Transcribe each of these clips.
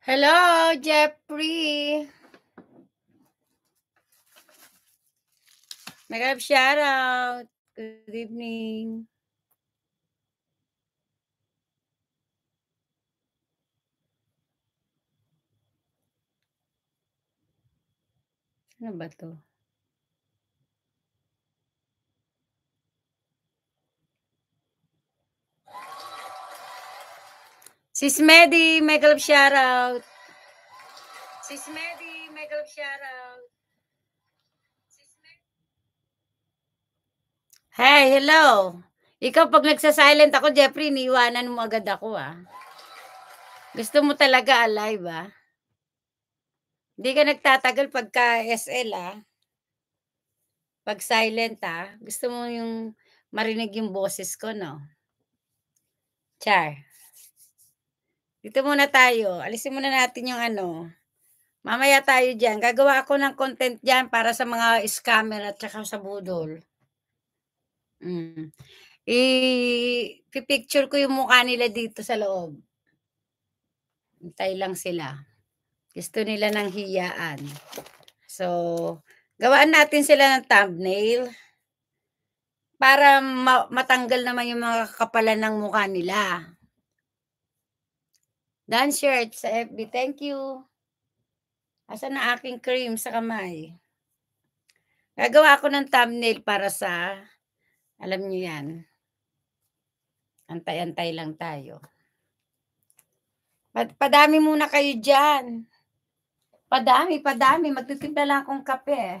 Hello, Jeffrey. Mega shout out. Good evening. Ano ba to? Sis Medi, may kalap shoutout. Sis Medi, may kalap shoutout. Hey, hello. Ikaw, pag nagsasilent ako, Jeffrey, niwanan mo agad ako, ah. Gusto mo talaga alive, ah. Hindi ka nagtatagal pagka SL ah. Pag silent ah. Gusto mo yung marinig yung boses ko no? Char. Dito muna tayo. Alisin muna natin yung ano. Mamaya tayo dyan. Gagawa ako ng content dyan para sa mga scammer at saka sa budol. Mm. I-picture ko yung mukha nila dito sa loob. Hintay lang sila. Gusto nila ng hiyaan. So, gawaan natin sila ng thumbnail para ma matanggal naman yung mga kapalan ng mukha nila. Dan shirt sa FB. Thank you. Asa na aking cream sa kamay? Gagawa ako ng thumbnail para sa, alam niyo yan, antay-antay lang tayo. Pad padami muna kayo dyan. Padami, padami. Magtitimpla lang akong kape. Eh.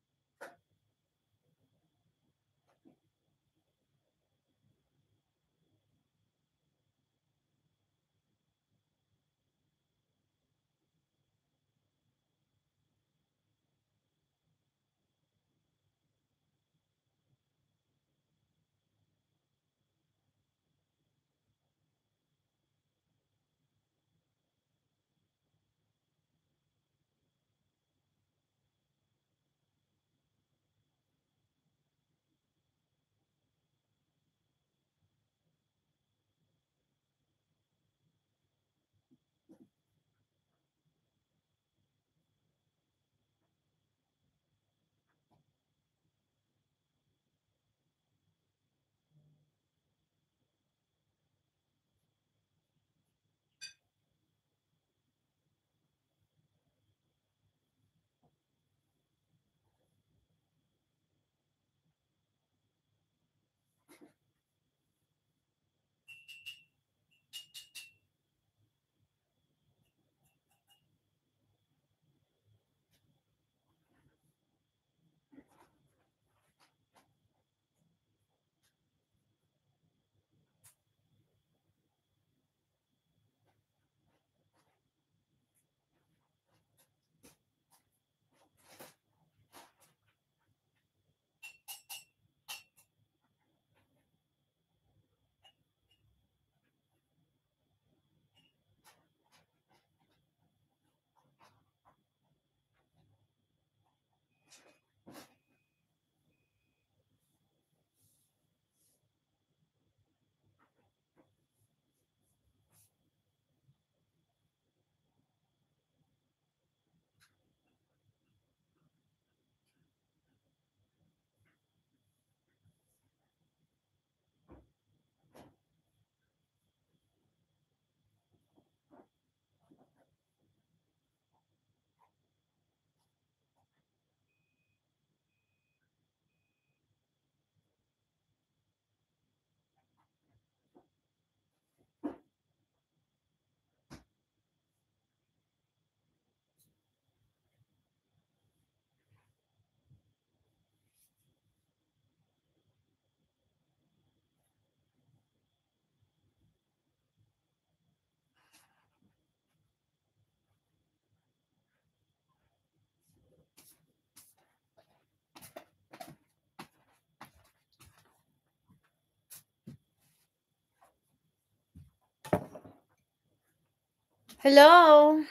Hello.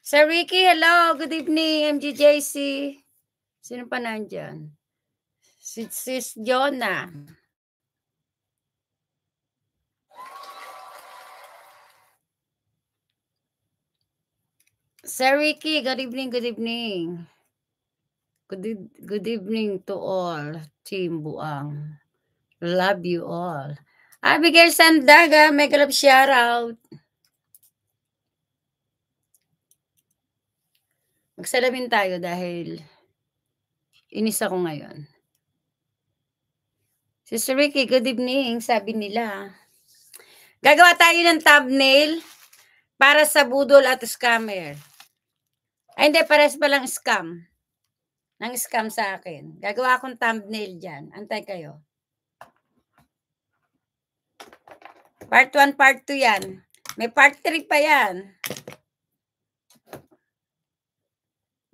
Sir Ricky, hello. Good evening, MGJC. Sino pa nandyan? Si Sis Jonah. Sir Ricky, good evening, good evening. Good, e, good evening to all, Team Buang. Love you all. Abigail Sandaga, make love shout out. Magsalamin tayo dahil inis ako ngayon. Sister Ricky, good evening. Sabi nila, gagawa tayo ng thumbnail para sa budol at scammer. Ay hindi, pares lang scam. Nang scam sa akin. Gagawa akong thumbnail dyan. Antay kayo. Part 1, part 2 yan. May part 3 pa yan.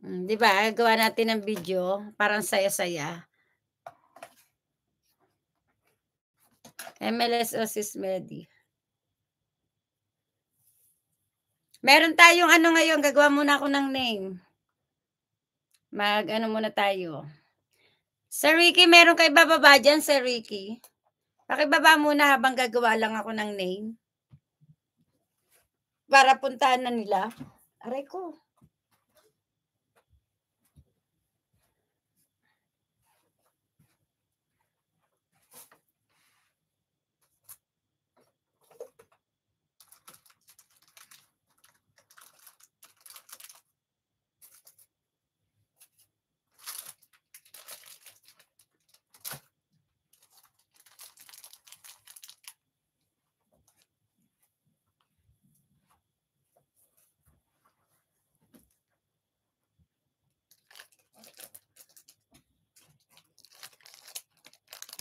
Hmm, di ba? Gawa natin ng video. Parang saya-saya. MLS Sis Medi. Meron tayong ano ngayon. Gagawa muna ako ng name. Mag ano muna tayo. Sir Ricky, meron kay bababa dyan, Sir Ricky. Pakibaba muna habang gagawa lang ako ng name. Para puntahan na nila. Aray ko.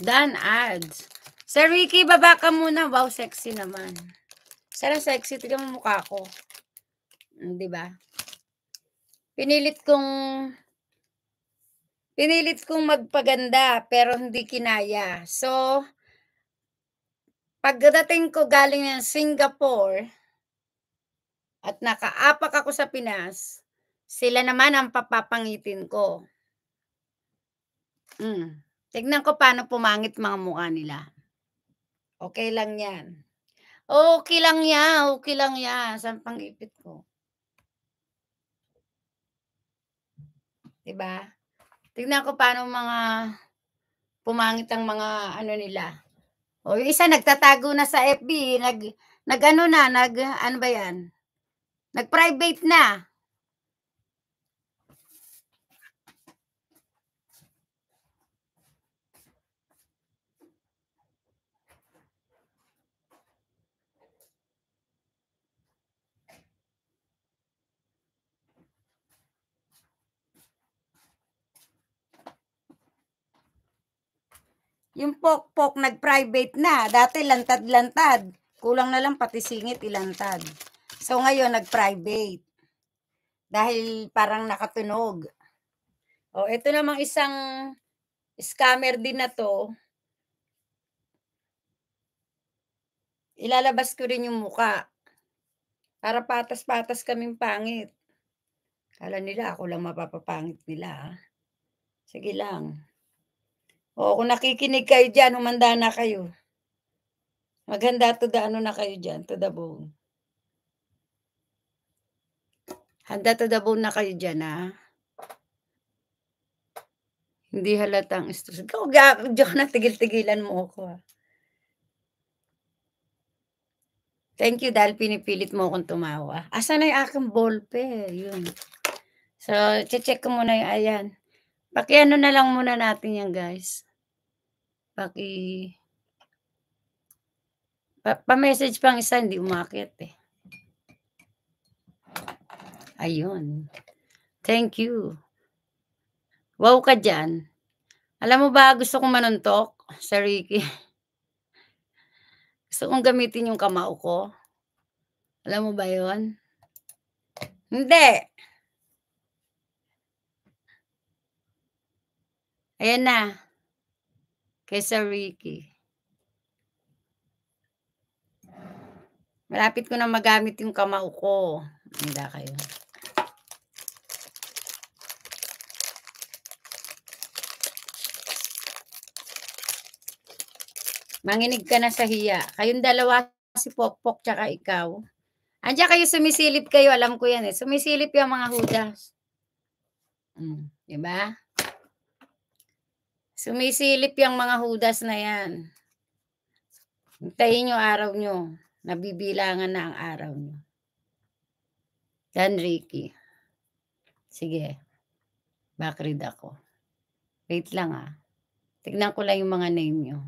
Done ads. Sir Ricky, baba ka muna. Wow, sexy naman. Sana sexy. Tignan mo mukha ko. Hmm, ba? Pinilit kong pinilit kong magpaganda pero hindi kinaya. So, pagdating ko galing ng Singapore at nakaapak ako sa Pinas, sila naman ang papapangitin ko. Mm. Tignan ko paano pumangit mga mukha nila. Okay lang yan. Okay lang yan. Okay lang yan. Saan pang ipit ko? Diba? Tignan ko paano mga pumangit ang mga ano nila. O yung isa nagtatago na sa FB. Nag, nag ano na. Nag ano ba yan? Nag private na. Yung pok-pok, nag-private na. Dati lantad-lantad. Kulang na lang pati singit ilantad. So ngayon nag-private. Dahil parang nakatunog. O ito namang isang scammer din na to. Ilalabas ko rin yung muka. Para patas-patas kaming pangit. Kala nila ako lang mapapapangit nila. Sige lang. O kung nakikinig kayo dyan, humanda na kayo. Maganda to the ano na kayo dyan, to the bone. Handa to the bone na kayo dyan, ha? Hindi halatang stress. Ikaw, joke na, tigil-tigilan mo ako, ha? Thank you dahil pinipilit mo akong tumawa. Asa na yung aking ballpen? Yun. So, check ko muna yung ayan. Pakiano na lang muna natin yan, guys. Paki... Pa- pa-message pang isa, hindi umakit eh. Ayun. Thank you. Wow ka dyan. Alam mo ba, gusto kong manuntok sa Ricky. gusto kong gamitin yung kamao ko. Alam mo ba yon? Hindi. ayun na kaysa Ricky. Malapit ko na magamit yung kamao ko. Handa kayo. Manginig ka na sa hiya. Kayong dalawa, si Pokpok tsaka ikaw. Andiyan kayo, sumisilip kayo. Alam ko yan eh. Sumisilip yung mga hudas. Mm, diba? Sumisilip yung mga hudas na yan. Hintayin nyo araw nyo. Nabibilangan na ang araw nyo. Dan Ricky. Sige. Backread ako. Wait lang ah. Tignan ko lang yung mga name nyo.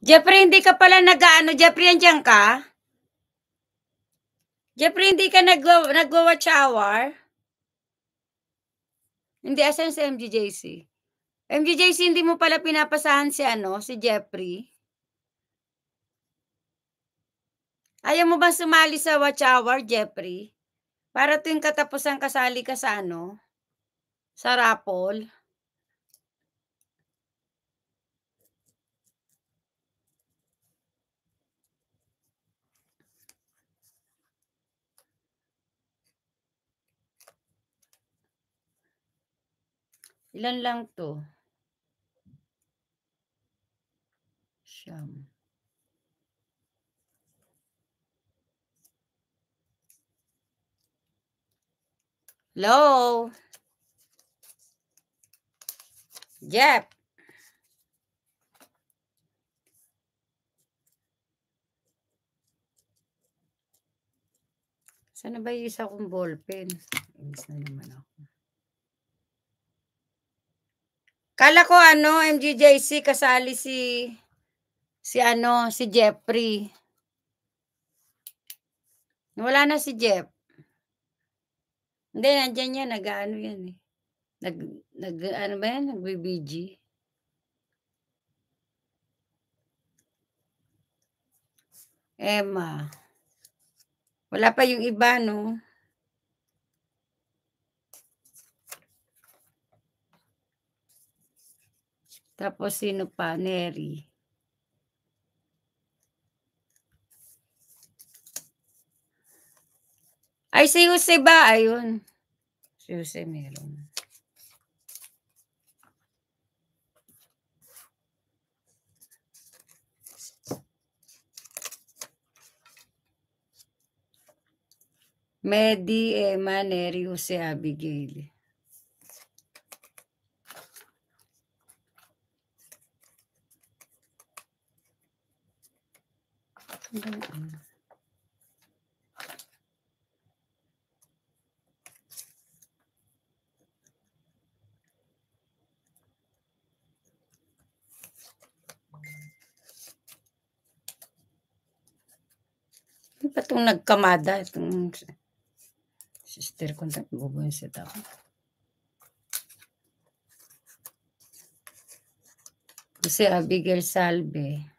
Jeffrey, hindi ka pala nag-ano, Jeffrey, andyan ka? Jeffrey, hindi ka nag-watch hour? Hindi, asan si MGJC? MGJC, hindi mo pala pinapasahan si ano, si Jeffrey? Ayaw mo ba sumali sa watch hour, Jeffrey? Para tuwing katapusan kasali ka sa ano? Sa rapol? Ilan lang to? Siyam. Hello? Jeff? Sana ba yung isa kong ballpen? Inis na naman ako. Kala ko ano, MGJC kasali si si ano, si Jeffrey. Wala na si Jeff. Hindi, nandiyan yan. Nag-ano yan eh. Nag, nag, ano ba yan? Nag-BBG. Emma. Wala pa yung iba, no? Tapos sino pa? Neri. Ay, si Jose ba? Ayun. Si Jose meron. Medi, Emma, Neri, Jose, Abigail. doon. Di ba itong nagkamada? Itong sister ko, nagbubuhisit ako. Si Abigail Salve.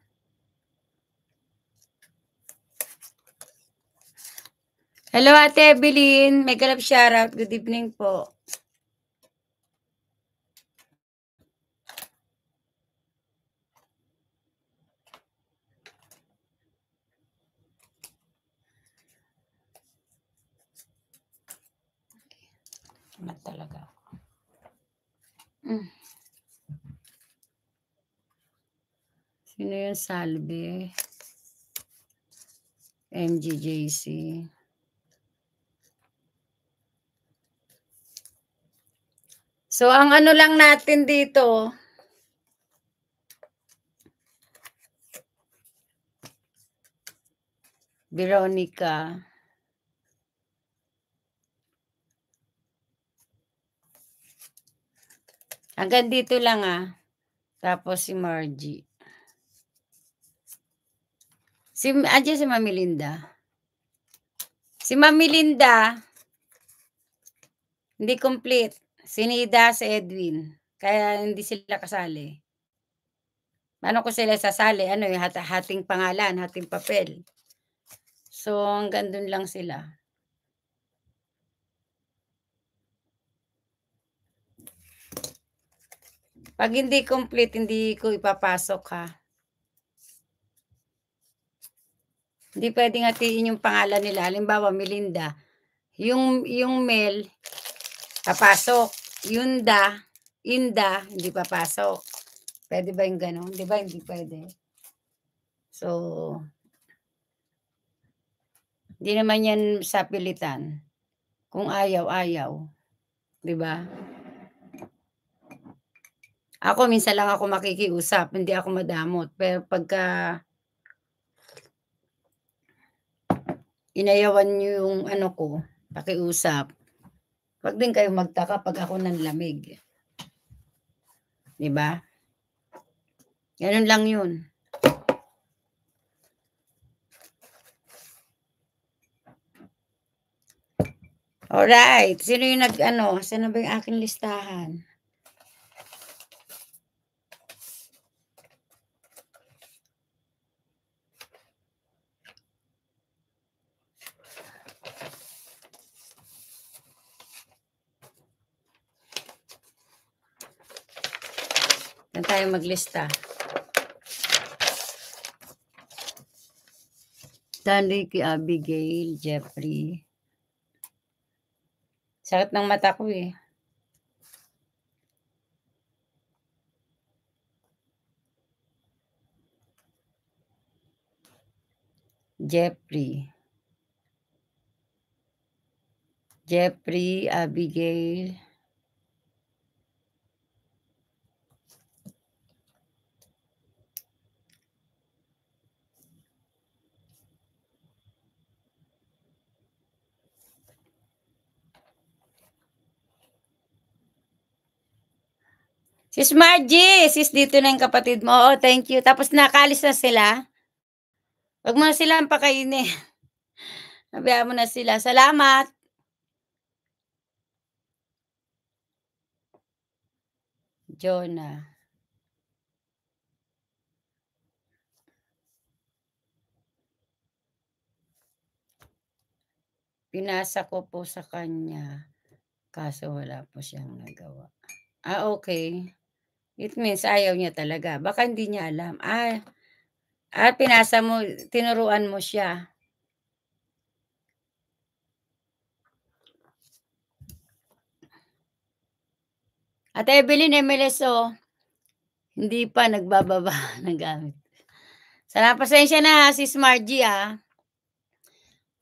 Hello, Ate Evelyn. May galap shoutout. Good evening po. na talaga ako. Mm. Sino yung Salve? MGJC. So, ang ano lang natin dito, Veronica. Hanggang dito lang ah. Tapos si Margie. Si, adyan si Mami Linda. Si Mami Linda, hindi complete. Sinida si Edwin. Kaya hindi sila kasali. Ano ko sila sasali? Ano yung eh, hat hating pangalan, hating papel. So hanggang doon lang sila. Pag hindi complete, hindi ko ipapasok ha. Hindi pwedeng hatiin yung pangalan nila. Halimbawa, Melinda. Yung, yung mail, Papasok. Yunda. Inda. Hindi papasok. Pwede ba yung ganun? Di ba? Hindi pwede. So, hindi naman yan sa pilitan. Kung ayaw, ayaw. Di ba? Ako, minsan lang ako makikiusap. Hindi ako madamot. Pero pagka inayawan nyo yung ano ko, pakiusap, Huwag din kayong magtaka pag ako ng lamig. Di ba? Ganun lang yun. Alright. Sino yung nag, ano, sino ba yung aking listahan? tayo maglista. Stanley kay Abigail, Jeffrey. Sakit ng mata ko eh. Jeffrey. Jeffrey, Abigail. Sis Margie, sis dito na yung kapatid mo. Oh, thank you. Tapos nakalis na sila. Huwag mo na sila ang pakainin. Nabihan mo na sila. Salamat. Jonah. Pinasa ko po sa kanya. Kaso wala po siyang nagawa. Ah, okay. It means ayaw niya talaga. Baka hindi niya alam. Ah, at ah, pinasa mo, tinuruan mo siya. At Evelyn MLSO, oh. hindi pa nagbababa ng gamit. Sana pasensya na ha, si Smart G ha.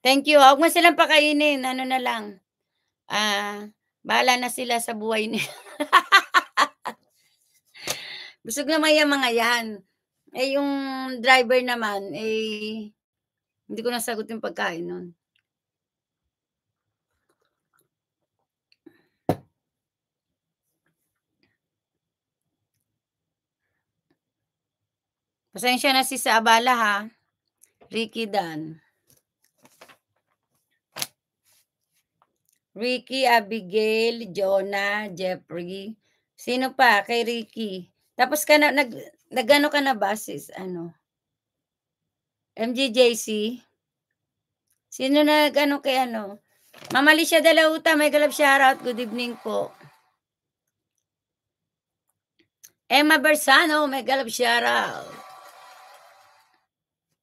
Thank you. Huwag mo silang pakainin. Ano na lang. Ah, bahala na sila sa buhay nila. Busog na maya mga yan. Eh, yung driver naman, eh, hindi ko nasagot yung pagkain nun. Pasensya na si abala ha. Ricky Dan. Ricky, Abigail, Jonah, Jeffrey. Sino pa? Kay Ricky. Tapos ka na, nag, nagano ka na basis, ano? MGJC? Sino na gano kay ano? Mama Alicia Dalauta, may galap shout Good evening po. Emma Bersano, may galap shout out.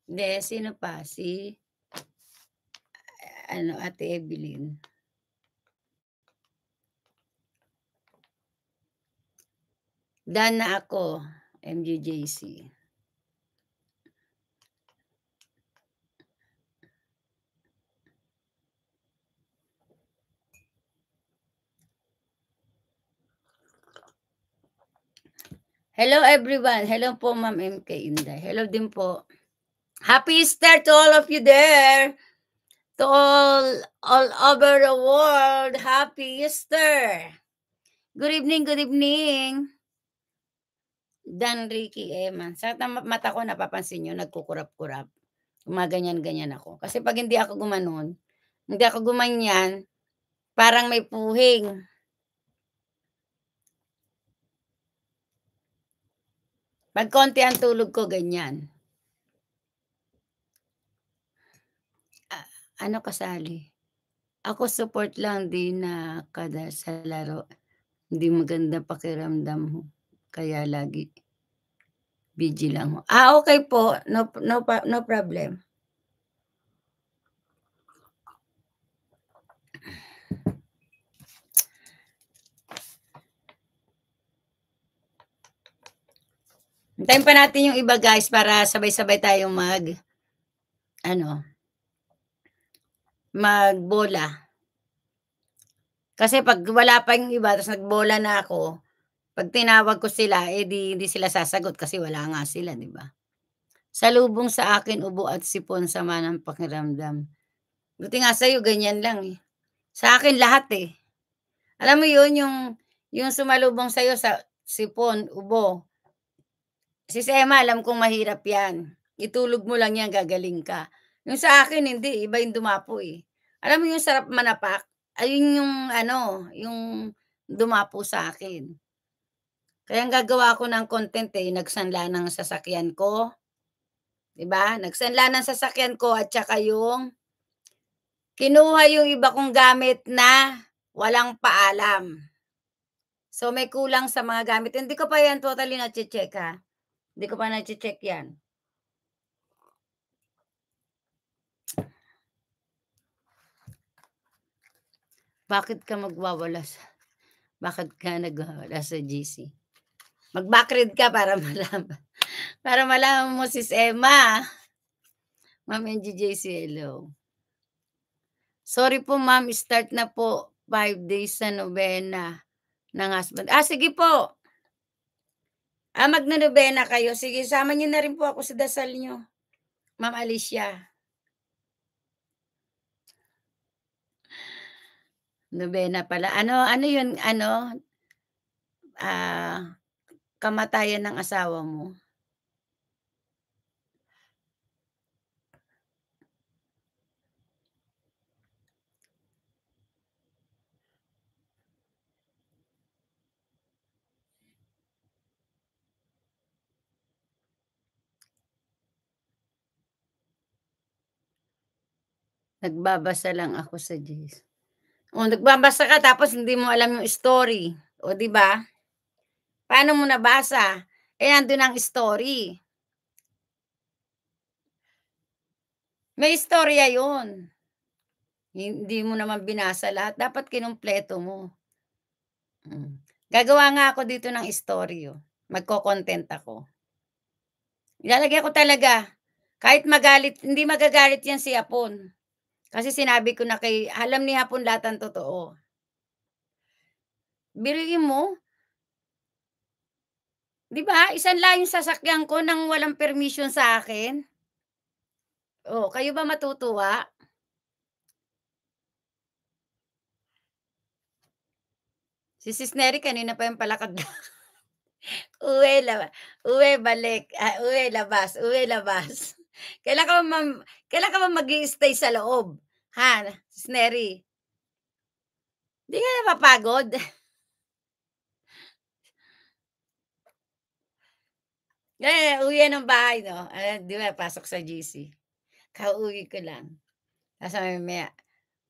Hindi, sino pa? Si ano, Ate Evelyn. Dan na ako, MGJC. Hello everyone. Hello po Ma'am MK Inday. Hello din po. Happy Easter to all of you there. To all all over the world. Happy Easter. Good evening, good evening. Dan Ricky Eman. Sa mata ko, napapansin nyo, nagkukurap-kurap. Gumaganyan-ganyan ako. Kasi pag hindi ako gumanon, hindi ako gumanyan, parang may puhing. Pag konti ang tulog ko, ganyan. A- ano kasali? Ako support lang din na kada sa laro. Hindi maganda pakiramdam mo. Kaya lagi busy lang. Ah, okay po. No, no, no problem. Hintayin pa natin yung iba guys para sabay-sabay tayong mag ano magbola. Kasi pag wala pa yung iba tapos nagbola na ako, pag tinawag ko sila, eh di, di sila sasagot kasi wala nga sila, di ba? Salubong sa akin, ubo at sipon sama ng pakiramdam. Buti nga sa'yo, ganyan lang eh. Sa akin lahat eh. Alam mo yun, yung, yung sumalubong sa'yo sa sipon, ubo. Si Sema, alam kong mahirap yan. Itulog mo lang yan, gagaling ka. Yung sa akin, hindi. Iba yung dumapo eh. Alam mo yung sarap manapak? Ayun yung ano, yung dumapo sa akin. Kaya ang gagawa ko ng content eh, nagsanla ng sasakyan ko. 'Di ba? Nagsanla ng sasakyan ko at saka yung kinuha yung iba kong gamit na walang paalam. So may kulang sa mga gamit. Hindi ko pa yan totally na-check ha. Hindi ko pa na-check yan. Bakit ka magwawala sa... Bakit ka nagwawala sa GC? Mag-backread ka para malaman. Para malaman mo sis Emma. Ma'am NGJC, hello. Sorry po ma'am, start na po five days sa novena ng husband. Ah, sige po. Ah, magna-novena kayo. Sige, sama niyo na rin po ako sa dasal niyo. Ma'am Alicia. Novena pala. Ano, ano yun, ano? Ah, kamatayan ng asawa mo? Nagbabasa lang ako sa Jason. O, oh, nagbabasa ka tapos hindi mo alam yung story. O, di ba? Paano mo nabasa? Eh, nandun ang story. May istorya yun. Hindi mo naman binasa lahat. Dapat kinumpleto mo. Hmm. Gagawa nga ako dito ng istoryo. Magko-content ako. Ilalagay ko talaga. Kahit magalit, hindi magagalit yan si Hapon. Kasi sinabi ko na kay, alam ni Hapon lahat ang totoo. Biruin mo, 'Di ba? Isan lang yung sasakyan ko nang walang permission sa akin. Oh, kayo ba matutuwa? Si Sis Neri kanina pa yung palakad uwe, labas. Uwe, balik. Uh, uwe, labas. Uwe, labas. Kailan ka ba, ma kailan ka ba mag stay sa loob? Ha, Sis Neri? Hindi ka napapagod. Eh, uwi ng bahay, no? Eh, di ba, pasok sa GC. Kauwi ko lang. Tapos may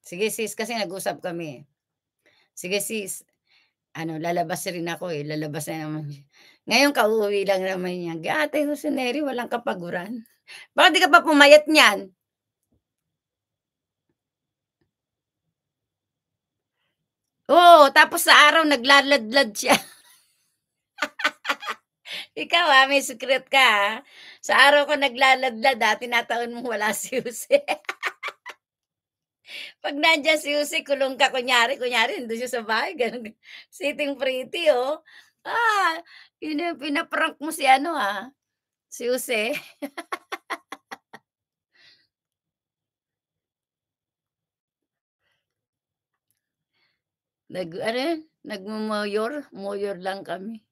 sige sis, kasi nag-usap kami. Eh. Sige sis, ano, lalabas rin ako eh. Lalabas na naman. Ngayon, kauwi lang naman niya. Ate Husuneri, walang kapaguran. Bakit di ka pa pumayat niyan? oh, tapos sa araw, naglaladlad siya. Ikaw ha, ah, may secret ka ha? Ah. Sa araw ko naglaladlad ha, ah, tinataon mong wala si Jose. Pag nandiyan si Jose, kulong ka kunyari, kunyari, doon siya sa bahay, ganun. Sitting pretty oh. Ah, yun, pinaprank mo si ano ha, si Jose. Nag, ano, nagmumoyor, moyor lang kami.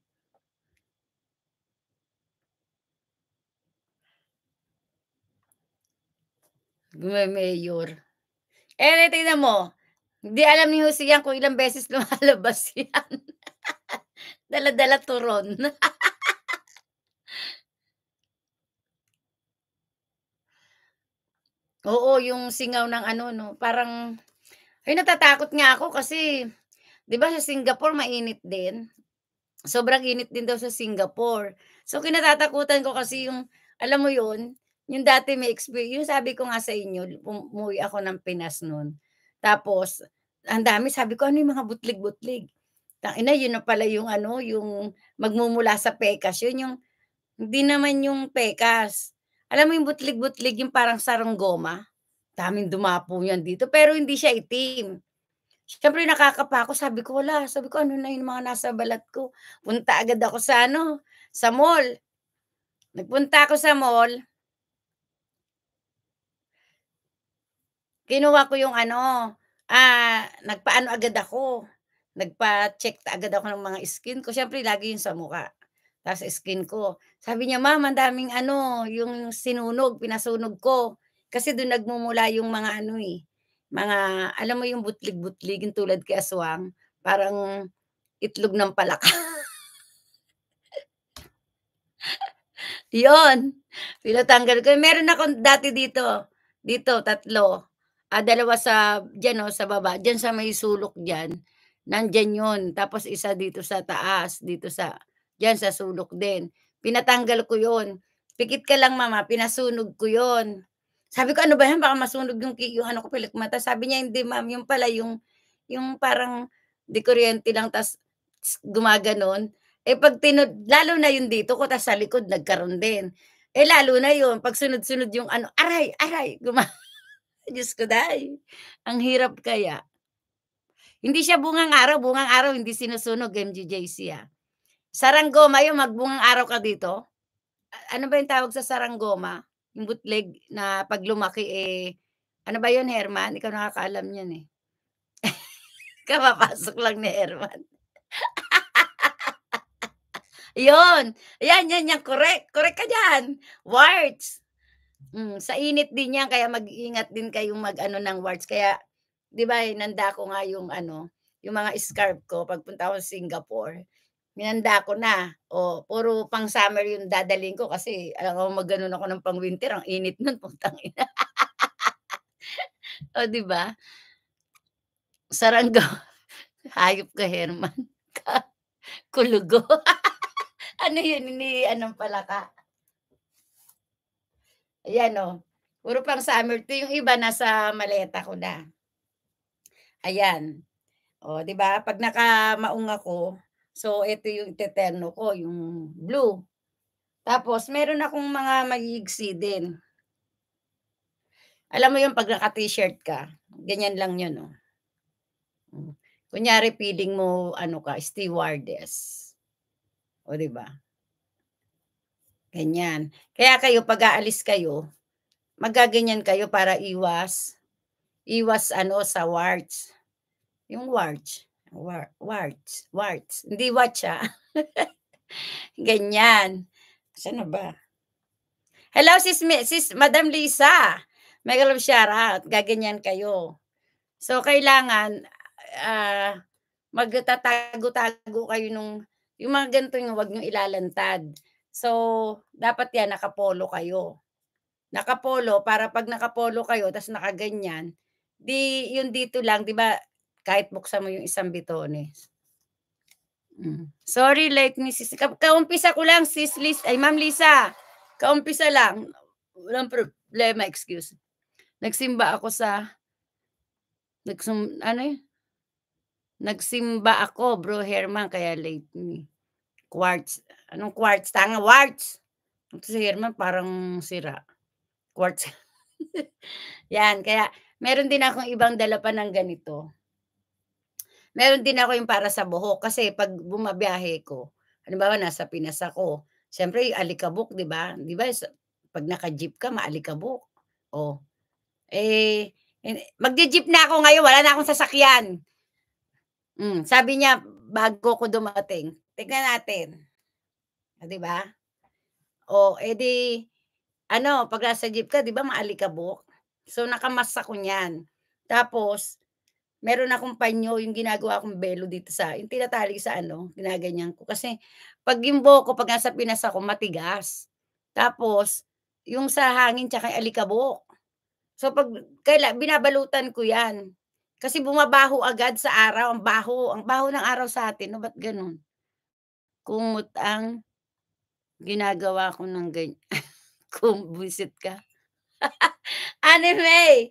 Gume-mayor. Eh, na, tingnan mo. Hindi alam ni Jose yan kung ilang beses lumalabas yan. Dala-dala turon. Oo, yung singaw ng ano, no? Parang, ay, natatakot nga ako kasi, di ba sa Singapore mainit din? Sobrang init din daw sa Singapore. So, kinatatakutan ko kasi yung, alam mo yun, yung dati may experience, yung sabi ko nga sa inyo, um, umuwi ako ng Pinas noon. Tapos, ang dami, sabi ko, ano yung mga butlig-butlig? Ina, yun na pala yung ano, yung magmumula sa pekas. Yun yung, hindi naman yung pekas. Alam mo yung butlig-butlig, yung parang sarong goma. Daming dumapo yan dito. Pero hindi siya itim. Siyempre nakakapa ako. Sabi ko, wala. Sabi ko, ano na yung mga nasa balat ko? Punta agad ako sa ano, sa mall. Nagpunta ako sa mall. kinuha ko yung ano, ah, nagpaano agad ako. Nagpa-check agad ako ng mga skin ko. Siyempre, lagi yun sa mukha. Tapos skin ko. Sabi niya, ma'am, ang daming ano, yung sinunog, pinasunog ko. Kasi doon nagmumula yung mga ano eh. Mga, alam mo yung butlig-butlig, yung tulad kay aswang. Parang itlog ng palaka. Yon. Pinatanggal ko. Meron ako dati dito. Dito, tatlo ah, dalawa sa, diyan o, oh, sa baba, diyan sa may sulok diyan, nandiyan 'yon. Tapos isa dito sa taas, dito sa, diyan sa sulok din. Pinatanggal ko 'yon. Pikit ka lang mama, pinasunog ko 'yon. Sabi ko, ano ba yan? Baka masunog yung, yung ano ko, pilit mata. Sabi niya, hindi ma'am, yung pala, yung, yung parang di kuryente lang, tas gumaganon. Eh pag tinud, lalo na yun dito ko, tas sa likod nagkaroon din. Eh lalo na yun, pag sunod-sunod yung ano, aray, aray, gumaganon. Diyos ko dahil. Ang hirap kaya. Hindi siya bungang araw. Bungang araw, hindi sinusunog MGJC ah. Saranggoma yung magbungang araw ka dito. Ano ba yung tawag sa saranggoma? Yung bootleg na pag lumaki eh. Ano ba yun, Herman? Ikaw nakakaalam yan eh. Kapapasok lang ni Herman. Yun. Ayan, yan, yan. Correct. Correct ka dyan. Words. Mm, sa init din yan, kaya mag-ingat din kayong mag-ano ng warts. Kaya, di ba, nanda ko nga yung ano, yung mga scarf ko pagpunta ako sa Singapore. Minanda ko na. O, puro pang summer yung dadaling ko kasi alam ko magganon ako ng pang winter. Ang init nun, putang ina. o, di ba? Saranggo. Hayop ka, Herman. Kulugo. ano yan? Ini, anong pala ka? Ayan o. Oh. Puro pang summer. Ito yung iba nasa maleta ko na. Ayan. O, oh, di ba? Pag nakamaung ako, so ito yung teterno ko, yung blue. Tapos, meron akong mga magigsi din. Alam mo yung pag naka-t-shirt ka, ganyan lang yun, no? Oh. Hmm. Kunyari, feeling mo, ano ka, stewardess. O, di ba? Ganyan. Kaya kayo, pag aalis kayo, magaganyan kayo para iwas, iwas ano sa warts. Yung warts. War, warts. Warts. Hindi watch ha. Ah. Ganyan. Saan ba? Hello, sis, sis Madam Lisa. May galab shout out. Gaganyan kayo. So, kailangan uh, magtatago-tago kayo nung yung mga ganito yung wag nyo ilalantad. So, dapat yan, nakapolo kayo. Nakapolo, para pag nakapolo kayo, tas nakaganyan, di, yun dito lang, di ba, kahit buksan mo yung isang bitones. Mm. Sorry, like me, sis. Ka kaumpisa ko lang, sis Liz. Ay, ma'am Lisa. Kaumpisa lang. Walang problema, excuse. Nagsimba ako sa... Nagsum, ano eh? Nagsimba ako, bro Herman, kaya late me. Quartz. Anong quartz? Tanga, quartz. Ito si Herman parang sira. Quartz. Yan, kaya meron din akong ibang dala pa ng ganito. Meron din ako yung para sa buhok kasi pag bumabiyahe ko, halimbawa nasa Pinas ako, syempre yung alikabok, di ba? Di ba pag naka-jeep ka, maalikabok. O, eh, eh, magje-jeep na ako ngayon, wala na akong sasakyan. Mm, sabi niya, bago ko dumating, tignan natin. Ah, 'di ba? O edi eh, ano, pag nasa jeep ka, 'di ba, maalikabok. So nakamask ako niyan. Tapos meron akong panyo, yung ginagawa kong belo dito sa, yung tinatali sa ano, ginaganyan ko. Kasi pag yung ko, pag nasa Pinas ako, matigas. Tapos, yung sa hangin tsaka alikabok. So pag kaila, binabalutan ko yan. Kasi bumabaho agad sa araw, ang baho, ang baho ng araw sa atin, no? Ba't ganun? Kumot ang ginagawa ko ng ganyan. Kung busit ka. anime!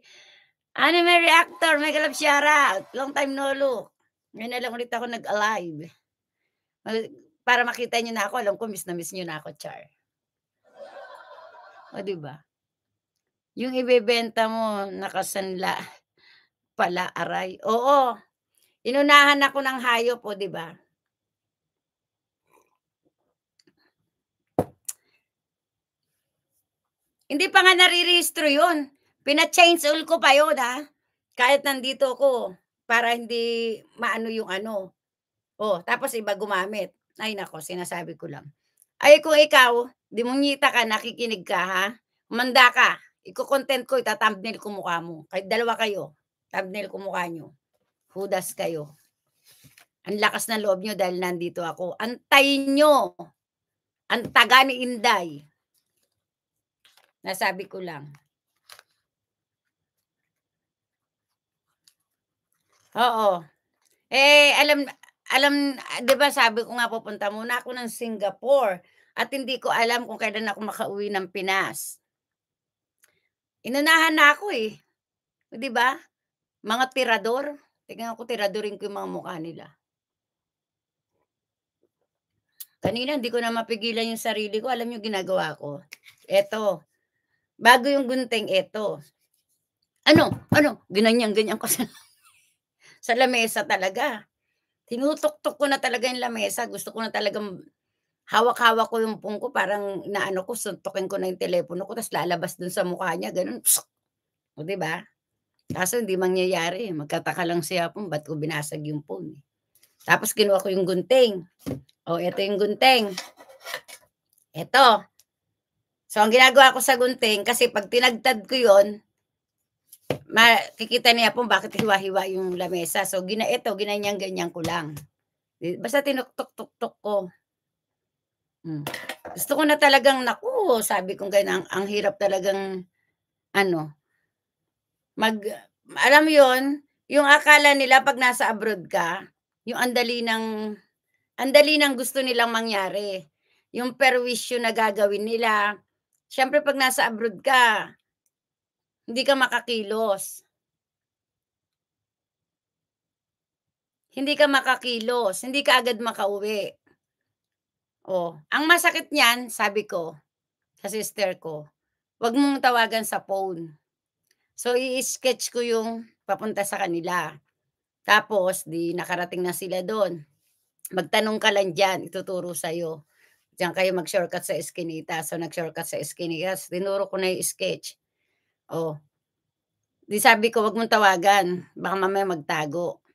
Anime reactor, may kalap shoutout. Long time no look. Ngayon na lang ulit ako nag-alive. Para makita niyo na ako, alam ko miss na miss niyo na ako, Char. O, di ba? Yung ibebenta mo, nakasanla pala, aray. Oo. Inunahan ako ng hayop, o, di ba? Hindi pa nga narirehistro yun. Pina-change all ko pa yun, ha? Ah. Kahit nandito ako, para hindi maano yung ano. Oh, tapos iba gumamit. Ay nako, sinasabi ko lang. Ay kung ikaw, dimunyita ka, nakikinig ka, ha? Manda ka. Iko-content ko, ita-thumbnail ko mukha mo. Kahit dalawa kayo, thumbnail ko mukha nyo. Hudas kayo. Ang lakas ng loob nyo dahil nandito ako. Antayin nyo. Ang taga ni Inday. Nasabi ko lang. Oo. Eh, alam, alam, di ba sabi ko nga pupunta muna ako ng Singapore at hindi ko alam kung kailan ako makauwi ng Pinas. Inunahan na ako eh. Di ba? Mga tirador. Tingnan ako, tiradorin ko yung mga mukha nila. Kanina, hindi ko na mapigilan yung sarili ko. Alam nyo, ginagawa ko. Eto, bago yung gunting ito. Ano? Ano? ganyan ganyan ko sa, sa lamesa talaga. Tinutok-tok ko na talaga yung lamesa. Gusto ko na talaga hawak-hawak ko yung pungko. Parang naano ko, suntukin ko na yung telepono ko. Tapos lalabas dun sa mukha niya. Ganun. Psuk! O diba? Kaso hindi mangyayari. Magkataka lang siya po. Ba't ko binasag yung phone? Eh. Tapos kinuha ko yung gunting. O, ito yung gunting. Ito. So, ang ginagawa ko sa gunting, kasi pag tinagtad ko yun, makikita niya po bakit hiwa-hiwa yung lamesa. So, gina ito, ginanyang-ganyan ko lang. Basta tinuktok-tuktok ko. Hmm. Gusto ko na talagang, naku, sabi ko ganyan, ang, ang hirap talagang, ano, mag, alam yon yung akala nila pag nasa abroad ka, yung andali ng, andali ng gusto nilang mangyari. Yung perwisyo na gagawin nila, Siyempre pag nasa abroad ka, hindi ka makakilos. Hindi ka makakilos, hindi ka agad makauwi. Oh, ang masakit niyan, sabi ko sa sister ko, wag mong tawagan sa phone. So i-sketch ko yung papunta sa kanila. Tapos di nakarating na sila doon. Magtanong ka lang diyan, ituturo sa iyo. Diyan kayo mag-shortcut sa Eskinita. So, nag-shortcut sa Eskinita. So, tinuro ko na yung sketch. Oh. Di sabi ko, wag mong tawagan. Baka mamaya magtago.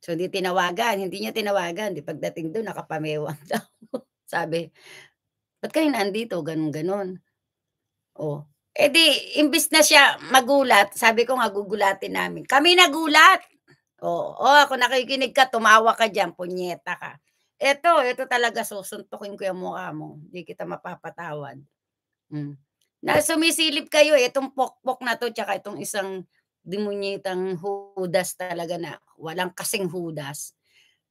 So, hindi tinawagan. Hindi niya tinawagan. Di pagdating doon, nakapamewang daw. sabi, ba't kayo nandito? Ganun, ganun. Oh. Eh di, imbis na siya magulat, sabi ko nga gugulatin namin. Kami nagulat. Oo, oh, oh, ako nakikinig ka, tumawa ka dyan, punyeta ka. Ito, ito talaga susuntukin ko yung mukha mo. Hindi kita mapapatawad. Mm. Na sumisilip kayo, eh, itong pokpok na to, tsaka itong isang demunyitang hudas talaga na walang kasing hudas.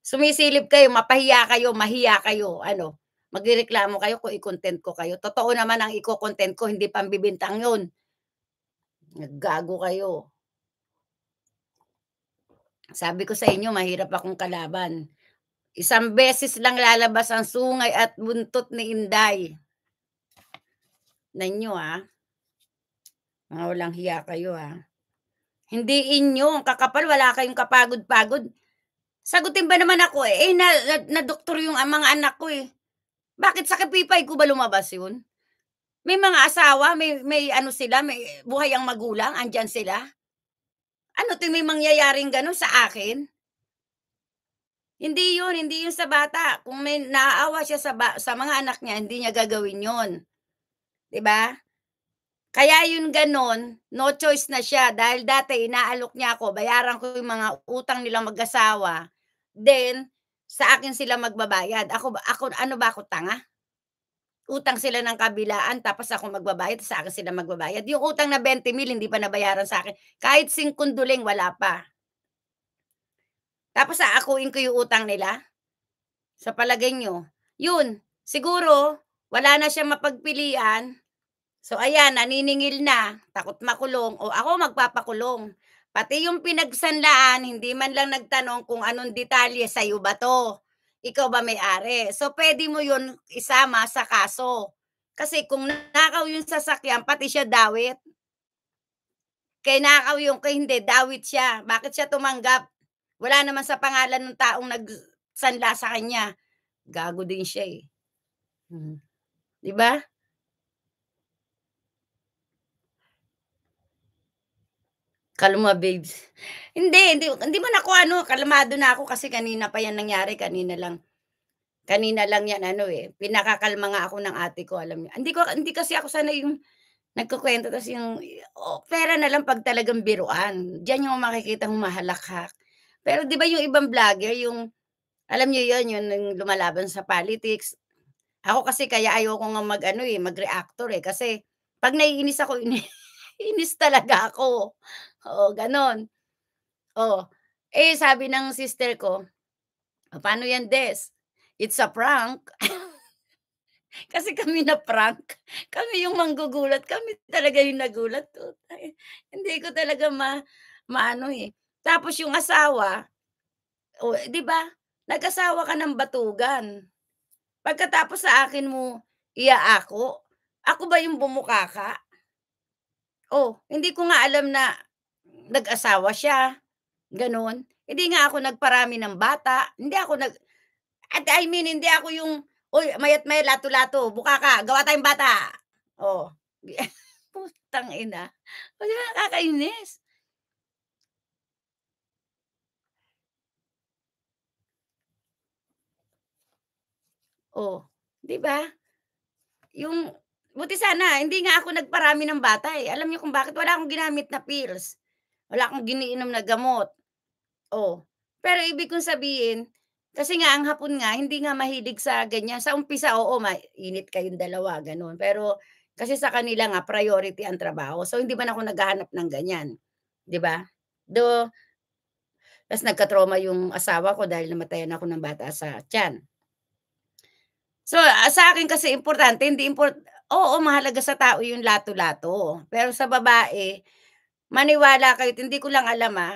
Sumisilip kayo, mapahiya kayo, mahiya kayo, ano, magreklamo kayo kung i-content ko kayo. Totoo naman ang i-content ko, hindi pambibintang yun. Naggago kayo. Sabi ko sa inyo, mahirap akong kalaban. Isang beses lang lalabas ang sungay at buntot ni Inday. Nanyo ha. Ah. Ah, mga walang hiya kayo ha. Ah. Hindi inyo. Ang kakapal, wala kayong kapagod-pagod. Sagutin ba naman ako eh? Eh, na, na, na doktor yung mga anak ko eh. Bakit sa kapipay ko ba lumabas yun? May mga asawa, may, may ano sila, may buhay ang magulang, andyan sila. Ano ito may mangyayaring ganun sa akin? Hindi yun, hindi yun sa bata. Kung may naaawa siya sa, ba- sa mga anak niya, hindi niya gagawin yun. ba? Diba? Kaya yun ganon, no choice na siya. Dahil dati inaalok niya ako, bayaran ko yung mga utang nila mag-asawa. Then, sa akin sila magbabayad. Ako, ako ano ba ako tanga? Utang sila ng kabilaan, tapos ako magbabayad, sa akin sila magbabayad. Yung utang na 20 mil, hindi pa nabayaran sa akin. Kahit singkunduling, wala pa. Tapos aakuin ko yung utang nila? Sa palagay nyo? Yun, siguro, wala na siyang mapagpilian. So ayan, naniningil na, takot makulong, o ako magpapakulong. Pati yung pinagsanlaan, hindi man lang nagtanong kung anong detalye sa'yo ba to. Ikaw ba may-ari? So pwede mo yun isama sa kaso. Kasi kung nakaw yung sasakyan, pati siya dawit. Kay nakaw yung kay hindi, dawit siya. Bakit siya tumanggap? Wala naman sa pangalan ng taong nagsanla sa kanya. Gago din siya eh. Hmm. Di ba? Kalma, babes. Hindi, hindi, hindi mo nakuha, ano, kalmado na ako kasi kanina pa yan nangyari, kanina lang. Kanina lang yan, ano eh. Pinakakalma nga ako ng ate ko, alam niyo. Hindi, ko, hindi kasi ako sana yung nagkukwento, tapos yung, oh, pera na lang pag talagang biruan. Diyan yung makikita humahalakhak. Pero 'di ba yung ibang vlogger, yung alam niyo 'yon, yung lumalaban sa politics. Ako kasi kaya ayoko nga mag-ano eh, mag-reactor eh kasi pag naiinis ako, inis talaga ako. Oo, ganon. Oh, eh sabi ng sister ko, paano yan, Des? It's a prank. Kasi kami na prank. Kami yung manggugulat. Kami talaga yung nagulat. Hindi ko talaga ma, maano eh. Tapos yung asawa, oh, 'di ba? Nag-asawa ka ng batugan. Pagkatapos sa akin mo iaako, ako ba yung bumuka ka? Oh, hindi ko nga alam na nag-asawa siya. Ganon. Hindi nga ako nagparami ng bata. Hindi ako nag... At I mean, hindi ako yung, oy, mayat may lato-lato, buka ka, gawa tayong bata. Oh. Putang ina. Wala nakakainis. Oh, 'di ba? Yung buti sana hindi nga ako nagparami ng bata eh. Alam niyo kung bakit wala akong ginamit na pills. Wala akong giniinom na gamot. Oh, pero ibig kong sabihin, kasi nga ang hapon nga hindi nga mahilig sa ganyan. Sa umpisa oo, mainit kayong dalawa ganun. Pero kasi sa kanila nga priority ang trabaho. So hindi man ako naghahanap ng ganyan. 'Di ba? Do tas nagka-trauma yung asawa ko dahil namatayan ako ng bata sa tiyan. So, ah, sa akin kasi importante, hindi import Oo, mahalaga sa tao yung lato-lato. Pero sa babae, maniwala kayo, hindi ko lang alam ah.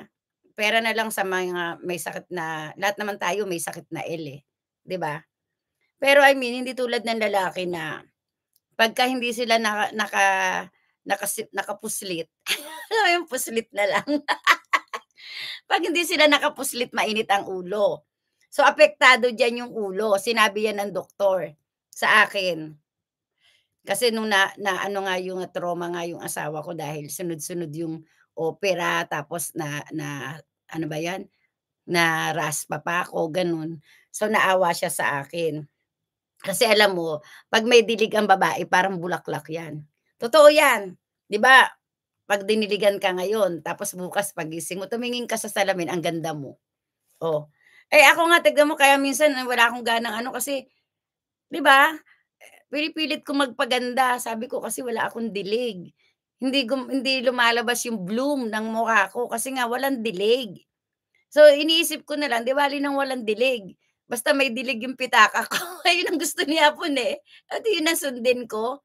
Pera na lang sa mga may sakit na, lahat naman tayo may sakit na L eh. 'Di ba? Pero I mean, hindi tulad ng lalaki na pagka hindi sila naka, naka nakas, nakapuslit. yung puslit na lang. Pag hindi sila nakapuslit, mainit ang ulo. So, apektado dyan yung ulo. Sinabi yan ng doktor sa akin. Kasi nung na, na ano nga yung trauma nga yung asawa ko dahil sunod-sunod yung opera tapos na, na ano ba yan? Na raspa pa ako, ganun. So, naawa siya sa akin. Kasi alam mo, pag may dilig ang babae, parang bulaklak yan. Totoo yan. Di ba? Pag diniligan ka ngayon, tapos bukas pagising mo, tumingin ka sa salamin, ang ganda mo. Oh, eh ako nga, tignan mo, kaya minsan eh, wala akong ganang ano kasi, di ba? Pinipilit ko magpaganda. Sabi ko kasi wala akong dilig. Hindi, gum- hindi lumalabas yung bloom ng mukha ko kasi nga walang dilig. So iniisip ko na lang, di bali nang walang dilig. Basta may dilig yung pitaka ko. Ayun ang gusto niya po eh. At yun ang sundin ko.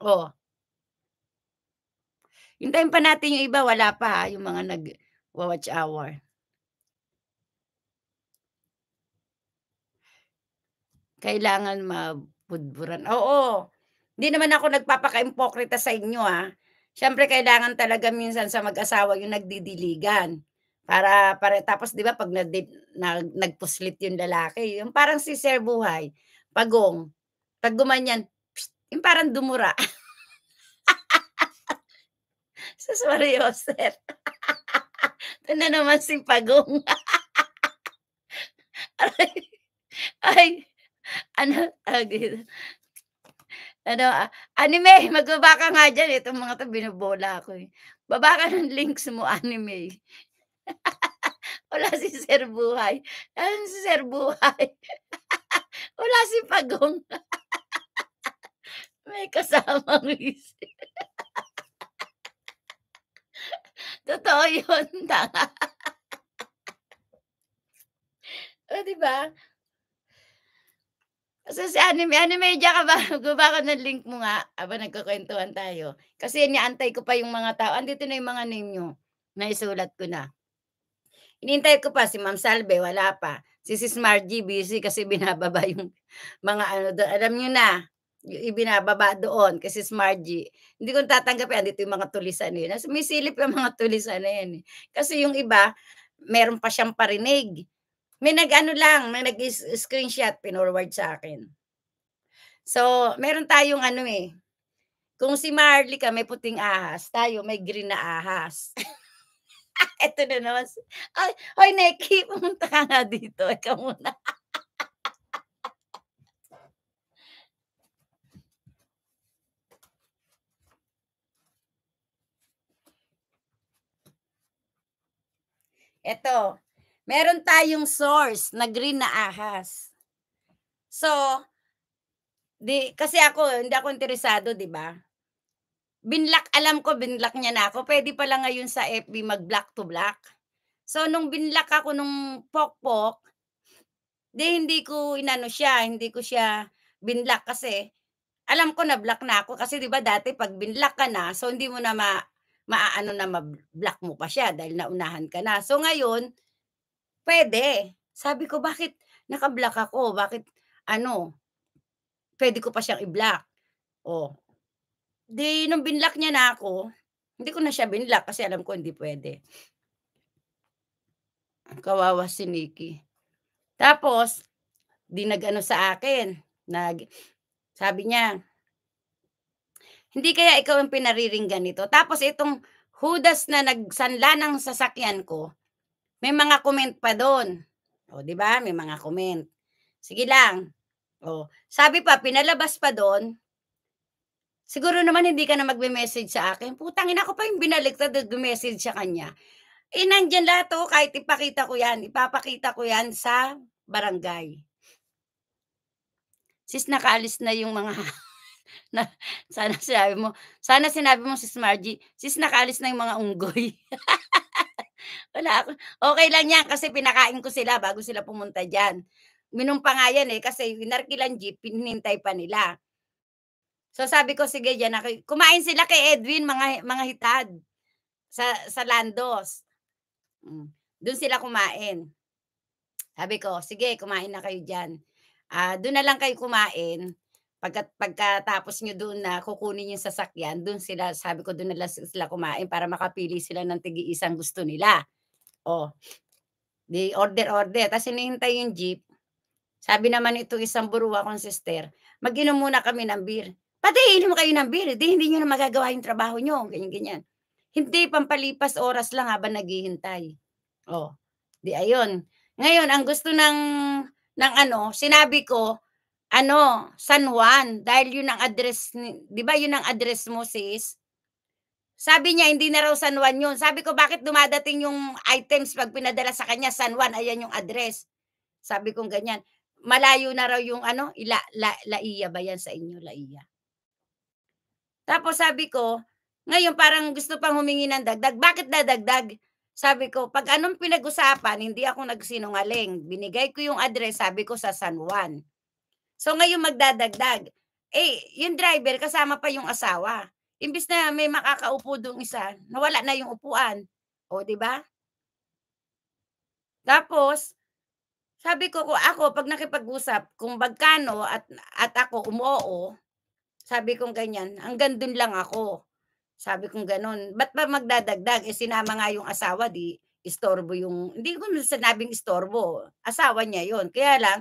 Oh. Hintayin pa natin yung iba, wala pa ha, yung mga nag-watch hour. Kailangan mabudburan. Oo. Hindi naman ako nagpapaka-impokrita sa inyo ha. Ah. Siyempre kailangan talaga minsan sa mag-asawa yung nagdidiligan. Para, para tapos 'di ba pag nag, nag, nagpuslit yung lalaki, yung parang si Sir Buhay, pagong, pag gumanyan, pst, yung parang dumura. Sa Mario, sir. Ito na naman si Pagong. ay, ay, ano, ah, ano, ah, anime, magbabaka nga dyan. Itong mga to, binubola ako eh. Babaka ng links mo, anime. Wala si Sir Buhay. Ano si Sir Buhay? Wala si Pagong. May kasamang isip. Totoo yun, tanga. o, diba? Kasi sa anime, anime dyan ka ba? Guba ko ng link mo nga aba, nagkukwentuhan tayo. Kasi niantay ko pa yung mga tao. Andito na yung mga name nyo. isulat ko na. Inintay ko pa si Ma'am Salve, wala pa. Si Sis Margie, busy kasi binababa yung mga ano doon. Alam nyo na, ibinababa doon kasi Sis Margie. Hindi ko tatanggapin, dito yung mga tulisan na yun. May silip yung mga tulisan na yun. Eh. Kasi yung iba, meron pa siyang parinig may nag-ano lang, may nag-screenshot, pinorward sa akin. So, meron tayong ano eh. Kung si Marley ka, may puting ahas. Tayo, may green na ahas. Ito na naman. Ay, hoy, Neki, pumunta ka nga dito. Ikaw muna. Ito, Meron tayong source na green na ahas. So, di, kasi ako, hindi ako interesado, di ba? Binlock, alam ko, binlock niya na ako. Pwede pala ngayon sa FB mag-block to block. So, nung binlock ako nung pokpok, di hindi ko inano siya, hindi ko siya binlock kasi alam ko na block na ako kasi 'di ba dati pag binlock ka na, so hindi mo na ma maaano na ma-block mo pa siya dahil naunahan ka na. So ngayon, Pwede. Sabi ko, bakit naka-block ako? Bakit, ano, pwede ko pa siyang i-block. Oh. Di, nung binlock niya na ako, hindi ko na siya binlock kasi alam ko hindi pwede. Kawawa si Nikki. Tapos, di nag-ano sa akin. Nag, sabi niya, hindi kaya ikaw ang pinariringan nito. Tapos itong hudas na nagsanla ng sasakyan ko, may mga comment pa doon. O, oh, di ba? May mga comment. Sige lang. O, oh, sabi pa, pinalabas pa doon. Siguro naman hindi ka na magme-message sa akin. Putang ina ko pa yung binaliktad at message sa kanya. Eh, nandyan lahat oh, kahit ipakita ko yan. Ipapakita ko yan sa barangay. Sis, nakaalis na yung mga... na, sana sinabi mo, sana sinabi mo, Sis Margie, sis, nakaalis na yung mga unggoy. Wala ako. Okay lang yan kasi pinakain ko sila bago sila pumunta dyan. Minum pa nga yan eh kasi yung narkilan jeep, pinintay pa nila. So sabi ko, sige dyan ako. Kumain sila kay Edwin, mga, mga hitad. Sa, sa Landos. Hmm, doon sila kumain. Sabi ko, sige, kumain na kayo dyan. Uh, ah, doon na lang kayo kumain. Pagka, pagkatapos nyo doon na kukunin yung sasakyan, doon sila, sabi ko doon na sila kumain para makapili sila ng tigi-isang gusto nila. O, oh, di order-order. Tapos hinihintay yung jeep. Sabi naman ito isang buruwa kong sister, mag-inom muna kami ng beer. Pati inom kayo ng beer, di, hindi nyo na magagawa yung trabaho nyo. Ganyan-ganyan. Hindi, pampalipas oras lang habang naghihintay. O, oh, di ayun. Ngayon, ang gusto ng, ng ano, sinabi ko, ano, San Juan dahil yun ang address, 'di ba? Yun ang address mo sis. Sabi niya hindi na raw San Juan yun. Sabi ko bakit dumadating yung items pag pinadala sa kanya San Juan, ayan yung address. Sabi kong ganyan. Malayo na raw yung ano, ila, la, laiya ba yan sa inyo, laiya? Tapos sabi ko, ngayon parang gusto pang humingi ng dagdag. Bakit dadagdag? Sabi ko, pag anong pinag-usapan, hindi ako nagsinungaling. Binigay ko yung address, sabi ko sa San Juan. So ngayon magdadagdag. Eh, yung driver kasama pa yung asawa. Imbis na may makakaupo doon isa, nawala na yung upuan. O, di ba? Tapos, sabi ko, kung ako, pag nakipag-usap, kung bagkano at, at ako umuoo, sabi kong ganyan, hanggang dun lang ako. Sabi kong ganun. Ba't ba magdadagdag? Eh, sinama nga yung asawa, di istorbo yung, hindi ko sinabing istorbo. Asawa niya yon Kaya lang,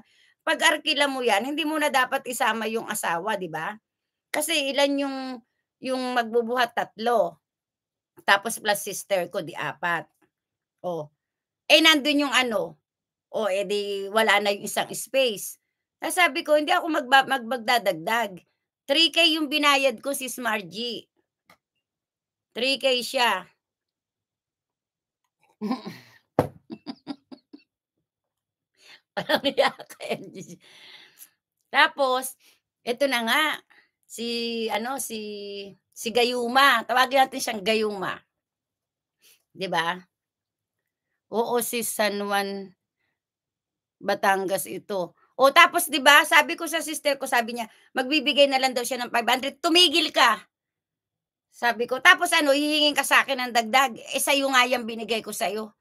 pag arkila mo yan, hindi mo na dapat isama yung asawa, di ba? Kasi ilan yung yung magbubuhat tatlo. Tapos plus sister ko di apat. Oh. Eh nandoon yung ano. O oh, eh, di wala na yung isang space. Sabi ko, hindi ako magba- magbagdadagdag. 3K yung binayad ko si Smargie. 3K siya. Parang iyak. Eh. Tapos, ito na nga, si, ano, si, si Gayuma. Tawagin natin siyang Gayuma. ba? Diba? Oo, si San Juan Batangas ito. O tapos 'di ba, sabi ko sa sister ko, sabi niya, magbibigay na lang daw siya ng 500. Tumigil ka. Sabi ko, tapos ano, hihingin ka sa akin ng dagdag. Eh sa iyo nga yung binigay ko sa iyo.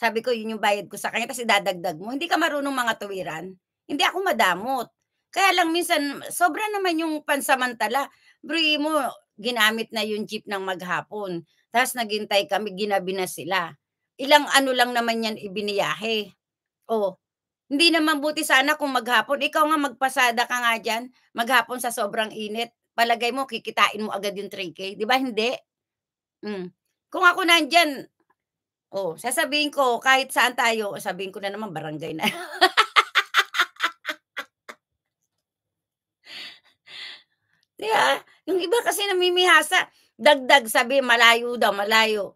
Sabi ko, yun yung bayad ko sa kanya, tapos idadagdag mo. Hindi ka marunong mga tuwiran. Hindi ako madamot. Kaya lang minsan, sobra naman yung pansamantala. Bro, mo, ginamit na yung jeep ng maghapon. Tapos naghintay kami, ginabi na sila. Ilang ano lang naman yan ibiniyahe. O, oh, hindi naman buti sana kung maghapon. Ikaw nga magpasada ka nga dyan, maghapon sa sobrang init. Palagay mo, kikitain mo agad yung 3K. Di ba? Hindi. Mm. Kung ako nandyan, Oh, sasabihin ko kahit saan tayo, sabihin ko na naman barangay na. yeah, yung iba kasi namimihasa, dagdag sabi malayo daw, malayo.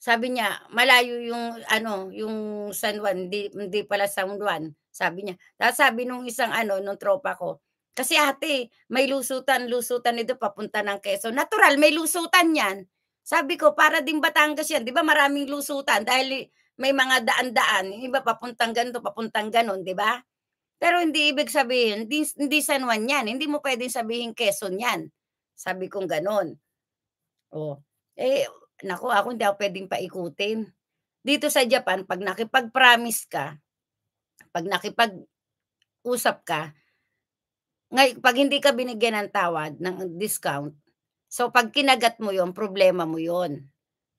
Sabi niya, malayo yung ano, yung San Juan, hindi, hindi pala San Juan, sabi niya. Tapos sabi nung isang ano, nung tropa ko, kasi ate, may lusutan, lusutan nito papunta ng Quezon. Natural, may lusutan yan. Sabi ko, para din Batangas yan. Di ba maraming lusutan dahil may mga daan-daan. Iba papuntang ganito, papuntang ganon, di ba? Pero hindi ibig sabihin, hindi, hindi San Juan yan. Hindi mo pwedeng sabihin Quezon yan. Sabi kong ganon. Oh. Eh, nako, ako hindi ako pwedeng paikutin. Dito sa Japan, pag nakipag-promise ka, pag nakipag-usap ka, ngay, pag hindi ka binigyan ng tawad, ng discount, So pag kinagat mo yon problema mo yon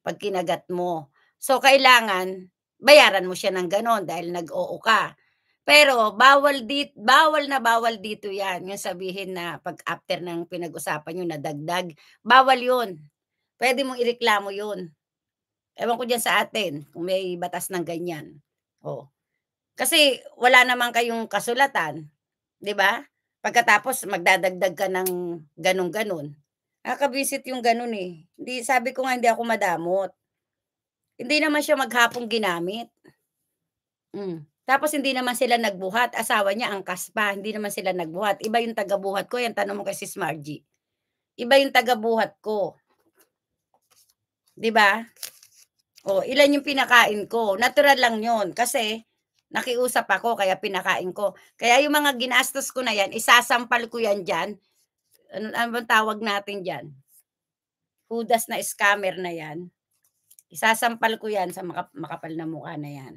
Pag kinagat mo. So kailangan, bayaran mo siya ng ganon dahil nag-oo ka. Pero bawal dit bawal na bawal dito 'yan. Yung sabihin na pag after ng pinag-usapan niyo nadagdag, bawal 'yon. Pwede mong ireklamo 'yon. Ewan ko diyan sa atin kung may batas ng ganyan. Oh. Kasi wala naman kayong kasulatan, 'di ba? Pagkatapos magdadagdag ka ng ganun ganon Nakabisit yung ganun eh. Hindi, sabi ko nga hindi ako madamot. Hindi naman siya maghapong ginamit. Mm. Tapos hindi naman sila nagbuhat. Asawa niya ang kaspa. Hindi naman sila nagbuhat. Iba yung tagabuhat ko. Yan tanong mo kay si Smargie. Iba yung tagabuhat ko. 'Di ba? O, oh, ilan yung pinakain ko? Natural lang 'yon kasi nakiusap ako kaya pinakain ko. Kaya yung mga ginastos ko na yan, isasampal ko yan diyan ano, ano bang tawag natin dyan? Hudas na scammer na yan. Isasampal ko yan sa makap makapal na mukha na yan.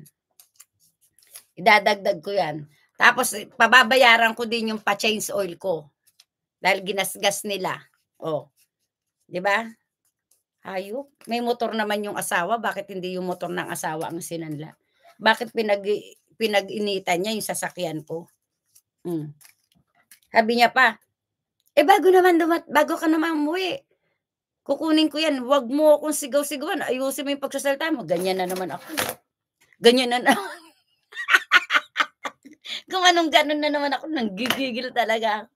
Idadagdag ko yan. Tapos, pababayaran ko din yung pa-change oil ko. Dahil ginasgas nila. Oh. 'Di ba? Hayop. May motor naman yung asawa, bakit hindi yung motor ng asawa ang sinanla? Bakit pinag pinag-initan niya yung sasakyan ko? Mm. Sabi niya pa, eh bago naman dumat, bago ka naman umuwi, kukunin ko yan. Huwag mo akong sigaw-sigawan. Ayusin mo yung pagsasalita mo. Ganyan na naman ako. Ganyan na naman. Gumanong ganon na naman ako. Nanggigigil talaga.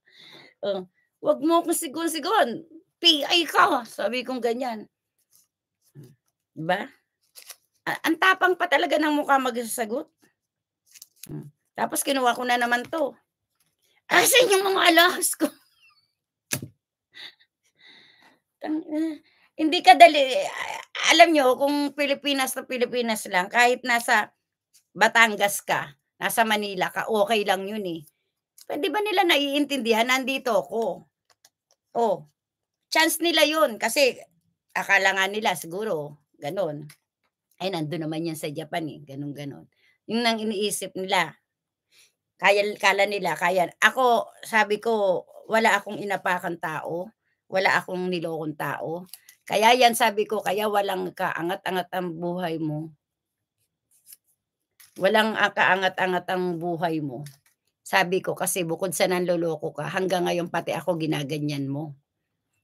Uh, huwag mo akong sigaw-sigawan. PI ka. Sabi kong ganyan. Diba? Ang tapang pa talaga ng mukha magsasagot. Hmm. Tapos kinuha ko na naman to. Asan yung mga alas ko? hindi ka dali, alam nyo, kung Pilipinas na Pilipinas lang, kahit nasa Batangas ka, nasa Manila ka, okay lang yun eh. Pwede ba nila naiintindihan, nandito ako. Oh, chance nila yun kasi akala nga nila siguro, ganun. Ay, nandun naman yan sa Japan eh, ganun ganon. Yun ang iniisip nila. Kaya, kala nila, kaya. Ako, sabi ko, wala akong inapakang tao wala akong nilokong tao. Kaya yan sabi ko, kaya walang kaangat-angat ang buhay mo. Walang kaangat-angat ang buhay mo. Sabi ko kasi bukod sa nanloloko ka, hanggang ngayon pati ako ginaganyan mo.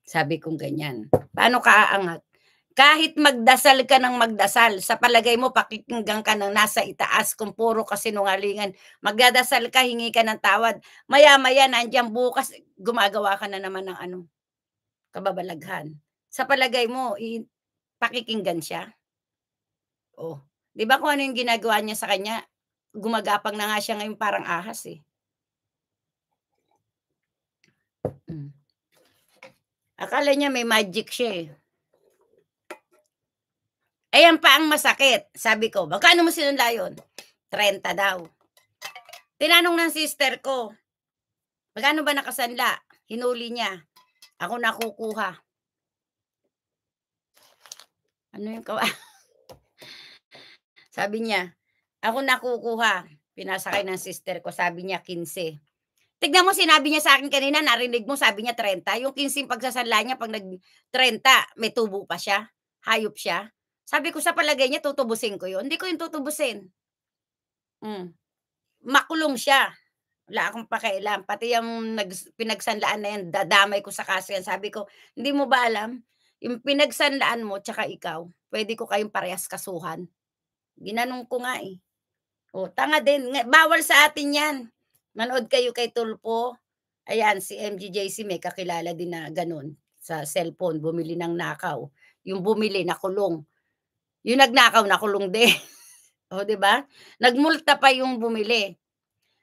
Sabi kong ganyan. Paano ka aangat? Kahit magdasal ka ng magdasal, sa palagay mo pakikinggan ka ng nasa itaas kung puro kasinungalingan. Magdadasal ka, hingi ka ng tawad. Maya-maya nandiyan bukas, gumagawa ka na naman ng ano, kababalaghan. Sa palagay mo, i- pakikinggan siya? Oh, 'di ba kung ano yung ginagawa niya sa kanya? Gumagapang na nga siya ngayon parang ahas eh. Hmm. Akala niya may magic siya eh. Ayan pa ang masakit. Sabi ko, magkano mo sinunda yun? 30 daw. Tinanong ng sister ko, magkano ba nakasanla? Hinuli niya. Ako nakukuha. Ano yung kawa? sabi niya, ako nakukuha. kukuha. Pinasakay ng sister ko. Sabi niya, 15. Tignan mo, sinabi niya sa akin kanina, narinig mo, sabi niya 30. Yung 15 pagsasanla niya, pag nag-30, may tubo pa siya. Hayop siya. Sabi ko sa palagay niya, tutubusin ko yun. Hindi ko yung tutubusin. Mm. Makulong siya wala akong pakialam. Pati yung nag, pinagsanlaan na yan, dadamay ko sa kaso yan. Sabi ko, hindi mo ba alam? Yung pinagsanlaan mo, tsaka ikaw, pwede ko kayong parehas kasuhan. Ginanong ko nga eh. O, oh, tanga din. Bawal sa atin yan. Manood kayo kay Tulpo. Ayan, si MGJC may kakilala din na ganun sa cellphone. Bumili ng nakaw. Yung bumili, nakulong. Yung nagnakaw, nakulong din. o, oh, di ba? Nagmulta pa yung bumili.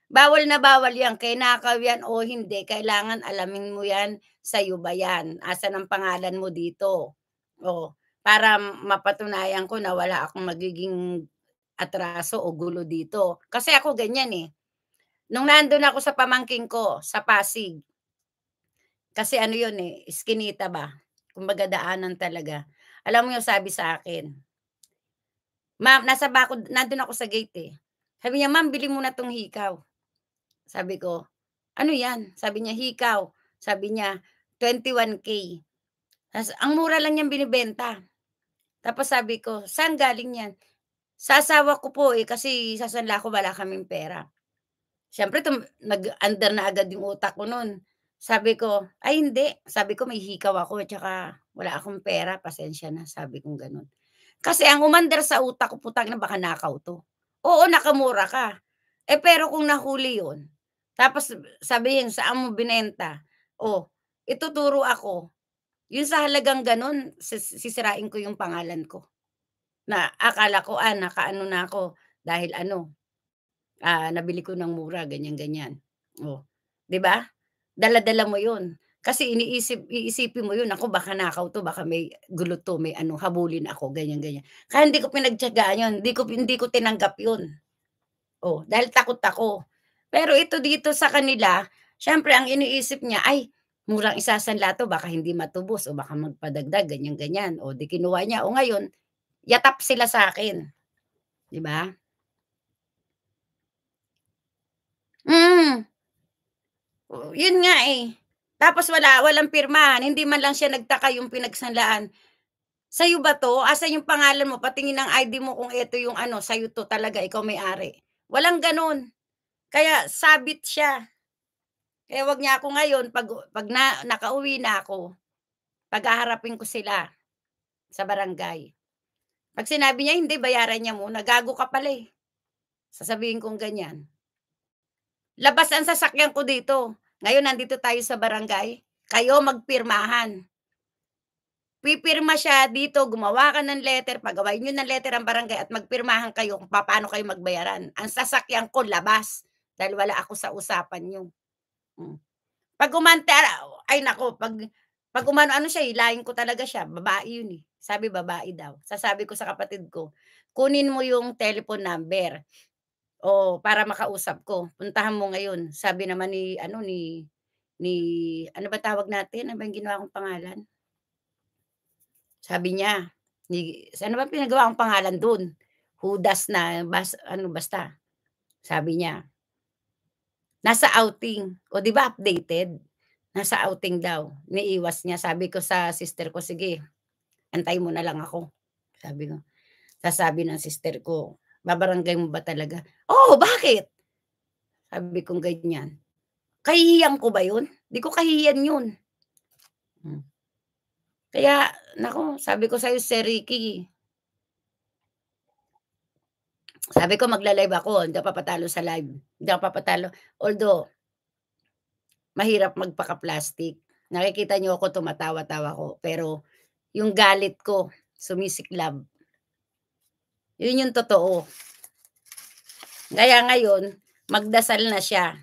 Bawal na bawal yan, kay nakaw yan o hindi, kailangan alamin mo yan, sa iyo ba yan? Asa ang pangalan mo dito? O, para mapatunayan ko na wala akong magiging atraso o gulo dito. Kasi ako ganyan eh. Nung nandun ako sa pamangking ko, sa Pasig, kasi ano yun eh, iskinita ba? Kumbaga daanan talaga. Alam mo yung sabi sa akin, Ma'am, nasa bako, nandun ako sa gate eh. Sabi niya, ma'am, bili mo na tong hikaw. Sabi ko, ano yan? Sabi niya, hikaw. Sabi niya, 21K. Tapos, ang mura lang niyang binibenta. Tapos sabi ko, saan galing yan? Sasawa ko po eh, kasi sa ko wala kaming pera. Siyempre, nag-under na agad yung utak ko noon. Sabi ko, ay hindi. Sabi ko, may hikaw ako at eh, saka wala akong pera. Pasensya na. Sabi kong ganun. Kasi ang umander sa utak ko, putang na baka nakaw to. Oo, nakamura ka. Eh pero kung nahuli yon tapos sabihin, saan mo binenta? O, oh, ituturo ako. Yun sa halagang ganun, sisirain ko yung pangalan ko. Na akala ko, ah, nakaano na ako dahil ano, ah, nabili ko ng mura, ganyan-ganyan. O, oh, di ba? Dala-dala mo yun. Kasi iniisip, iisipin mo yun, ako baka nakaw to, baka may gulo may ano, habulin ako, ganyan, ganyan. Kaya hindi ko pinagtsagaan yun, hindi ko, hindi ko tinanggap yun. Oh, dahil takot ako. Pero ito dito sa kanila, syempre ang iniisip niya, ay, murang isasanla to, baka hindi matubos o baka magpadagdag, ganyan-ganyan. O di kinuha niya. O ngayon, yatap sila sa akin. Di ba? Mm. yun nga eh. Tapos wala, walang pirmahan. Hindi man lang siya nagtaka yung pinagsanlaan. Sa'yo ba to? Asa yung pangalan mo? Patingin ng ID mo kung ito yung ano, sa'yo to talaga, ikaw may-ari. Walang ganun. Kaya sabit siya. Kaya eh, wag niya ako ngayon pag pag na, nakauwi na ako. Pagaharapin ko sila sa barangay. Pag sinabi niya hindi bayaran niya muna, gago ka pala eh. Sasabihin kong ganyan. Labas ang sasakyan ko dito. Ngayon nandito tayo sa barangay. Kayo magpirmahan. Pipirma siya dito, gumawa ka ng letter, pagawain nyo ng letter ang barangay at magpirmahan kayo kung paano kayo magbayaran. Ang sasakyan ko, labas. Dahil wala ako sa usapan niyo. Hmm. Pag umante, ah, ay nako, pag, pag umano, ano siya, hilahin eh, ko talaga siya. Babae yun eh. Sabi babae daw. Sasabi ko sa kapatid ko, kunin mo yung telephone number. O, para makausap ko. Puntahan mo ngayon. Sabi naman ni, ano, ni, ni, ano ba tawag natin? Ano ba yung ginawa kong pangalan? Sabi niya, ni, ano ba pinagawa ang pangalan doon? Hudas na, bas, ano basta. Sabi niya, Nasa outing. O di ba updated? Nasa outing daw. Niiwas niya. Sabi ko sa sister ko, sige, antay mo na lang ako. Sabi ko. Sasabi ng sister ko, babarangay mo ba talaga? Oh, bakit? Sabi ko ganyan. Kahihiyan ko ba yun? Di ko kahihiyan yun. Hmm. Kaya, nako, sabi ko sa'yo, Sir Ricky, sabi ko, magla-live ako, hindi papatalo sa live. Hindi ako papatalo. Although, mahirap magpaka-plastic. Nakikita niyo ako, tumatawa-tawa ko. Pero, yung galit ko, sumisiklab. Yun yung totoo. Kaya ngayon, magdasal na siya.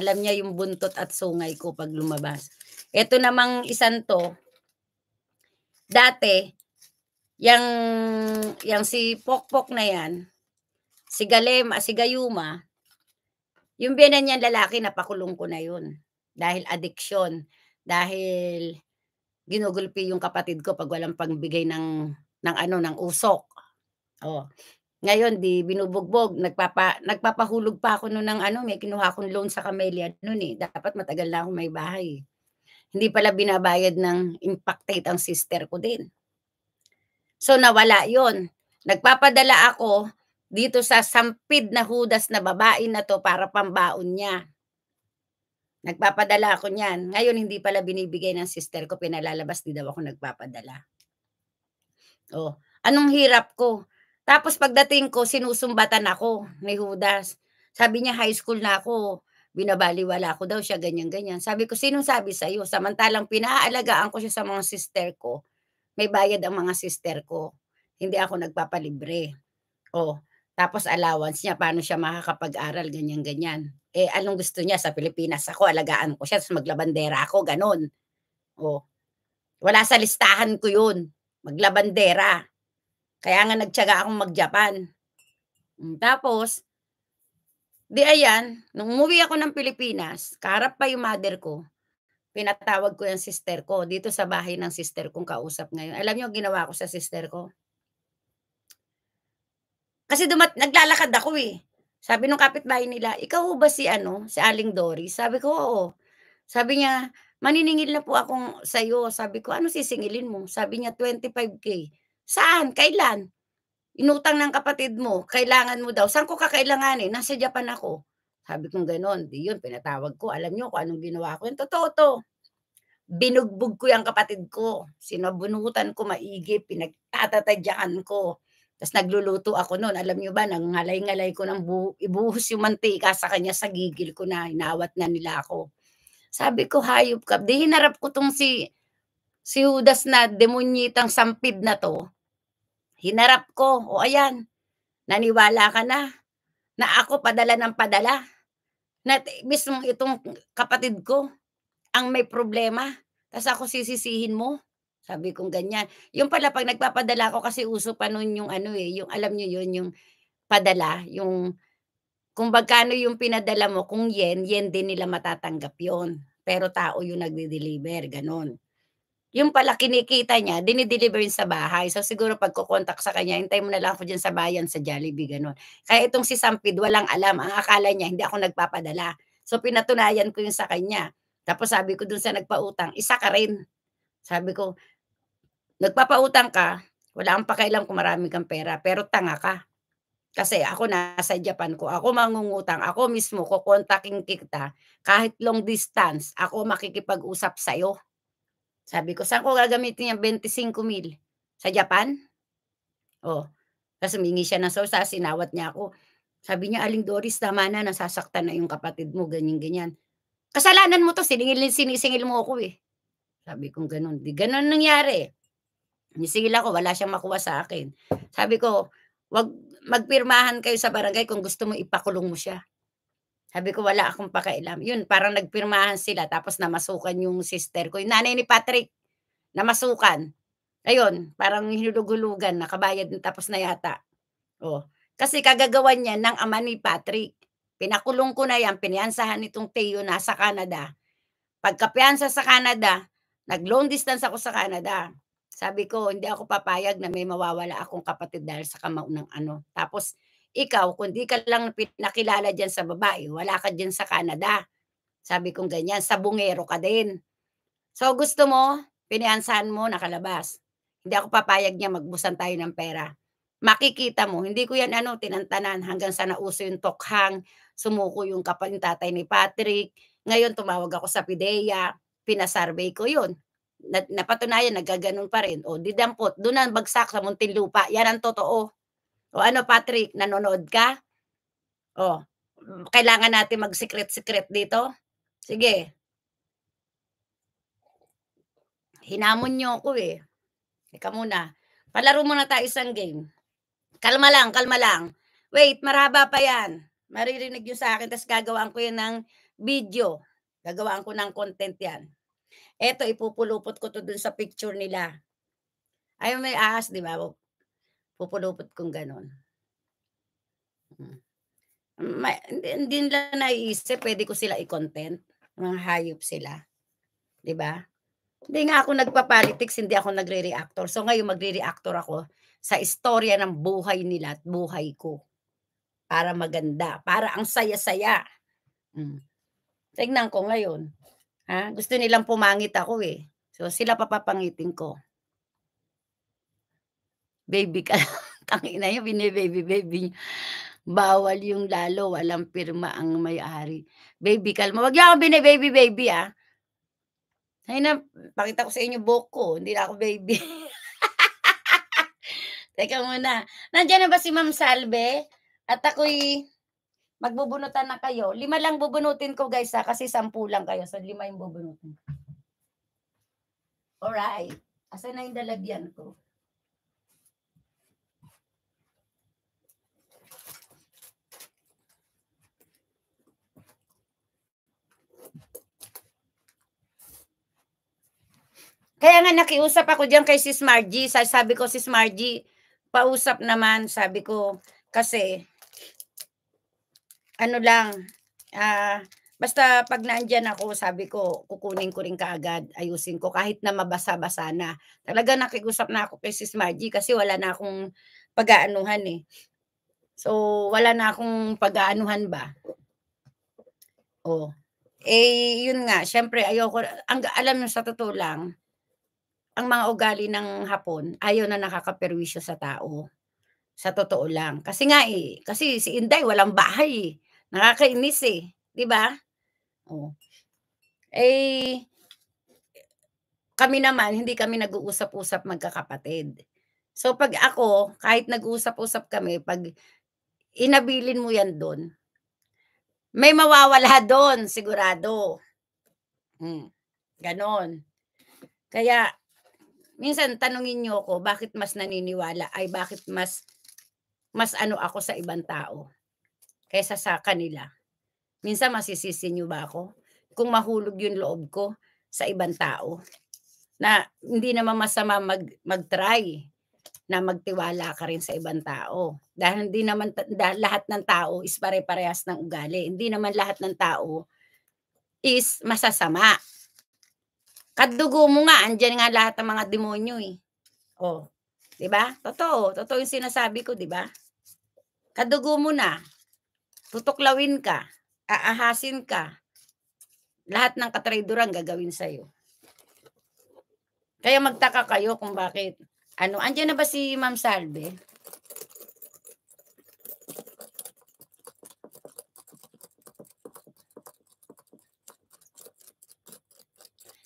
Alam niya yung buntot at sungay ko pag lumabas. Ito namang isang to, dati, yang, yang si Pokpok na yan, si Galema, si Gayuma, yung biyanan niyang lalaki, napakulong ko na yun. Dahil addiction. Dahil ginugulpi yung kapatid ko pag walang pangbigay ng, ng ano, ng usok. Oh. Ngayon, di binubugbog. Nagpapa, nagpapahulog pa ako noon ng ano, may kinuha akong loan sa Camellia noon eh. Dapat matagal na akong may bahay. Hindi pala binabayad ng impactate ang sister ko din. So nawala yon Nagpapadala ako dito sa sampid na hudas na babae na to para pambaon niya. Nagpapadala ako niyan. Ngayon hindi pala binibigay ng sister ko, pinalalabas din daw ako nagpapadala. Oh, anong hirap ko? Tapos pagdating ko, sinusumbatan ako ni Judas. Sabi niya, high school na ako. Binabaliwala ko daw siya, ganyan-ganyan. Sabi ko, sinong sabi sa'yo? Samantalang pinaalagaan ko siya sa mga sister ko. May bayad ang mga sister ko. Hindi ako nagpapalibre. Oh, tapos allowance niya, paano siya makakapag-aral, ganyan-ganyan. Eh, anong gusto niya sa Pilipinas? Ako, alagaan ko siya, tapos maglabandera ako, ganun. O, oh, wala sa listahan ko yun. Maglabandera. Kaya nga nagtsaga akong mag-Japan. Hmm, tapos, di ayan, nung umuwi ako ng Pilipinas, kaharap pa yung mother ko, pinatawag ko yung sister ko dito sa bahay ng sister kong kausap ngayon. Alam niyo ginawa ko sa sister ko? Kasi dumat, naglalakad ako eh. Sabi nung kapitbahay nila, ikaw ba si ano, si Aling Doris? Sabi ko, oo. Sabi niya, maniningil na po akong sa'yo. Sabi ko, ano sisingilin mo? Sabi niya, 25K. Saan? Kailan? Inutang ng kapatid mo. Kailangan mo daw. Saan ko kakailanganin? Eh? Nasa Japan ako. Sabi kong ganon. Di yun, pinatawag ko. Alam niyo kung anong ginawa ko. Yung totoo to. Binugbog ko yung kapatid ko. Sinabunutan ko maigi. Pinagtatatadyakan ko tapos nagluluto ako noon. Alam niyo ba, nangalay-ngalay ko ng bu- ibuhos yung mantika sa kanya sa gigil ko na inawat na nila ako. Sabi ko, hayop ka. Di hinarap ko tong si, si Judas na demunyitang sampid na to. Hinarap ko. O ayan, naniwala ka na. Na ako padala ng padala. Na mismo itong kapatid ko ang may problema. Tapos ako sisisihin mo. Sabi kong ganyan. Yung pala pag nagpapadala ako kasi uso pa noon yung ano eh, yung alam niyo yun, yung padala, yung kung magkano yung pinadala mo, kung yen, yen din nila matatanggap yon Pero tao yung nagde-deliver, ganun. Yung pala kinikita niya, dinideliver yun sa bahay. So siguro pag kukontak sa kanya, hintay mo na lang ako dyan sa bayan, sa Jollibee, ganun. Kaya itong si Sampid, walang alam. Ang akala niya, hindi ako nagpapadala. So pinatunayan ko yun sa kanya. Tapos sabi ko dun sa nagpautang, isa ka rin. Sabi ko, Nagpapautang ka, wala kang pakialam kung marami kang pera, pero tanga ka. Kasi ako nasa Japan ko, ako mangungutang, ako mismo kukontaking kita, kahit long distance, ako makikipag-usap sa iyo. Sabi ko, saan ko gagamitin yung 25 mil? Sa Japan? Oh, kasi mingi siya ng source, tapos sinawat niya ako. Sabi niya, Aling Doris, tama na, nasasaktan na yung kapatid mo, ganyan-ganyan. Kasalanan mo to, siningil, sinisingil mo ako eh. Sabi kong ganun. Di ganun nangyari. Ni sige lang ako, wala siyang makuha sa akin. Sabi ko, wag magpirmahan kayo sa barangay kung gusto mo ipakulong mo siya. Sabi ko, wala akong pakailam. Yun, parang nagpirmahan sila tapos namasukan yung sister ko. Yung nanay ni Patrick, namasukan. Ayun, parang hinulugulugan, nakabayad na tapos na yata. Oh. Kasi kagagawan niya ng ama ni Patrick. Pinakulong ko na yan, piniansahan nitong Teo na sa Canada. Pagkapiansa sa Canada, nag-long distance ako sa Canada. Sabi ko, hindi ako papayag na may mawawala akong kapatid dahil sa kamao ng ano. Tapos, ikaw, kung di ka lang pinakilala dyan sa babae, wala ka dyan sa Canada. Sabi kong ganyan, sabungero ka din. So gusto mo, piniansahan mo, nakalabas. Hindi ako papayag niya magbusan tayo ng pera. Makikita mo, hindi ko yan ano, tinantanan hanggang sa nauso yung tokhang, sumuko yung kapal tatay ni Patrick. Ngayon tumawag ako sa PIDEA, pinasurvey ko yun napatunayan, nagaganon pa rin. O, didampot, doon ang bagsak sa lupa. Yan ang totoo. O ano, Patrick, nanonood ka? O, kailangan natin mag-secret-secret dito? Sige. Hinamon niyo ako eh. Ika muna. Palaro muna tayo isang game. Kalma lang, kalma lang. Wait, maraba pa yan. Maririnig nyo sa akin, tapos gagawaan ko yan ng video. Gagawaan ko ng content yan. Eto, ipupulupot ko to dun sa picture nila. Ayun may ahas, di ba? Pupulupot kong ganun. Hmm. May, hindi, hindi nila naiisip, pwede ko sila i-content. Mga hayop sila. Di ba? Hindi nga ako nagpa-politics, hindi ako nagre-reactor. So ngayon magre-reactor ako sa istorya ng buhay nila at buhay ko. Para maganda, para ang saya-saya. Mm. Tignan ko ngayon. Ha? Gusto nilang pumangit ako eh. So sila papapangitin ko. Baby ka lang. na yung binibaby baby niya. Bawal yung lalo. Walang pirma ang may-ari. Baby kalma. Huwag niyo ako binibaby baby ah. Hay na, pakita ko sa inyo buhok ko. Hindi na ako baby. Teka muna. Nandiyan na ba si Ma'am Salve? At ako'y magbubunutan na kayo. Lima lang bubunutin ko guys ha, kasi sampu lang kayo. So lima yung bubunutin ko. Alright. Asa na yung dalagyan ko? Kaya nga nakiusap ako diyan kay Sis Margie. Sabi ko, Sis Margie, pausap naman. Sabi ko, kasi ano lang, ah, uh, basta pag naandyan ako, sabi ko, kukunin ko rin kaagad, ayusin ko, kahit na mabasa-basa na. Talaga nakikusap na ako kay Sis Margie kasi wala na akong pag-aanuhan eh. So, wala na akong pag-aanuhan ba? Oh. Eh, yun nga, syempre, ko, ang, alam nyo sa totoo lang, ang mga ugali ng hapon, ayaw na nakakaperwisyo sa tao. Sa totoo lang. Kasi nga eh, kasi si Inday walang bahay eh. Nakakainis eh. Di ba? Oh. Eh, kami naman, hindi kami nag-uusap-usap magkakapatid. So pag ako, kahit nag-uusap-usap kami, pag inabilin mo yan doon, may mawawala doon, sigurado. Hmm. Ganon. Kaya, minsan tanungin niyo ako, bakit mas naniniwala? Ay, bakit mas mas ano ako sa ibang tao kaysa sa kanila. Minsan masisisi niyo ba ako? Kung mahulog yung loob ko sa ibang tao na hindi naman masama mag, mag-try na magtiwala ka rin sa ibang tao. Dahil hindi naman dahil lahat ng tao is pare-parehas ng ugali. Hindi naman lahat ng tao is masasama. Kadugo mo nga, andyan nga lahat ng mga demonyo eh. Oh, 'di ba? Totoo, totoo 'yung sinasabi ko, 'di ba? Kadugo mo na. Tutuklawin ka. Aahasin ka. Lahat ng katraidoran gagawin sa'yo. Kaya magtaka kayo kung bakit. Ano, andyan na ba si Ma'am Salve?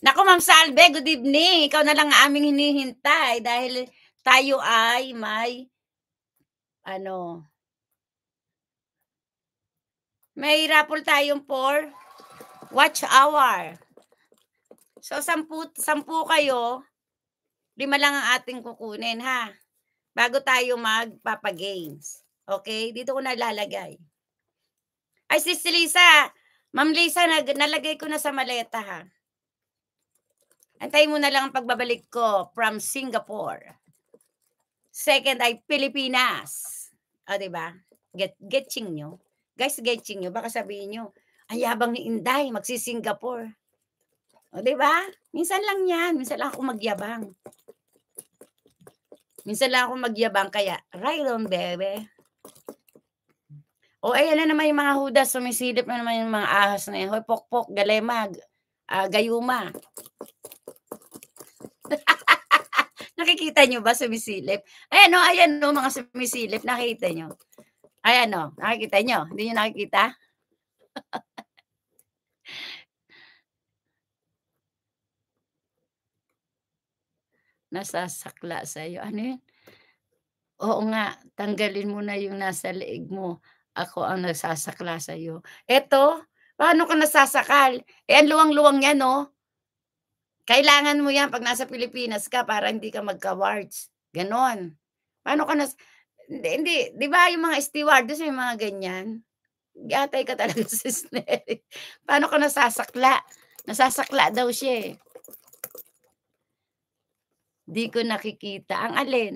Nako Ma'am Salve, good evening. Ikaw na lang ang aming hinihintay dahil tayo ay may ano may raffle tayong for watch hour. So, sampu, sampu kayo. Lima lang ang ating kukunin, ha? Bago tayo magpapagames. Okay? Dito ko nalalagay. Ay, sis Lisa. Ma'am Lisa, nag, nalagay ko na sa maleta, ha? Antayin mo na lang ang pagbabalik ko from Singapore. Second ay Pilipinas. O, oh, diba? Get, getching nyo. Guys, getching nyo, baka sabihin nyo, ang yabang ni Inday, magsi-Singapore. O, di ba? Minsan lang yan. Minsan lang ako magyabang. Minsan lang ako magyabang. Kaya, right on, bebe. O, ayan na naman yung mga hudas. Sumisilip na naman yung mga ahas na yan. Hoy, pokpok, galemag, uh, ah, gayuma. Nakikita nyo ba sumisilip? Ayan o, ayan o, mga sumisilip. Nakita nyo. Ay, ano? nakikita nyo? Hindi nyo nakikita? Nasasakla sa'yo. Ano yun? Oo nga, tanggalin mo na yung nasa leeg mo. Ako ang nagsasakla sa'yo. Eto, paano ka nasasakal? Eh, ang luwang-luwang yan, no? Oh. Kailangan mo yan pag nasa Pilipinas ka para hindi ka magka-warts. Ganon. Paano ka nas... Hindi, hindi. Di ba yung mga stewardess, may mga ganyan? Gatay ka talaga si Sneri. Paano ka nasasakla? Nasasakla daw siya eh. Di ko nakikita. Ang alin?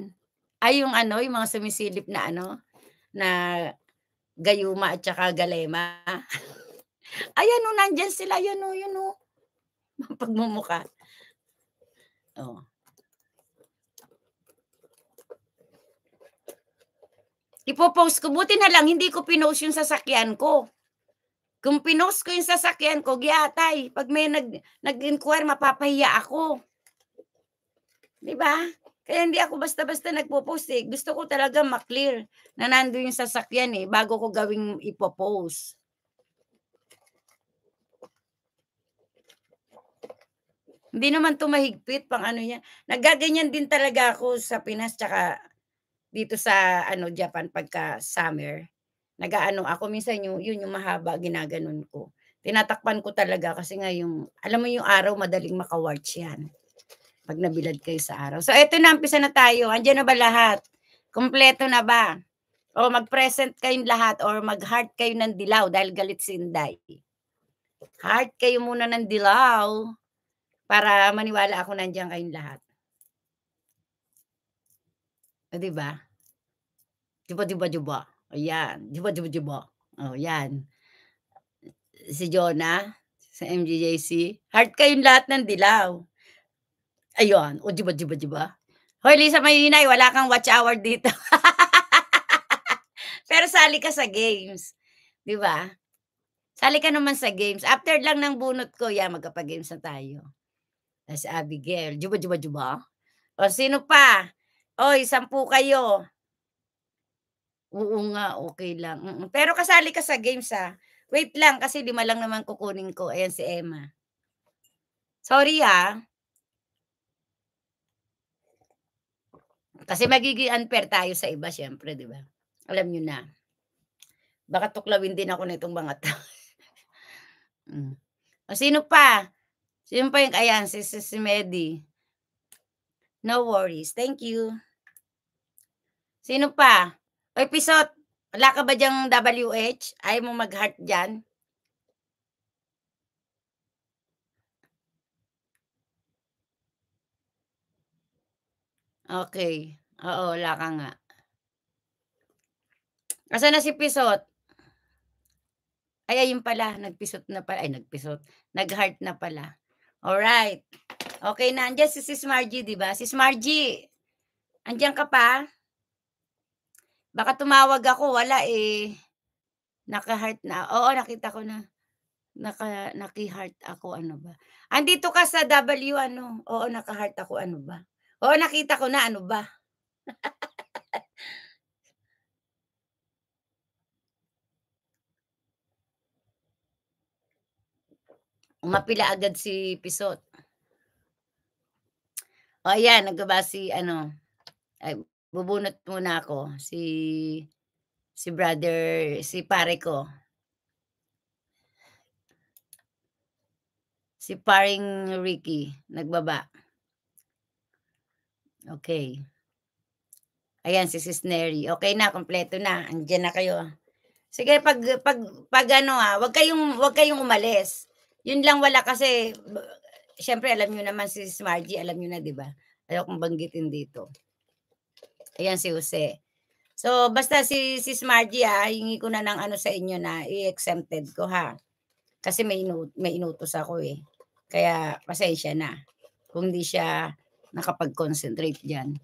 Ay yung ano, yung mga sumisilip na ano, na gayuma at saka galema. Ayan o, nandyan sila. Ayan o, oh, yun o. Oh. Pagmumukha. Oh. Ipopost ko. Buti na lang, hindi ko pinost yung sasakyan ko. Kung pinost ko yung sasakyan ko, giyatay. Pag may nag, nag-inquire, mapapahiya ako. Di ba? Kaya hindi ako basta-basta nagpo-post eh. Gusto ko talaga maklear na nandoon yung sasakyan eh bago ko gawing ipopost. Hindi naman tumahigpit pang ano yan. Nagaganyan din talaga ako sa Pinas tsaka dito sa ano Japan pagka summer. Nagaano ako minsan yung yun yung mahaba ginaganon ko. Tinatakpan ko talaga kasi nga yung alam mo yung araw madaling makawatch yan. Pag nabilad kayo sa araw. So eto na umpisa na tayo. Andiyan na ba lahat? Kompleto na ba? O mag-present kayong lahat or mag-heart kayo ng dilaw dahil galit si Inday. Heart kayo muna ng dilaw para maniwala ako nandiyan kayong lahat. Ah, di ba? Diba, diba, diba? O, yan. Diba, diba, diba? Oh, yan. Si Jonah, sa MGJC. Heart kayong lahat ng dilaw. Ayun. O, oh, diba, diba, diba? Hoy, Lisa may Mahinay, wala kang watch hour dito. Pero sali ka sa games. Di ba? Sali ka naman sa games. After lang ng bunot ko, yan, yeah, magkapag-games na tayo. Si Abigail. Juba, diba, juba, diba, juba. Diba? O, oh, sino pa? Oy, sampu kayo. Oo nga, okay lang. Mm. Pero kasali ka sa games ha. Ah. Wait lang kasi lima lang naman kukunin ko. Ayan si Emma. Sorry ha. Ah. Kasi magiging unfair tayo sa iba syempre, di ba? Alam niyo na. Baka tuklawin din ako nitong mga tao. mm. sino pa? Sino pa yung, ayan, si, si, si Medi. No worries. Thank you. Sino pa? Oy, Pisot, wala ka ba dyang WH? Ayaw mo mag-heart dyan? Okay. Oo, wala ka nga. Asa na si Pisot? Ay, ayun pala. Nagpisot na pala. Ay, nagpisot. Nag-heart na pala. Alright. Okay na. Andiyan si Sis Margie, di ba? Sis Margie, andiyan ka pa? Baka tumawag ako, wala eh. Naka-heart na. Oo, nakita ko na. Naka, naki-heart ako, ano ba? Andito ka sa W, ano? Oo, naka-heart ako, ano ba? Oo, nakita ko na, ano ba? Umapila agad si Pisot. O, ayan, nagbaba si, ano, ay, Bubunot muna ako si si brother, si pare ko. Si paring Ricky, nagbaba. Okay. Ayan, si Sis Neri. Okay na, kompleto na. Andiyan na kayo. Sige, pag, pag, pag ano ha, ah, wag kayong, wag kayong umalis. Yun lang wala kasi, syempre alam niyo naman si Sis Margie, alam niyo na, di ba? Ayaw banggitin dito. Ayan si Jose. So, basta si, si Smargy, ah, hingi ko na ng ano sa inyo na i-exempted ko, ha? Kasi may, inut may inutos ako, eh. Kaya, pasensya na. Kung di siya nakapag-concentrate dyan.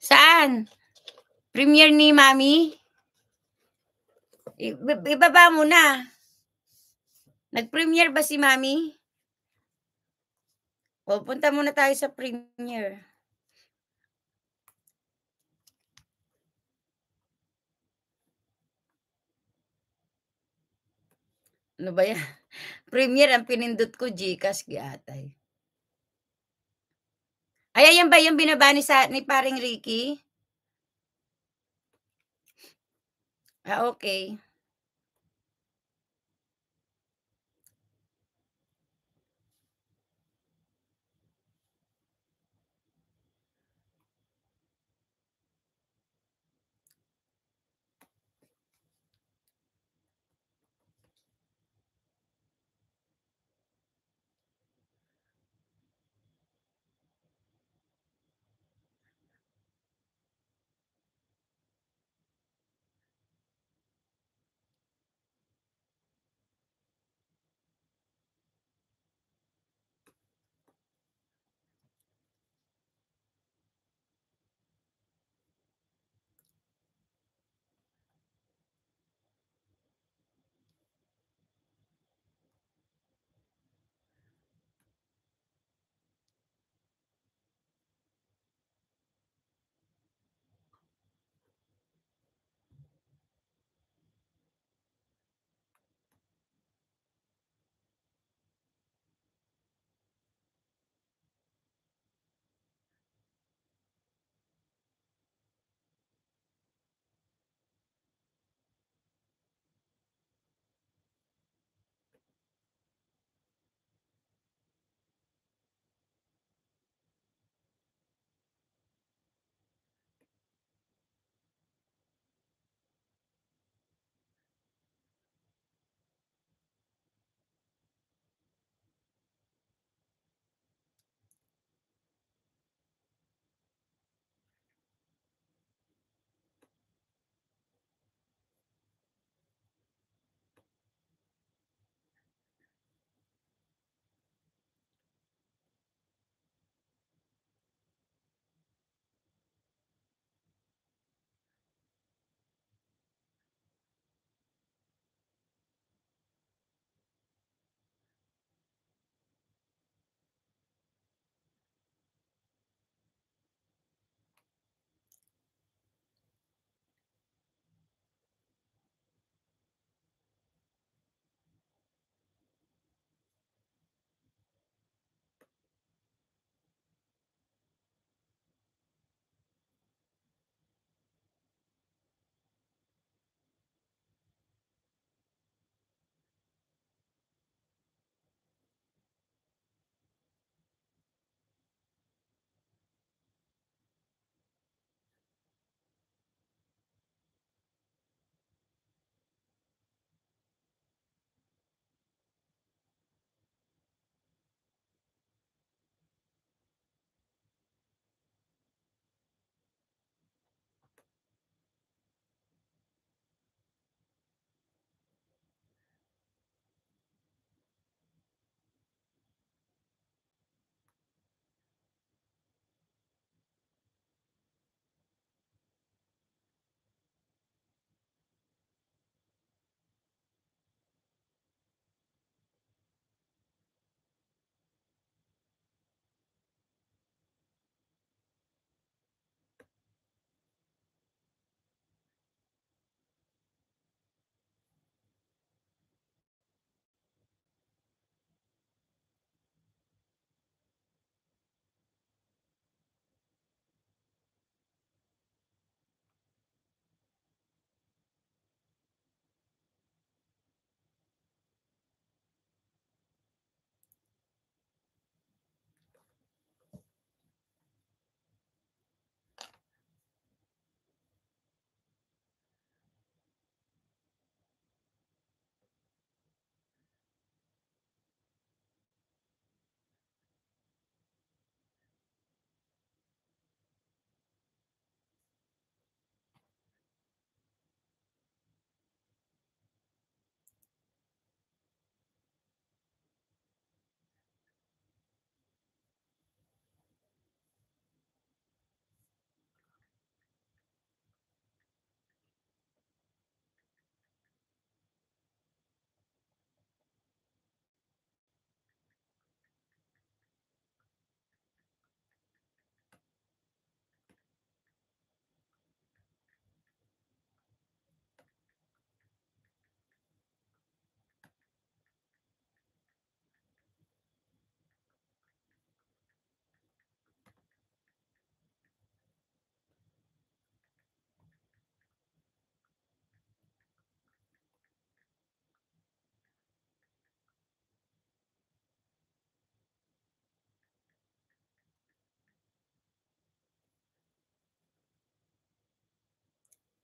Saan? Premiere ni Mami? I ibaba muna. na. Nag-premiere ba si Mami? O, punta muna tayo sa premiere. Ano ba yan? Premiere ang pinindot ko, Gcash, giatay. Ay, ayan ba yung binaba ni, sa, ni paring Ricky? Ah, okay.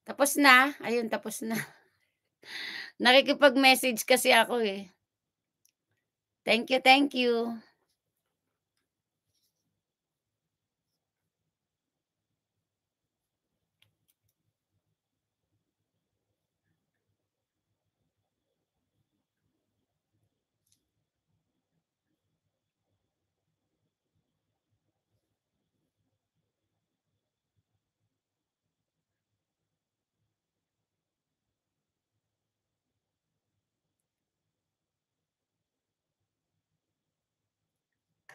Tapos na. Ayun, tapos na. Nakikipag-message kasi ako eh. Thank you, thank you.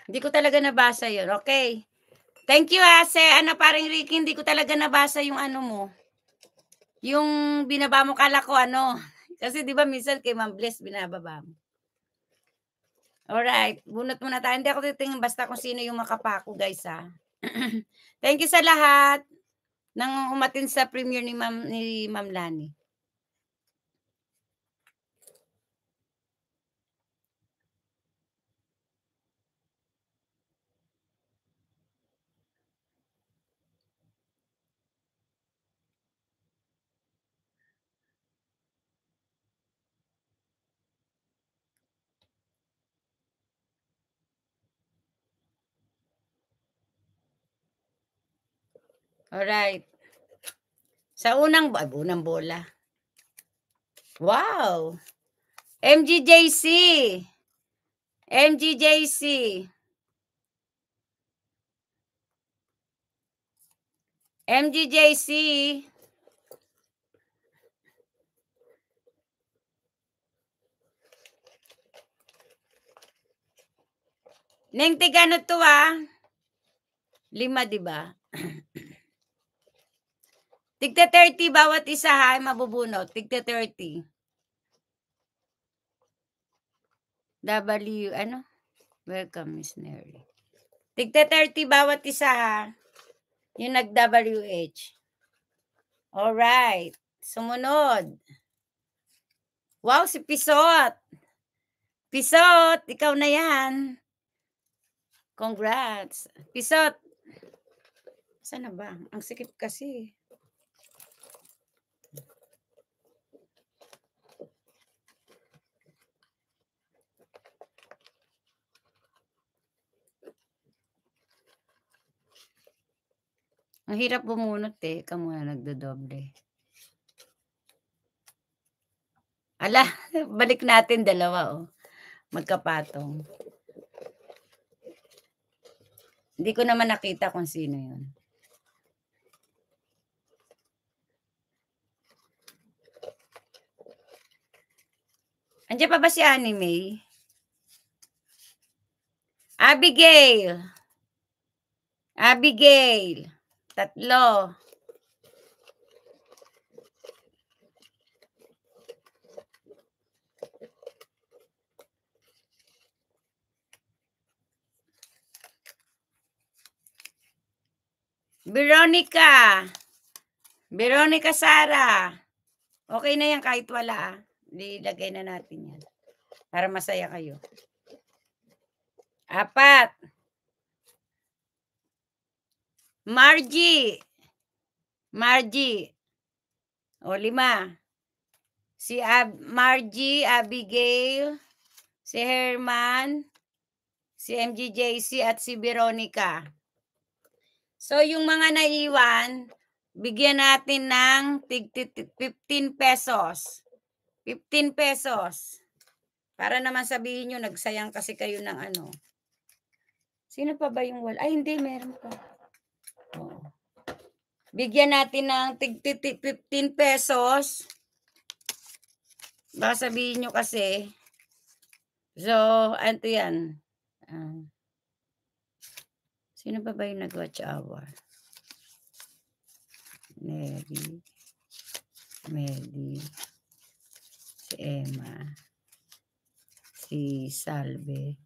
Hindi ko talaga nabasa yun. Okay. Thank you, Ase. Ah, ano, paring Ricky, hindi ko talaga nabasa yung ano mo. Yung binaba mo kala ko, ano. Kasi di ba minsan kay Ma'am Bless binababa mo. Alright. Bunot muna tayo. Hindi ako titingin basta kung sino yung makapako, guys, ha. Ah. Thank you sa lahat nang umatin sa premiere ni Ma'am ni Ma'am Lani. Alright. Sa unang, ay, unang bola. Wow! MGJC! MGJC! MGJC! Neng tigano ano to ah? Lima, di ba? Tigta 30 bawat isa ha, mabubunot. Tigta 30. W, ano? Welcome, Miss Mary. Tigta 30 bawat isa ha. Yung nag-WH. Alright. Sumunod. Wow, si Pisot. Pisot, ikaw na yan. Congrats. Pisot. Sana ba? Ang sikip kasi. Ang hirap bumunot eh. Ikaw muna nagdodoble. Ala, balik natin dalawa oh. Magkapatong. Hindi ko naman nakita kung sino yun. Andiyan pa ba si anime? Abigail! Abigail! Tatlo. Veronica. Veronica Sara. Okay na yan kahit wala ah. Lilagay na natin yan. Para masaya kayo. Apat. Margie. Margie. O, lima. Si Ab Margie, Abigail, si Herman, si MGJC, at si Veronica. So, yung mga naiwan, bigyan natin ng 15 pesos. 15 pesos. Para naman sabihin nyo, nagsayang kasi kayo ng ano. Sino pa ba yung wala? Ay, hindi, meron pa. Bigyan natin ng tig 15 pesos. Baka sabihin nyo kasi. So, ano yan? Uh, sino pa ba yung nag-watch hour? Mary. Mary. Si Emma. Si Salve.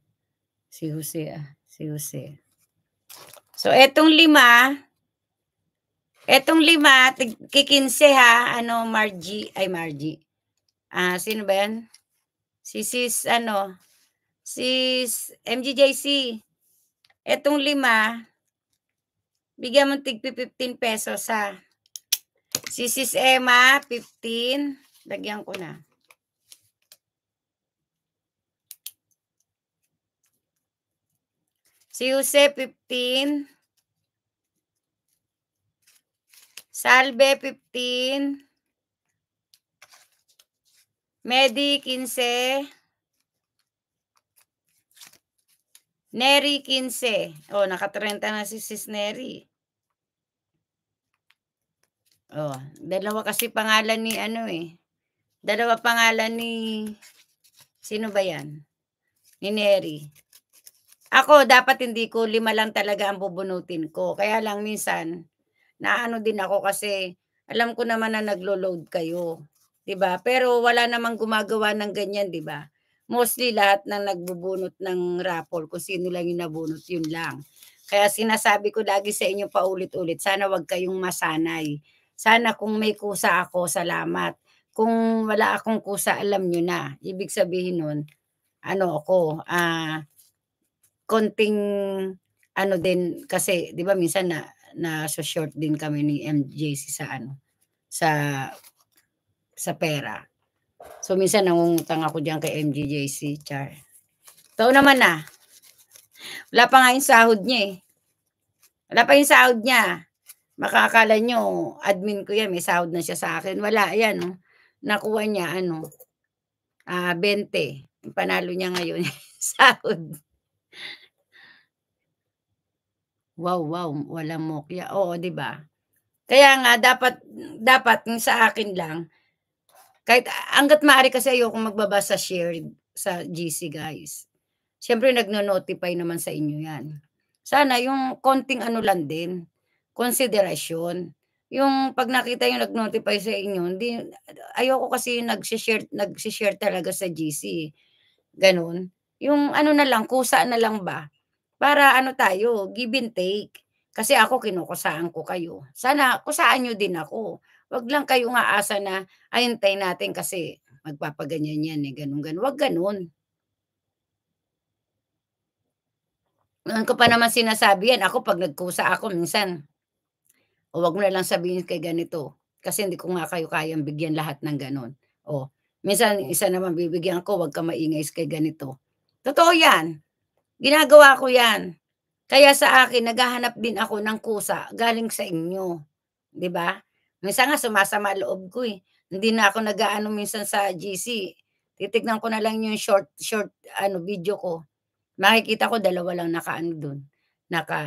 Si Jose. Ah, si Jose. So, etong lima, Etong lima, kikinse ha, ano, Margie, ay Margie. Ah, sino ba yan? Si sis, ano, sis MGJC. Etong lima, bigyan mo tig 15 pesos ha. Si sis Emma, 15. Lagyan ko na. Si Jose, 15. Salve 15. Medi 15. Neri 15. Oh, naka-30 na si Sis Neri. Oh, dalawa kasi pangalan ni ano eh. Dalawa pangalan ni sino ba 'yan? Ni Neri. Ako dapat hindi ko lima lang talaga ang bubunutin ko. Kaya lang minsan na ano din ako kasi alam ko naman na naglo-load kayo. 'di ba? Pero wala namang gumagawa ng ganyan, 'di ba? Mostly lahat ng nagbubunot ng raffle, kung sino lang yung nabunot, yun lang. Kaya sinasabi ko lagi sa inyo paulit-ulit, sana wag kayong masanay. Sana kung may kusa ako, salamat. Kung wala akong kusa, alam nyo na. Ibig sabihin nun, ano ako, ah, uh, konting ano din kasi 'di ba minsan na na so short din kami ni MJC sa ano sa sa pera. So minsan nangungutang ako diyan kay MJJC char. Tao naman na. Ah. Wala pa nga yung sahod niya eh. Wala pa yung sahod niya. Makakala nyo, admin ko yan, may sahod na siya sa akin. Wala, yan. Oh. Nakuha niya, ano, uh, ah, 20. panalo niya ngayon, sahod. Wow, wow, walang mokya. Oo, 'di ba? Kaya nga dapat dapat sa akin lang kahit hangga't maaari kasi ayoko magbaba sa shared sa GC guys. Siyempre nagno-notify naman sa inyo 'yan. Sana yung konting ano lang din, consideration. Yung pag nakita yung nag-notify sa inyo, hindi ayoko kasi nag-share nag-share talaga sa GC. Eh. Ganun. Yung ano na lang, kusa na lang ba? Para ano tayo, give and take. Kasi ako kinukusaan ko kayo. Sana kusaan nyo din ako. Huwag lang kayo nga asa na ayintay natin kasi magpapaganyan yan eh, ganun ganun. Huwag ganun. Noon ko pa naman sinasabi yan. Ako pag nagkusa ako minsan, o wag mo na lang sabihin kay ganito. Kasi hindi ko nga kayo kayang bigyan lahat ng ganun. O, minsan isa naman bibigyan ko, wag ka maingay kay ganito. Totoo yan. Ginagawa ko yan. Kaya sa akin, naghahanap din ako ng kusa galing sa inyo. ba? Diba? Minsan nga sumasama loob ko eh. Hindi na ako nag-aano minsan sa GC. Titignan ko na lang yung short short ano video ko. Makikita ko dalawa lang nakaano doon. Naka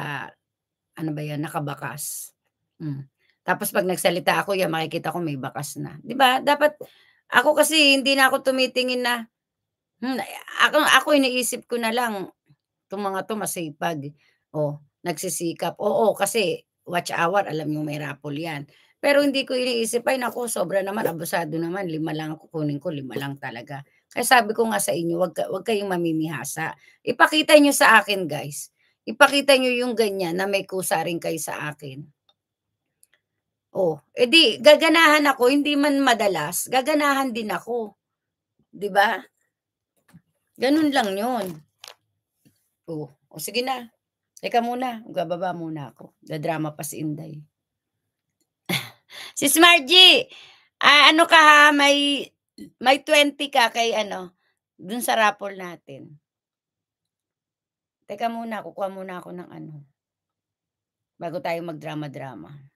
ano ba yan, nakabakas. Mm. Tapos pag nagsalita ako, yan makikita ko may bakas na. 'Di ba? Dapat ako kasi hindi na ako tumitingin na hmm, ako ako iniisip ko na lang Itong mga to masipag. O, oh, nagsisikap. Oo, kasi watch hour, alam mo may rapol yan. Pero hindi ko iniisip, ay nako, sobra naman, abusado naman, lima lang kukunin ko, lima lang talaga. Kaya sabi ko nga sa inyo, wag, wag kayong mamimihasa. Ipakita nyo sa akin, guys. Ipakita nyo yung ganyan na may kusa rin kayo sa akin. Oh, edi eh, gaganahan ako, hindi man madalas, gaganahan din ako. 'Di ba? Ganun lang 'yon. Oh, o oh, sige na. Teka muna, gababa muna ako. Dadrama pa si Inday. si Smarty, uh, ah, ano ka ha, may, may 20 ka kay ano, dun sa raffle natin. Teka muna, kukuha muna ako ng ano. Bago tayo magdrama-drama.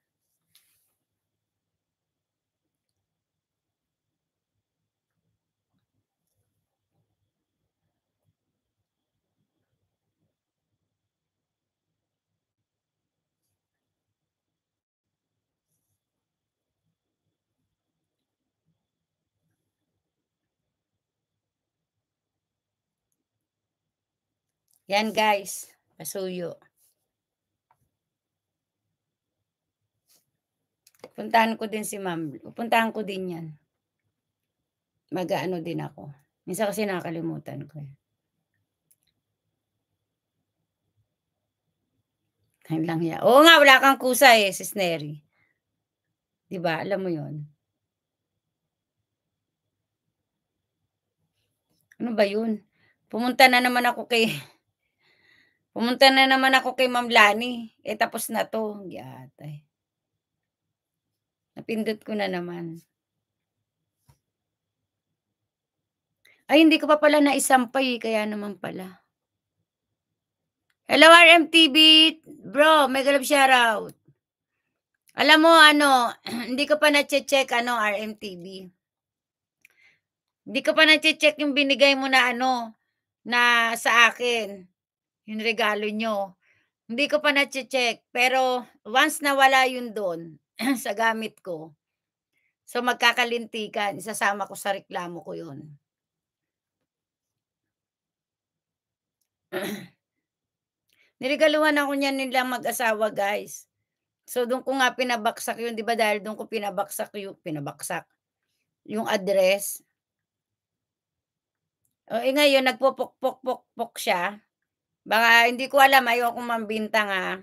Yan guys, pasuyo. Puntahan ko din si ma'am. Puntahan ko din yan. Mag-ano din ako. Minsan kasi nakakalimutan ko. Kain eh. lang ya. Oo nga, wala kang kusa eh, sis Neri. Diba? Alam mo yon Ano ba yun? Pumunta na naman ako kay... Pumunta na naman ako kay Ma'am Lani. Eh, tapos na to. Yatay. Napindot ko na naman. Ay, hindi ko pa pala naisampay. Kaya naman pala. Hello, RMTV. Bro, may galab shoutout. Alam mo, ano, hindi ko pa na-check, ano, RMTV. Hindi ko pa na-check yung binigay mo na, ano, na sa akin yung regalo nyo. Hindi ko pa na-check. Pero once nawala yun doon sa gamit ko, so magkakalintikan, isasama ko sa reklamo ko yun. Nirigaluhan ako niya nila mag-asawa, guys. So doon ko nga pinabaksak yun, 'di ba? Dahil doon ko pinabaksak yung pinabaksak yung address. O eh ngayon nagpopok-pok-pok siya. Baka hindi ko alam, ayoko mambintang nga.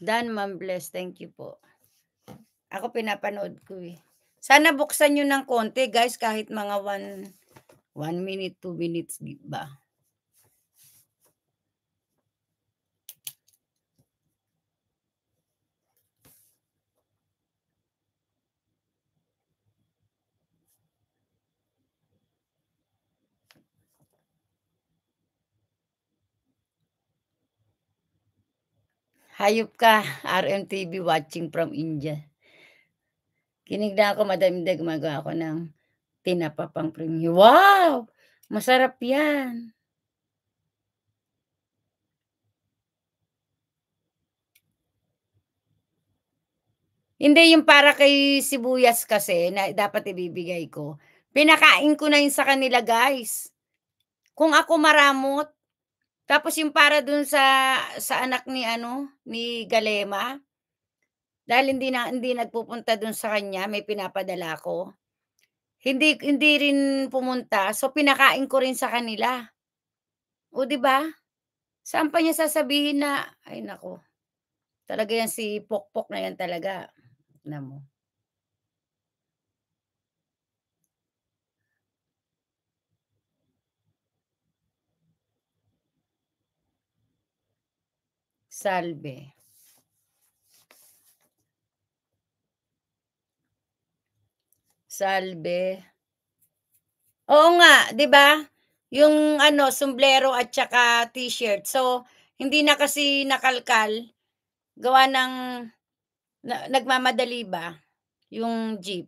Dan Ma'am Bless, thank you po. Ako pinapanood ko eh. Sana buksan nyo ng konti, guys, kahit mga one, one minute, two minutes ba. Hayop ka, RMTV watching from India. Kinigda ako, Madam Day, gumagawa ako ng tinapa pang premium. Wow! Masarap yan. Hindi, yung para kay sibuyas kasi, na dapat ibibigay ko. Pinakain ko na yun sa kanila, guys. Kung ako maramot, tapos yung para dun sa sa anak ni ano, ni Galema, dahil hindi na hindi nagpupunta doon sa kanya, may pinapadala ako. Hindi hindi rin pumunta, so pinakain ko rin sa kanila. O di ba? Saan pa niya sasabihin na ay nako. Talaga yan si Pokpok na yan talaga. Na mo. Salve. Salbe. Oo nga, 'di ba? Yung ano, sombrero at saka t-shirt. So, hindi na kasi nakalkal gawa ng na, nagmamadali ba yung jeep.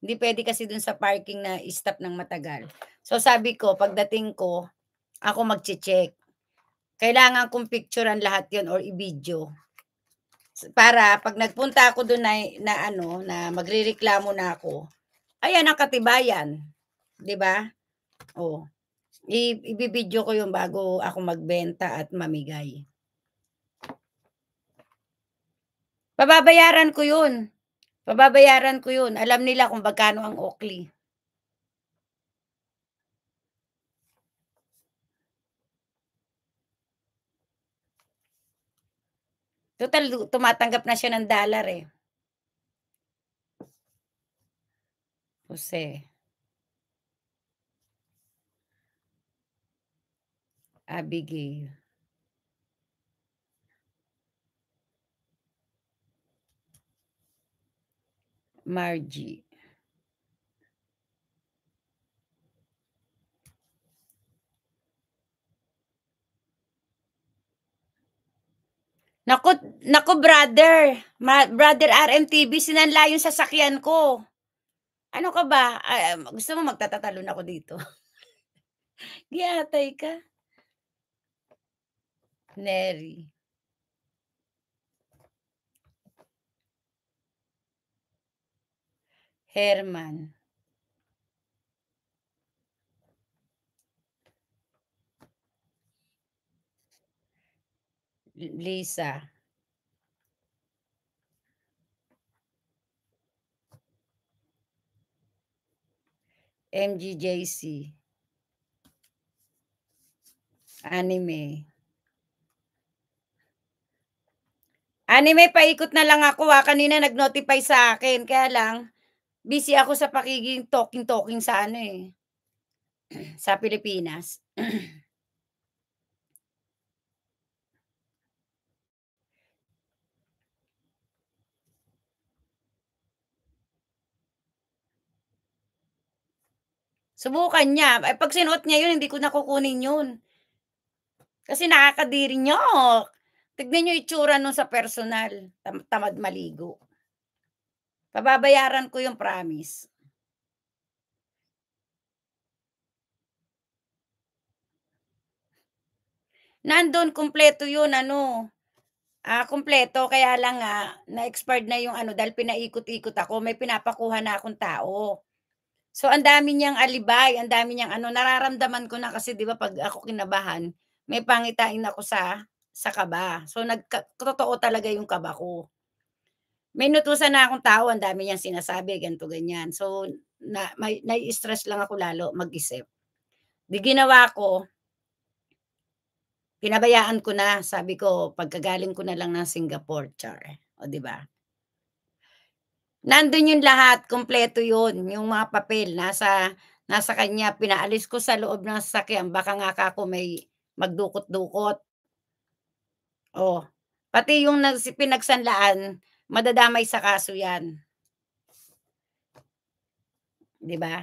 Hindi pwede kasi dun sa parking na stop ng matagal. So, sabi ko, pagdating ko, ako magche-check. Kailangan kong picturean lahat 'yon or i-video para pag nagpunta ako doon na, na ano, na magrereklamo na ako, Ayan ang katibayan. 'Di ba? Oh. I- ibibidyo ko 'yung bago ako magbenta at mamigay. Pababayaran ko 'yun. Pababayaran ko 'yun. Alam nila kung magkano ang Oakley. Total, tumatanggap na siya ng dollar eh. o José. Abigail. Margie. Naku, nako brother, Ma, brother RMTV, sinanla yung sasakyan ko. Ano ka ba? Ay, ah, ah, gusto mo magtatatalon ako dito? Giatay ka. Neri. Herman. Lisa. MGJC. Anime. Anime, paikot na lang ako ha. Ah. Kanina nag-notify sa akin. Kaya lang, busy ako sa pakiging talking-talking sa ano eh. Sa Pilipinas. Subukan niya. Ay, pag sinuot niya yun, hindi ko nakukunin yun. Kasi nakakadiri niyo. Oh. Tignan niyo itsura nun sa personal. Tam- tamad maligo. Pababayaran ko yung promise. Nandun, kumpleto yun, ano. Ah, kumpleto, kaya lang nga, ah, na-expired na yung ano, dahil pinaikot-ikot ako, may pinapakuha na akong tao. So ang dami niyang alibay, ang dami niyang ano, nararamdaman ko na kasi 'di ba pag ako kinabahan, may pangitain ako sa sa kaba. So nagtotoo talaga yung kaba ko. May nutusan na akong tao, ang dami niyang sinasabi, ganto ganyan. So na may nai-stress lang ako lalo mag-isip. Di ginawa ko, pinabayaan ko na, sabi ko, pagkagaling ko na lang ng Singapore, char. O, di ba? Nandun yung lahat, kompleto yun, yung mga papel, nasa, nasa kanya, pinaalis ko sa loob ng sasakyan, baka nga ka ako may magdukot-dukot. Oh, pati yung pinagsanlaan, madadamay sa kaso yan. 'Di ba?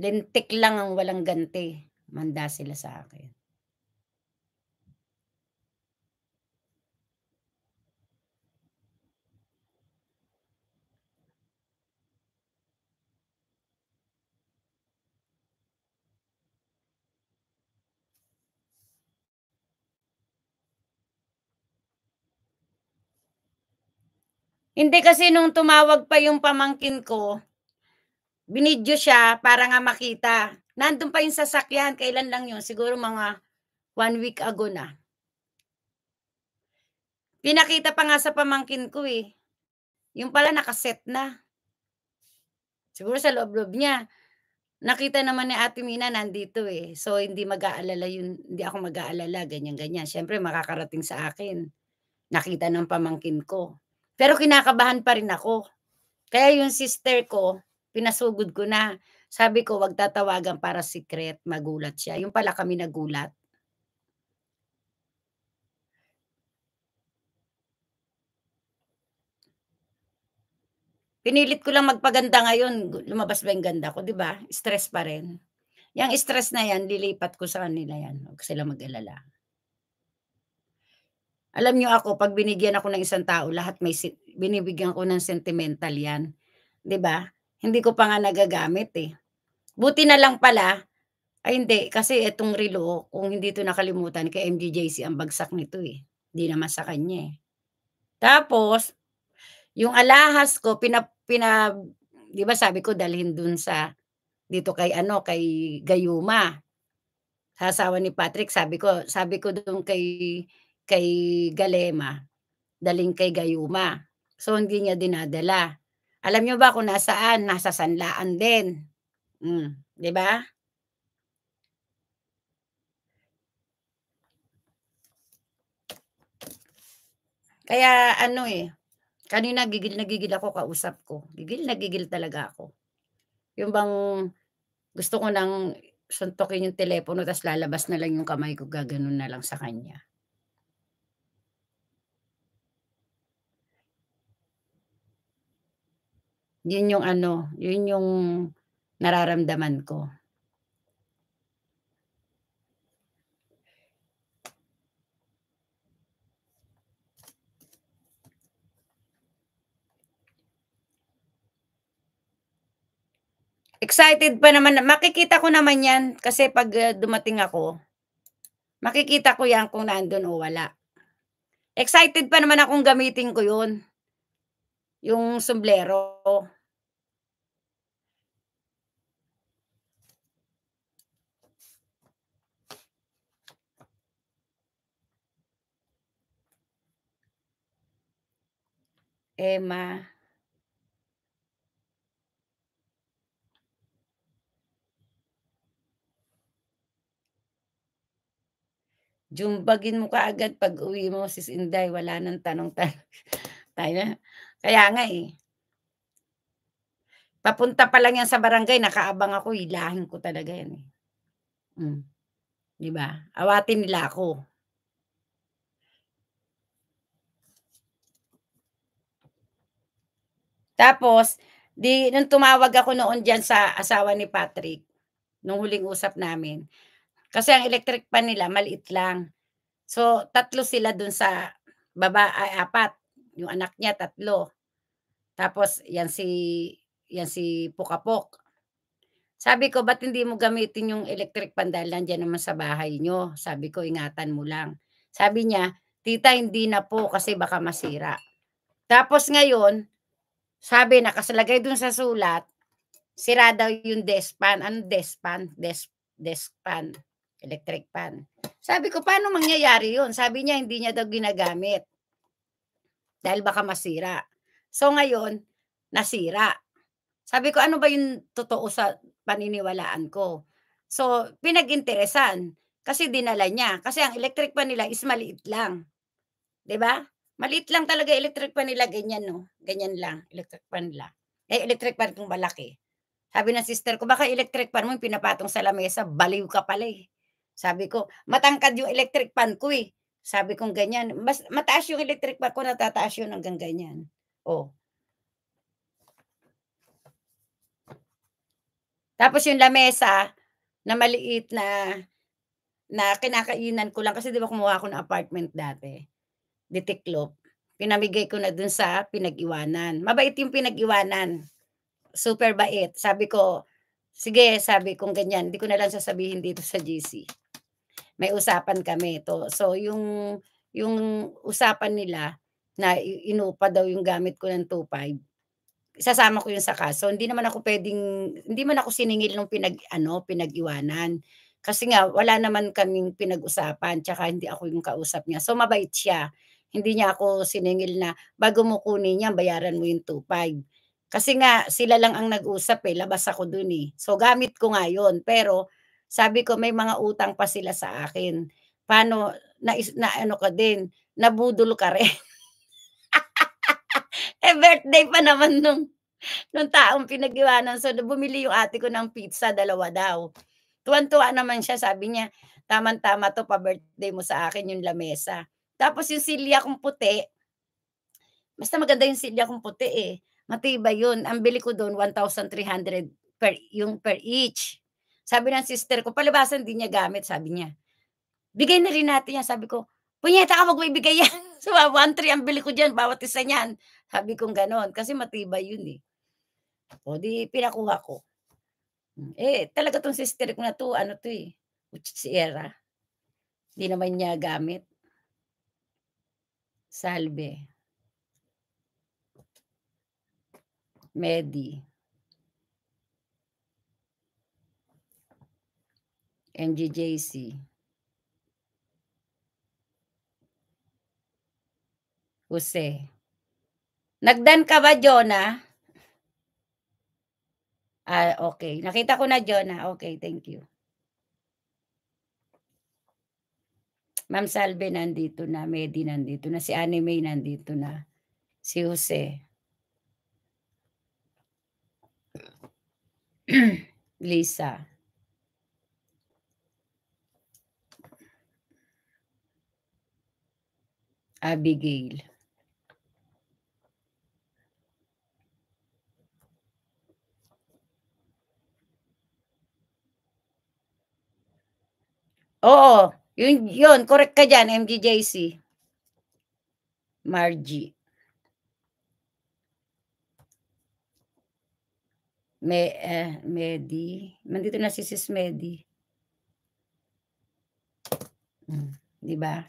Lintik lang ang walang ganti. Manda sila sa akin. Hindi kasi nung tumawag pa yung pamangkin ko, binidyo siya para nga makita. Nandun pa yung sasakyan, kailan lang yun? Siguro mga one week ago na. Pinakita pa nga sa pamangkin ko eh. Yung pala nakaset na. Siguro sa loob-loob niya. Nakita naman ni Ate Mina nandito eh. So hindi mag-aalala yun, hindi ako mag-aalala, ganyan-ganyan. Siyempre makakarating sa akin. Nakita ng pamangkin ko. Pero kinakabahan pa rin ako. Kaya yung sister ko, pinasugod ko na. Sabi ko, wag tatawagan para secret. Magulat siya. Yung pala kami nagulat. Pinilit ko lang magpaganda ngayon. Lumabas ba yung ganda ko, di ba? Stress pa rin. Yang stress na yan, lilipat ko sa kanila yan. Huwag sila mag-alala. Alam niyo ako, pag binigyan ako ng isang tao, lahat may binibigyan ko ng sentimental yan. 'Di ba? Hindi ko pa nga nagagamit eh. Buti na lang pala, ay hindi, kasi itong relo, kung hindi to nakalimutan, kay MDJC ang bagsak nito eh. Hindi naman sa kanya eh. Tapos, yung alahas ko, pina, pina, di ba sabi ko, dalhin dun sa, dito kay ano, kay Gayuma. Sa asawa ni Patrick, sabi ko, sabi ko doon kay kay Galema, daling kay Gayuma. So hindi niya dinadala. Alam niyo ba kung nasaan? Nasa sanlaan din. Mm, 'di ba? Kaya ano eh, kanina gigil na gigil ako kausap ko. Gigil na gigil talaga ako. Yung bang gusto ko nang suntukin yung telepono tapos lalabas na lang yung kamay ko, gaganon na lang sa kanya. Yun yung ano, yun yung nararamdaman ko. Excited pa naman. Makikita ko naman yan kasi pag eh, dumating ako, makikita ko yan kung nandun o wala. Excited pa naman akong gamitin ko yun. Yung sombrero. Emma. Jumbagin mo kaagad pag uwi mo, sis Inday. Wala nang tanong-tanong. Tayo na. Kaya nga eh. Papunta pa lang yan sa barangay, nakaabang ako, ilahin ko talaga yan eh. Mm. Di ba? Awatin nila ako. Tapos, di, nung tumawag ako noon dyan sa asawa ni Patrick, nung huling usap namin, kasi ang electric pan nila, maliit lang. So, tatlo sila dun sa baba, ay, apat. Yung anak niya, tatlo. Tapos, yan si, yan si Pukapok. Sabi ko, ba't hindi mo gamitin yung electric pandal? Nandiyan naman sa bahay nyo. Sabi ko, ingatan mo lang. Sabi niya, tita, hindi na po kasi baka masira. Tapos ngayon, sabi, nakasalagay dun sa sulat, sira daw yung despan. Ano despan? desk pan. Electric pan. Sabi ko, paano mangyayari yun? Sabi niya, hindi niya daw ginagamit dahil baka masira. So ngayon, nasira. Sabi ko, ano ba yung totoo sa paniniwalaan ko? So, pinag-interesan kasi dinala niya. Kasi ang electric pa nila is maliit lang. 'Di ba? Maliit lang talaga electric pa nila, ganyan no. Ganyan lang, electric pa nila. Eh, electric pa kung malaki. Sabi ng sister ko, baka electric pan mo yung pinapatong sa lamesa, baliw ka pala eh. Sabi ko, matangkad yung electric pan ko eh. Sabi kong ganyan, mas mataas yung electric pa ko, natataas yun hanggang ganyan. Oh. Tapos yung lamesa na maliit na na kinakainan ko lang kasi 'di ba kumuha ako ng apartment dati. Di tiklop. Pinamigay ko na dun sa pinag-iwanan. Mabait yung pinag-iwanan. Super bait. Sabi ko, sige, sabi kong ganyan. Hindi ko na lang sasabihin dito sa GC may usapan kami ito. So yung yung usapan nila na inupa daw yung gamit ko ng 25. Sasama ko yung sa kaso. Hindi naman ako pwedeng hindi man ako siningil nung pinag ano, pinag-iwanan. Kasi nga wala naman kaming pinag-usapan tsaka hindi ako yung kausap niya. So mabait siya. Hindi niya ako siningil na bago mo kunin niya, bayaran mo yung 25. Kasi nga sila lang ang nag-usap eh, labas ako dun eh. So gamit ko nga yun. Pero sabi ko, may mga utang pa sila sa akin. Paano, na, na ano ka din, nabudol ka rin. eh, birthday pa naman nung, nung taong pinag So, bumili yung ate ko ng pizza, dalawa daw. Tuwan-tuwa naman siya, sabi niya, tama-tama to, pa-birthday mo sa akin yung lamesa. Tapos yung silya kong puti, basta maganda yung silya kong puti eh. Matibay yun. Ang bili ko doon, 1,300 per, yung per each. Sabi ng sister ko, palabasan din niya gamit, sabi niya. Bigay na rin natin yan. Sabi ko, punyeta ka, magbibigay yan. so, 1-3 ah, ang bili ko dyan, bawat isa niyan. Sabi kong ganon, kasi matibay yun eh. O di, pinakuha ko. Eh, talaga tong sister ko na to, ano to eh, Sierra. Hindi naman niya gamit. Salve. Medi. MGJC. Jose. Nagdan ka ba, Jonah? Ah, okay. Nakita ko na, Jonah. Okay, thank you. Ma'am Salve nandito na, Medi nandito na, si Anime nandito na, si Jose. Lisa. Abigail. Oo, yun, yun, correct ka dyan, MGJC. Margie. Me, eh, Medi. Nandito na si Sis Medi. Hmm, di ba?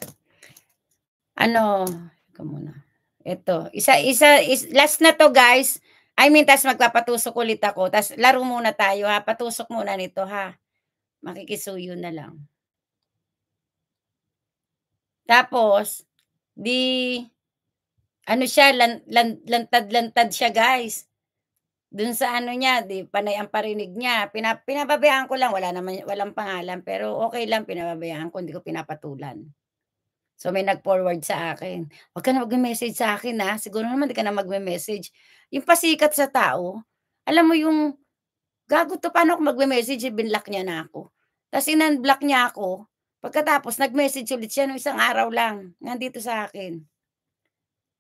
Ano, ka muna. Ito, isa, isa, is, last na to guys. I mean, tas magpapatusok ulit ako. Tas laro muna tayo ha. Patusok muna nito ha. Makikisuyo na lang. Tapos, di, ano siya, lan, lan, lantad-lantad siya guys. Dun sa ano niya, di panay ang parinig niya. Pina, pinababayaan ko lang, wala naman, walang pangalan. Pero okay lang, pinababayaan ko, hindi ko pinapatulan. So may nag-forward sa akin. Huwag ka na mag-message sa akin ha. Siguro naman di ka na mag-message. Yung pasikat sa tao, alam mo yung, gago to, paano ako mag-message? Eh, binlock niya na ako. Tapos inan-block niya ako. Pagkatapos, nag-message ulit siya ng isang araw lang. Nandito sa akin.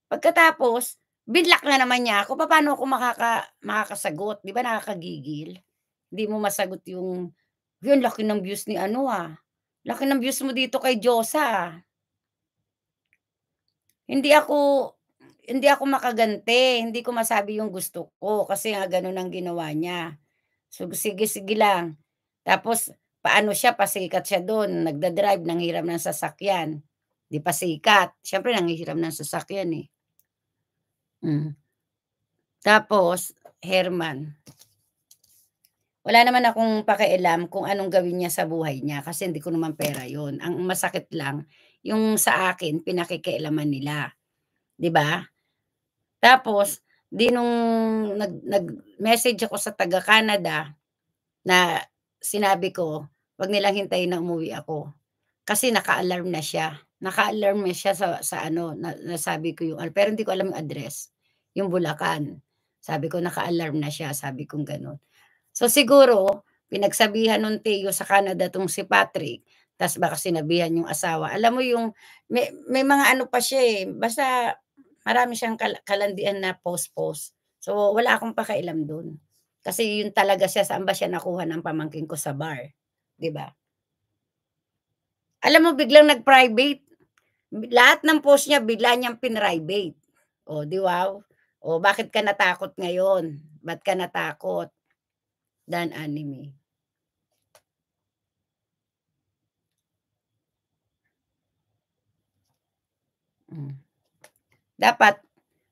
Pagkatapos, binlock na naman niya ako. Paano ako makaka, makakasagot? Di ba nakakagigil? Hindi mo masagot yung, yun, laki ng views ni ano ah. Laki ng views mo dito kay Diyosa ah hindi ako hindi ako makaganti, hindi ko masabi yung gusto ko kasi nga ganun ang ginawa niya. So sige sige lang. Tapos paano siya pasikat siya doon, nagda-drive nang hiram ng sasakyan. Di pasikat. Siyempre nanghihiram ng sasakyan eh. Mm. Tapos Herman. Wala naman akong pakialam kung anong gawin niya sa buhay niya kasi hindi ko naman pera yon. Ang masakit lang, yung sa akin, pinakikialaman nila. 'Di ba? Tapos, di nung nag, nag-message ako sa taga Canada na sinabi ko, wag nilang hintayin na umuwi ako. Kasi naka-alarm na siya. Naka-alarm na siya sa, sa ano, na, nasabi ko yung, pero hindi ko alam yung address. Yung Bulacan. Sabi ko, naka-alarm na siya. Sabi kong ganun. So siguro, pinagsabihan nung Teo sa Canada tong si Patrick tas baka sinabihan yung asawa. Alam mo yung, may, may mga ano pa siya eh. Basta marami siyang kal- kalandian na post-post. So wala akong pakailam doon. Kasi yun talaga siya, saan ba siya nakuha ng pamangkin ko sa bar? di ba? Alam mo, biglang nag-private. Lahat ng post niya, bigla niyang pin-private. O, di wow? O, bakit ka natakot ngayon? Ba't ka natakot? Dan anime. Mm. Dapat,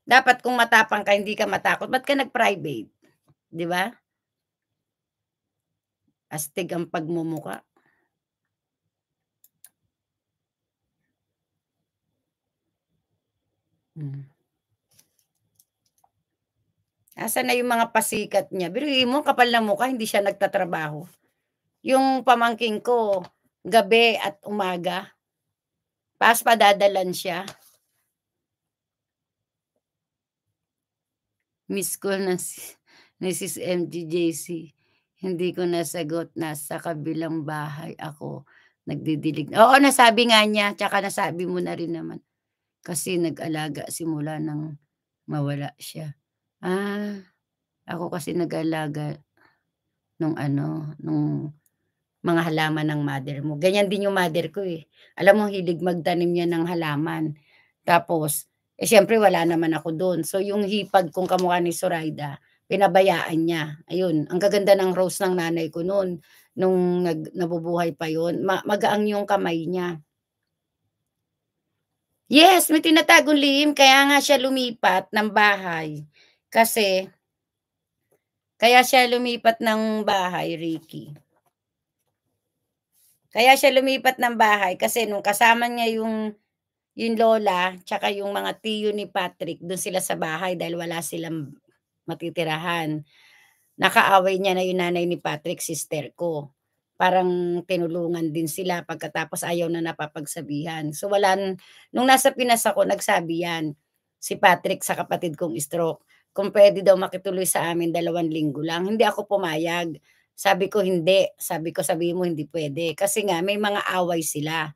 dapat kung matapang ka, hindi ka matakot. Ba't ka nag-private? Di ba? Astig ang pagmumuka. Hmm. Asan na yung mga pasikat niya? Biruin mo, kapal na mukha, hindi siya nagtatrabaho. Yung pamangking ko, gabi at umaga, paspadadalan siya. miss call na si, ni Sis MGJC. Hindi ko nasagot. na sa kabilang bahay ako. Nagdidilig. Oo, nasabi nga niya. Tsaka nasabi mo na rin naman. Kasi nag-alaga simula nang mawala siya. Ah, ako kasi nag-alaga nung ano, nung mga halaman ng mother mo. Ganyan din yung mother ko eh. Alam mo, hilig magtanim niya ng halaman. Tapos, eh syempre wala naman ako doon. So yung hipag kong kamukha ni Soraida, pinabayaan niya. Ayun, ang gaganda ng rose ng nanay ko noon nung nag, nabubuhay pa yon. Ma, magaang yung kamay niya. Yes, may tinatagong lihim kaya nga siya lumipat ng bahay. Kasi kaya siya lumipat ng bahay, Ricky. Kaya siya lumipat ng bahay kasi nung kasama niya yung yung lola, tsaka yung mga tiyo ni Patrick, doon sila sa bahay dahil wala silang matitirahan. Nakaaway niya na yung nanay ni Patrick, sister ko. Parang tinulungan din sila pagkatapos ayaw na napapagsabihan. So wala, nung nasa Pinas ako, nagsabi yan si Patrick sa kapatid kong stroke. Kung pwede daw makituloy sa amin dalawang linggo lang. Hindi ako pumayag. Sabi ko hindi. Sabi ko sabi mo hindi pwede. Kasi nga may mga away sila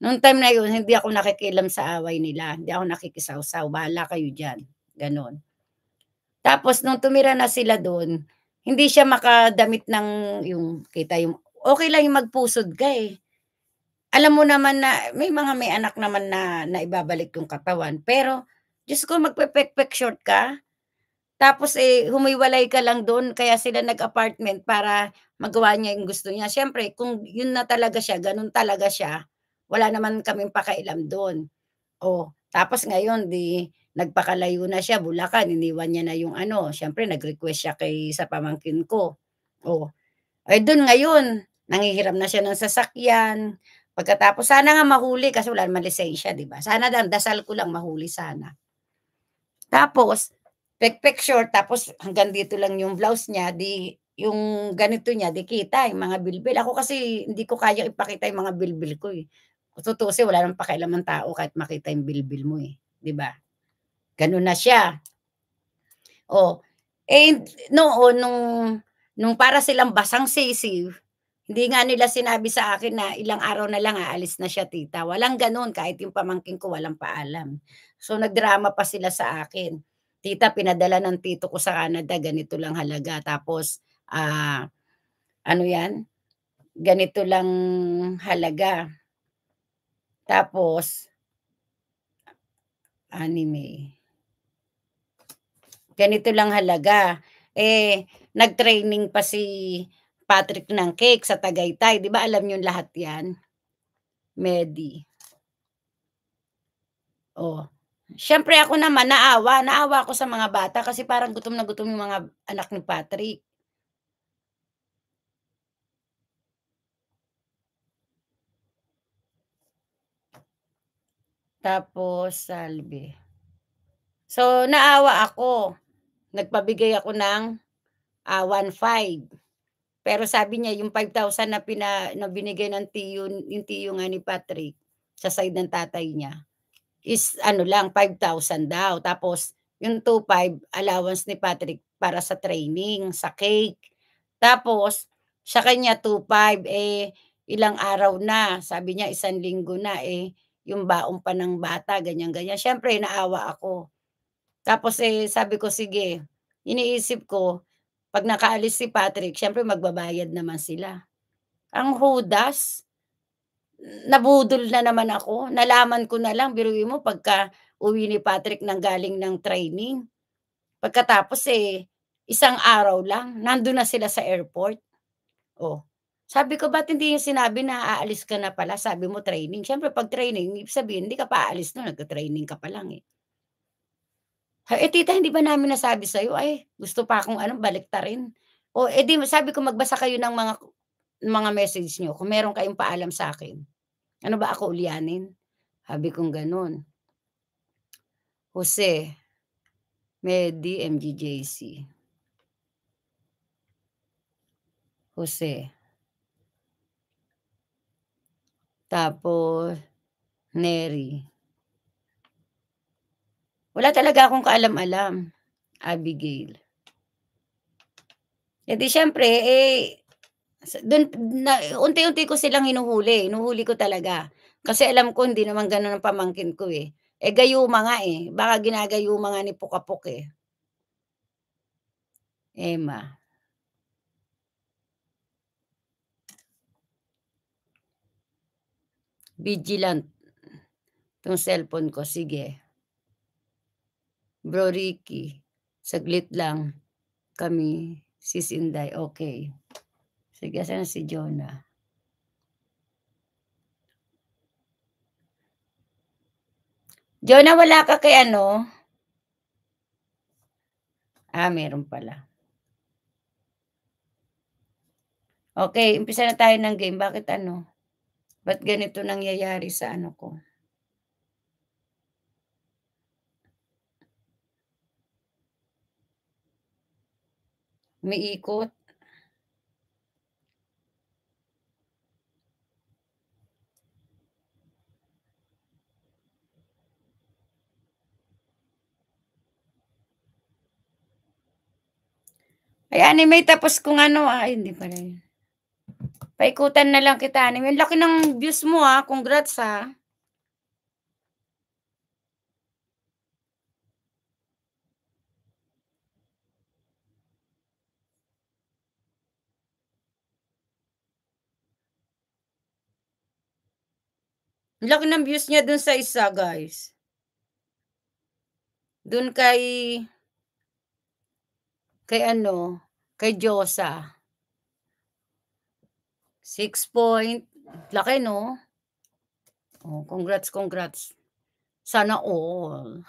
Noong time na yun, hindi ako nakikilam sa away nila. Hindi ako nakikisawsaw. Bahala kayo dyan. Ganon. Tapos nung tumira na sila doon, hindi siya makadamit ng yung kita yung okay lang yung magpusod ka eh. Alam mo naman na may mga may anak naman na, na ibabalik yung katawan. Pero, just ko, magpe-pek-pek short ka. Tapos eh, humiwalay ka lang doon. Kaya sila nag-apartment para magawa niya yung gusto niya. Siyempre, kung yun na talaga siya, ganun talaga siya wala naman kaming pakailam doon. O, tapos ngayon, di, nagpakalayo na siya, Bulacan, iniwan niya na yung ano. Siyempre, nag-request siya kay sa pamangkin ko. O, ay eh, doon ngayon, nangihiram na siya ng sasakyan. Pagkatapos, sana nga mahuli kasi wala naman lisensya, di ba? Sana lang, dasal ko lang mahuli sana. Tapos, pek-pek short, tapos hanggang dito lang yung blouse niya, di yung ganito niya, di kita, yung mga bilbil. Ako kasi hindi ko kaya ipakita yung mga bilbil ko eh tutusin, wala nang pakialam ang tao kahit makita yung bilbil mo eh. ba? Diba? Ganun na siya. Oh, eh, noon, oh, nung, nung para silang basang sisiw, hindi nga nila sinabi sa akin na ilang araw na lang aalis na siya tita. Walang ganun, kahit yung pamangkin ko walang paalam. So nagdrama pa sila sa akin. Tita, pinadala ng tito ko sa Canada, ganito lang halaga. Tapos, uh, ano yan? Ganito lang halaga. Tapos, anime. Ganito lang halaga. Eh, nag-training pa si Patrick ng cake sa Tagaytay. Di ba alam yun lahat yan? Medi. Oh. Siyempre ako naman, naawa. Naawa ako sa mga bata kasi parang gutom na gutom yung mga anak ni Patrick. Tapos, salve. So, naawa ako. Nagpabigay ako ng uh, ah, 1,500. Pero sabi niya, yung 5,000 na, pina, na binigay ng tiyo, yung tiyo nga ni Patrick sa side ng tatay niya, is ano lang, 5,000 daw. Tapos, yung 2.5 allowance ni Patrick para sa training, sa cake. Tapos, sa kanya 2.5, eh, ilang araw na. Sabi niya, isang linggo na, eh, yung baon pa ng bata, ganyan-ganyan. Siyempre, naawa ako. Tapos eh, sabi ko, sige, iniisip ko, pag nakaalis si Patrick, siyempre magbabayad naman sila. Ang hudas, nabudol na naman ako. Nalaman ko na lang, biruin mo, pagka uwi ni Patrick nang galing ng training. Pagkatapos eh, isang araw lang, nandun na sila sa airport. Oh, sabi ko, ba't hindi yung sinabi na aalis ka na pala? Sabi mo, training. Siyempre, pag training, ibig sabihin, hindi ka pa aalis na, nagka-training ka pa lang eh. Eh, tita, hindi ba namin nasabi sa'yo? Ay, gusto pa akong anong balikta rin. O, edi, eh, sabi ko, magbasa kayo ng mga mga message nyo. Kung meron kayong paalam sa akin. Ano ba ako ulianin? Sabi kong ganun. Jose, Medi, MGJC. Jose, Tapos, Neri. Wala talaga akong kaalam-alam, Abigail. E di syempre, eh, dun, unti-unti ko silang hinuhuli. Hinuhuli ko talaga. Kasi alam ko, hindi naman ganun ang pamangkin ko eh. Eh, gayuma nga eh. Baka ginagayuma nga ni Pukapuk eh. Emma. vigilant tong cellphone ko. Sige. Bro Ricky, saglit lang kami, sis Inday. Okay. Sige, sana si Jonah? Jonah, wala ka kay ano? Ah, meron pala. Okay, umpisa na tayo ng game. Bakit ano? Ba't ganito nangyayari sa ano ko? Umiikot. Ay, anime, tapos kung ano, ay, ah, hindi pala yun. Paikutan na lang kita, Anim. Ang laki ng views mo, ha. Ah. Congrats, ha. Ah. Ang laki ng views niya dun sa isa, guys. Dun kay... Kay ano? Kay Josa. Six point. Laki, no? Oh, congrats, congrats. Sana all.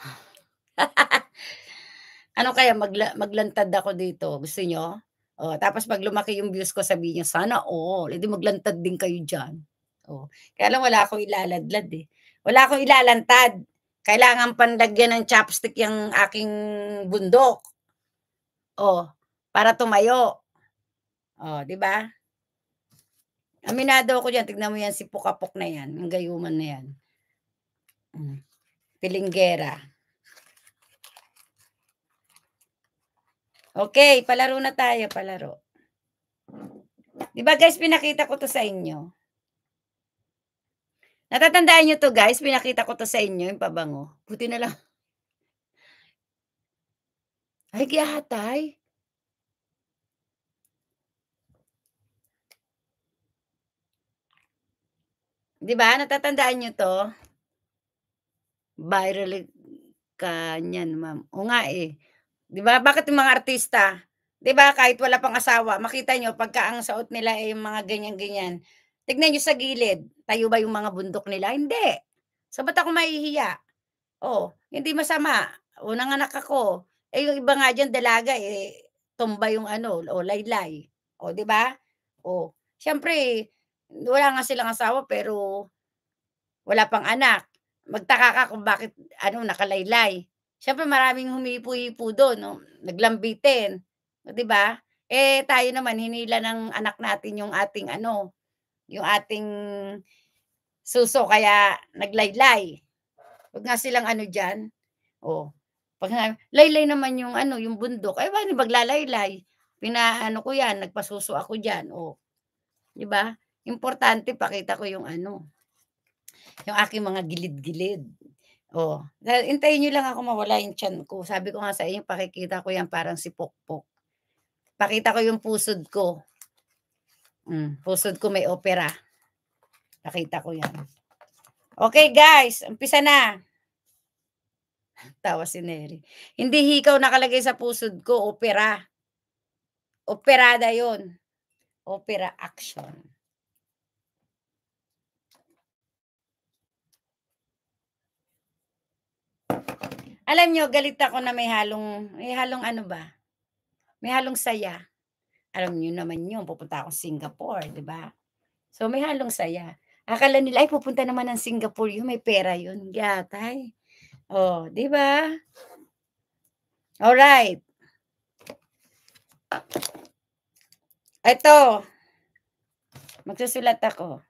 ano kaya, magla maglantad ako dito. Gusto nyo? Oh, tapos pag lumaki yung views ko, sabi nyo, sana all. Hindi eh, maglantad din kayo dyan. Oh. Kaya lang wala akong ilaladlad eh. Wala akong ilalantad. Kailangan panlagyan ng chapstick yung aking bundok. Oh, para tumayo. Oh, 'di ba? Aminado ako dyan. Tignan mo yan, si Pukapok na yan. Ang gayuman na yan. Mm. Pilinggera. Okay, palaro na tayo, palaro. Di ba guys, pinakita ko to sa inyo. Natatandaan nyo to guys, pinakita ko to sa inyo, yung pabango. Buti na lang. Ay, giyahatay. Di ba? Natatandaan nyo to? Viral ka niyan, ma'am. O nga eh. Di ba? Bakit yung mga artista? Di ba? Kahit wala pang asawa, makita nyo, pagka ang suot nila ay eh, mga ganyan-ganyan. Tignan nyo sa gilid. Tayo ba yung mga bundok nila? Hindi. So, ba't ako mahihiya? Oh, hindi masama. Unang anak ako. Eh, yung iba nga dyan, dalaga, eh, tumba yung ano, o laylay. O, di ba? O, syempre, eh, wala nga silang asawa pero wala pang anak. Magtaka ka kung bakit ano nakalaylay. Siyempre maraming humipo-hipo doon, no? naglambitin, 'di ba? Eh tayo naman hinila ng anak natin yung ating ano, yung ating suso kaya naglaylay. Huwag nga silang ano diyan. Oh. Pag nga, laylay naman yung ano, yung bundok. Ay, ba, maglalaylay. Pinaano ko 'yan, nagpasuso ako diyan. Oh. 'Di ba? Importante, pakita ko yung ano, yung aking mga gilid-gilid. Oh, hintayin niyo lang ako mawala yung tiyan ko. Sabi ko nga sa inyo, pakikita ko yan parang si Pokpok. Pakita ko yung pusod ko. Mm, pusod ko may opera. pakita ko yan. Okay guys, umpisa na. Tawa si Neri. Hindi hikaw nakalagay sa pusod ko, opera. Operada yon Opera action. Alam nyo, galit ako na may halong, may halong ano ba? May halong saya. Alam nyo naman yun, pupunta ako Singapore, di ba? So may halong saya. Akala nila, ay pupunta naman ng Singapore yun, may pera yun. Gatay. Eh. Oh, di ba? Alright. Ito. Magsusulat ako.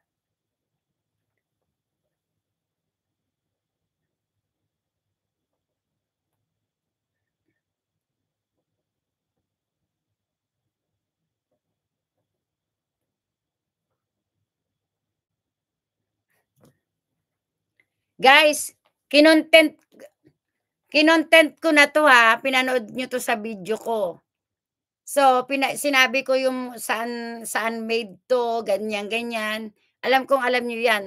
Guys, kinontent kinontent ko na to ha. Pinanood nyo to sa video ko. So, pina, sinabi ko yung saan, saan made to, ganyan, ganyan. Alam kong alam niyo yan.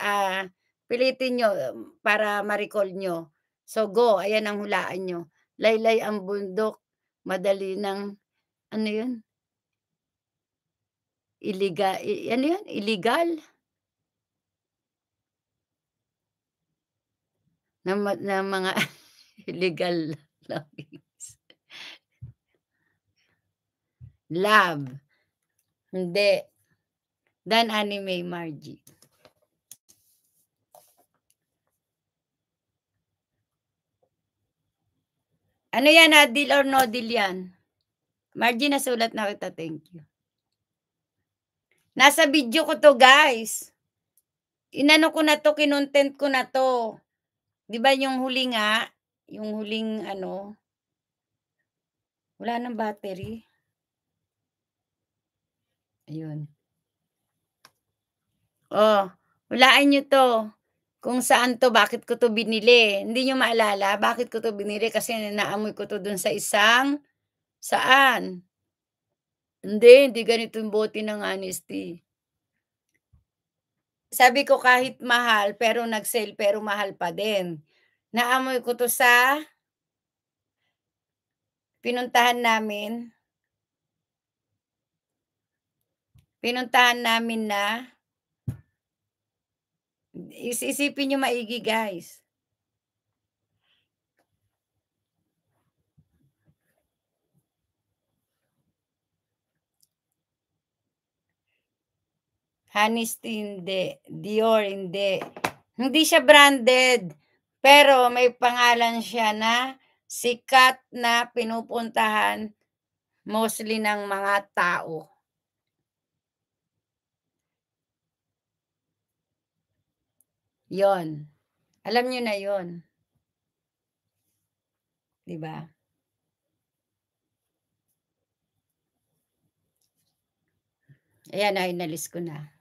Uh, pilitin niyo um, para ma-recall niyo. So, go. Ayan ang hulaan niyo. Laylay ang bundok. Madali nang ano yun? Iliga, ano yun? Illegal? ng, ng mga illegal loggings. Love. Hindi. Dan anime, Margie. Ano yan, ha? Deal or no deal yan? Margie, nasulat na kita. Thank you. Nasa video ko to, guys. Inano ko na to, kinontent ko na to. 'Di ba yung huli nga, yung huling ano, wala nang battery. Ayun. Oh, hulaan nyo to. Kung saan to, bakit ko to binili. Hindi nyo maalala, bakit ko to binili kasi naamoy ko to dun sa isang saan. Hindi, hindi ganito yung bote ng honesty. Sabi ko kahit mahal, pero nag-sale, pero mahal pa din. Naamoy ko to sa pinuntahan namin. Pinuntahan namin na isipin nyo maigi guys. Honest hindi, Dior hindi. Hindi siya branded, pero may pangalan siya na sikat na pinupuntahan mostly ng mga tao. Yon. Alam niyo na yon. Di ba? Ayan, ay, nalis ko na.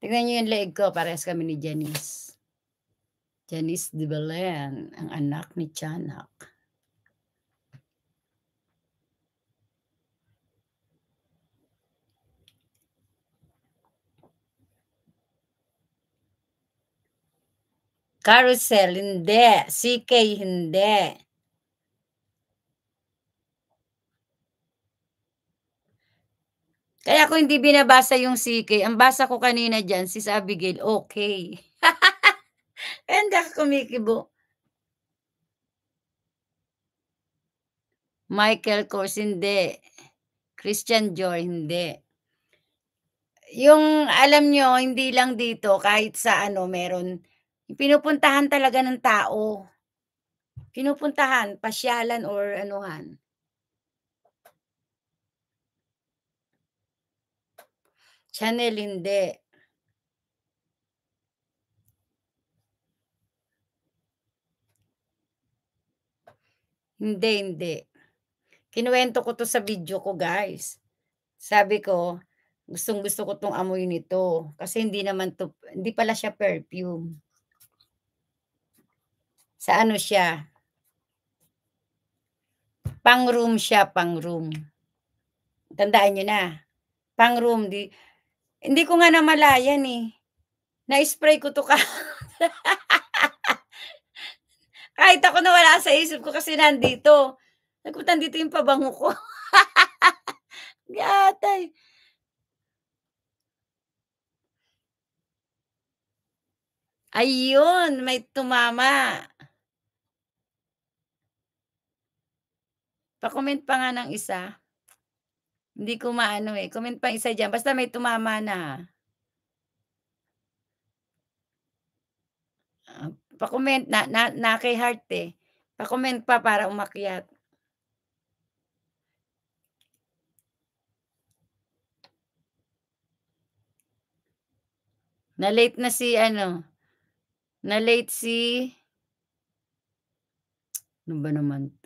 Tignan nyo yung leeg ko. Parehas kami ni Janice. Janice de Belen, ang anak ni Chanak. Carousel, hindi. CK, hindi. Kaya ako hindi binabasa yung CK. Ang basa ko kanina dyan, si Abigail, okay. Kaya hindi ako kumikibo. Michael Kors, hindi. Christian Joy, hindi. Yung alam nyo, hindi lang dito, kahit sa ano, meron, pinupuntahan talaga ng tao. Pinupuntahan, pasyalan or anuhan. Channel hindi. Hindi, hindi. Kinuwento ko to sa video ko, guys. Sabi ko, gustong gusto ko tong amoy nito. Kasi hindi naman to, hindi pala siya perfume. Sa ano siya? Pang room siya, pang room. Tandaan nyo na. Pang room, di, hindi ko nga namalayan eh. Na-spray ko to ka. Kahit ako na wala sa isip ko kasi nandito. Nagpunta dito yung pabango ko. Gatay. Ayun, may tumama. Pa-comment pa nga ng isa. Hindi ko maano eh. Comment pa isa dyan. Basta may tumama na ah, pa-comment na, na, na kay heart eh. Pa-comment pa para umakyat. Na late na si ano. Na late si ano ba naman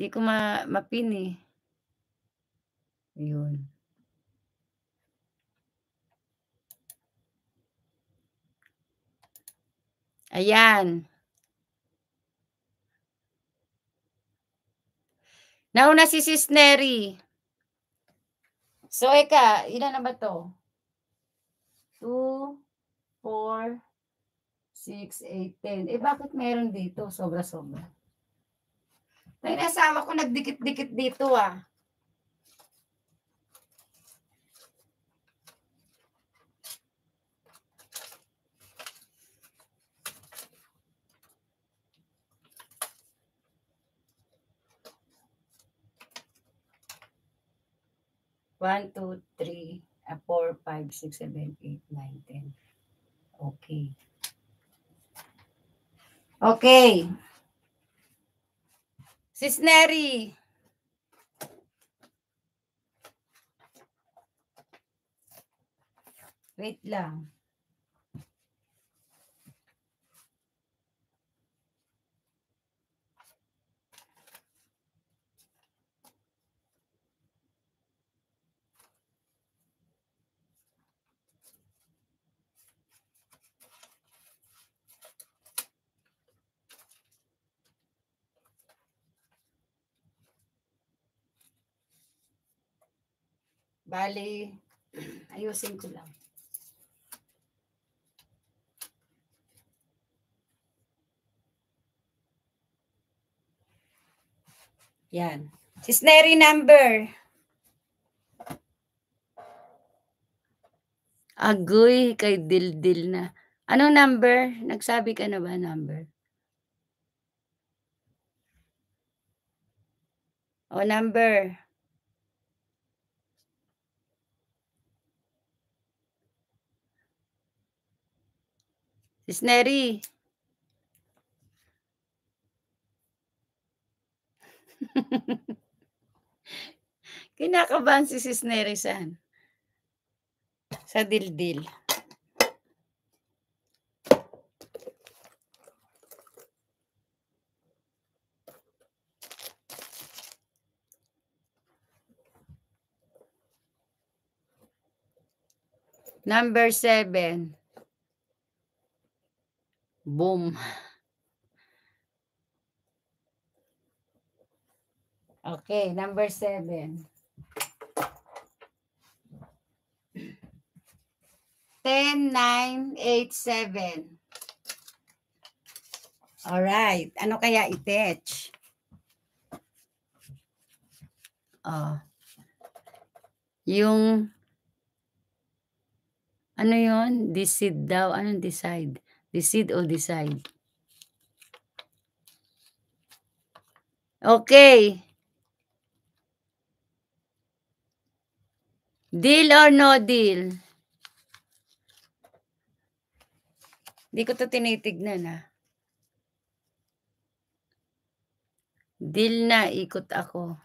Hindi ko ma mapin eh. Ayun. Ayan. Nauna si Sis Neri. So, eka, ilan na ba to? 2, 4, 6, 8, 10. Eh, bakit meron dito? Sobra-sobra. Ay, nasawa ko nagdikit-dikit dito ah. One, two, three, uh, four, five, six, seven, eight, nine, ten. Okay. Okay. Sis Neri. Wait lang. Bali, ayusin ko lang. Yan. Sis Neri number. Agoy, kay Dildil na. Anong number? Nagsabi ka na ba number? O oh, number? Miss Neri. Kinakabahan si Sis Neri saan? Sa dildil. Number 7. Boom. Okay, number seven. Ten, nine, eight, seven. right. Ano kaya itetch? Oh. Ah. Yung ano yon Decide daw. Anong decide? Decide or decide. Okay. Deal or no deal? Hindi ko to tinitignan ha. Ah. Deal na, ikot ako.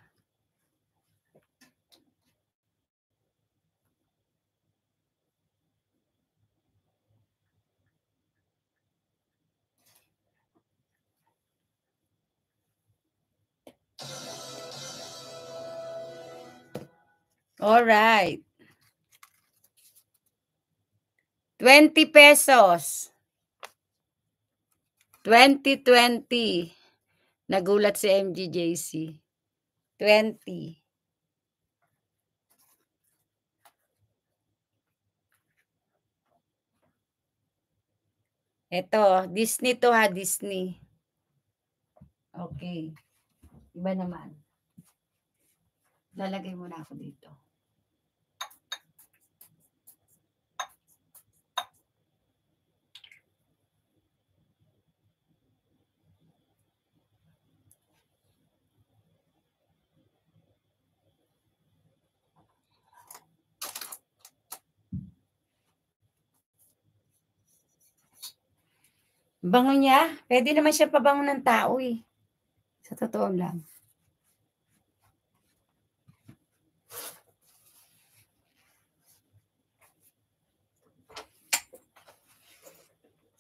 All right. 20 pesos. 2020. Nagulat si MGJC. 20. Ito, Disney to ha, Disney. Okay. Iba naman. Lalagay muna ako dito. Bango niya. Pwede naman siya pabango ng tao eh. Sa totoo lang.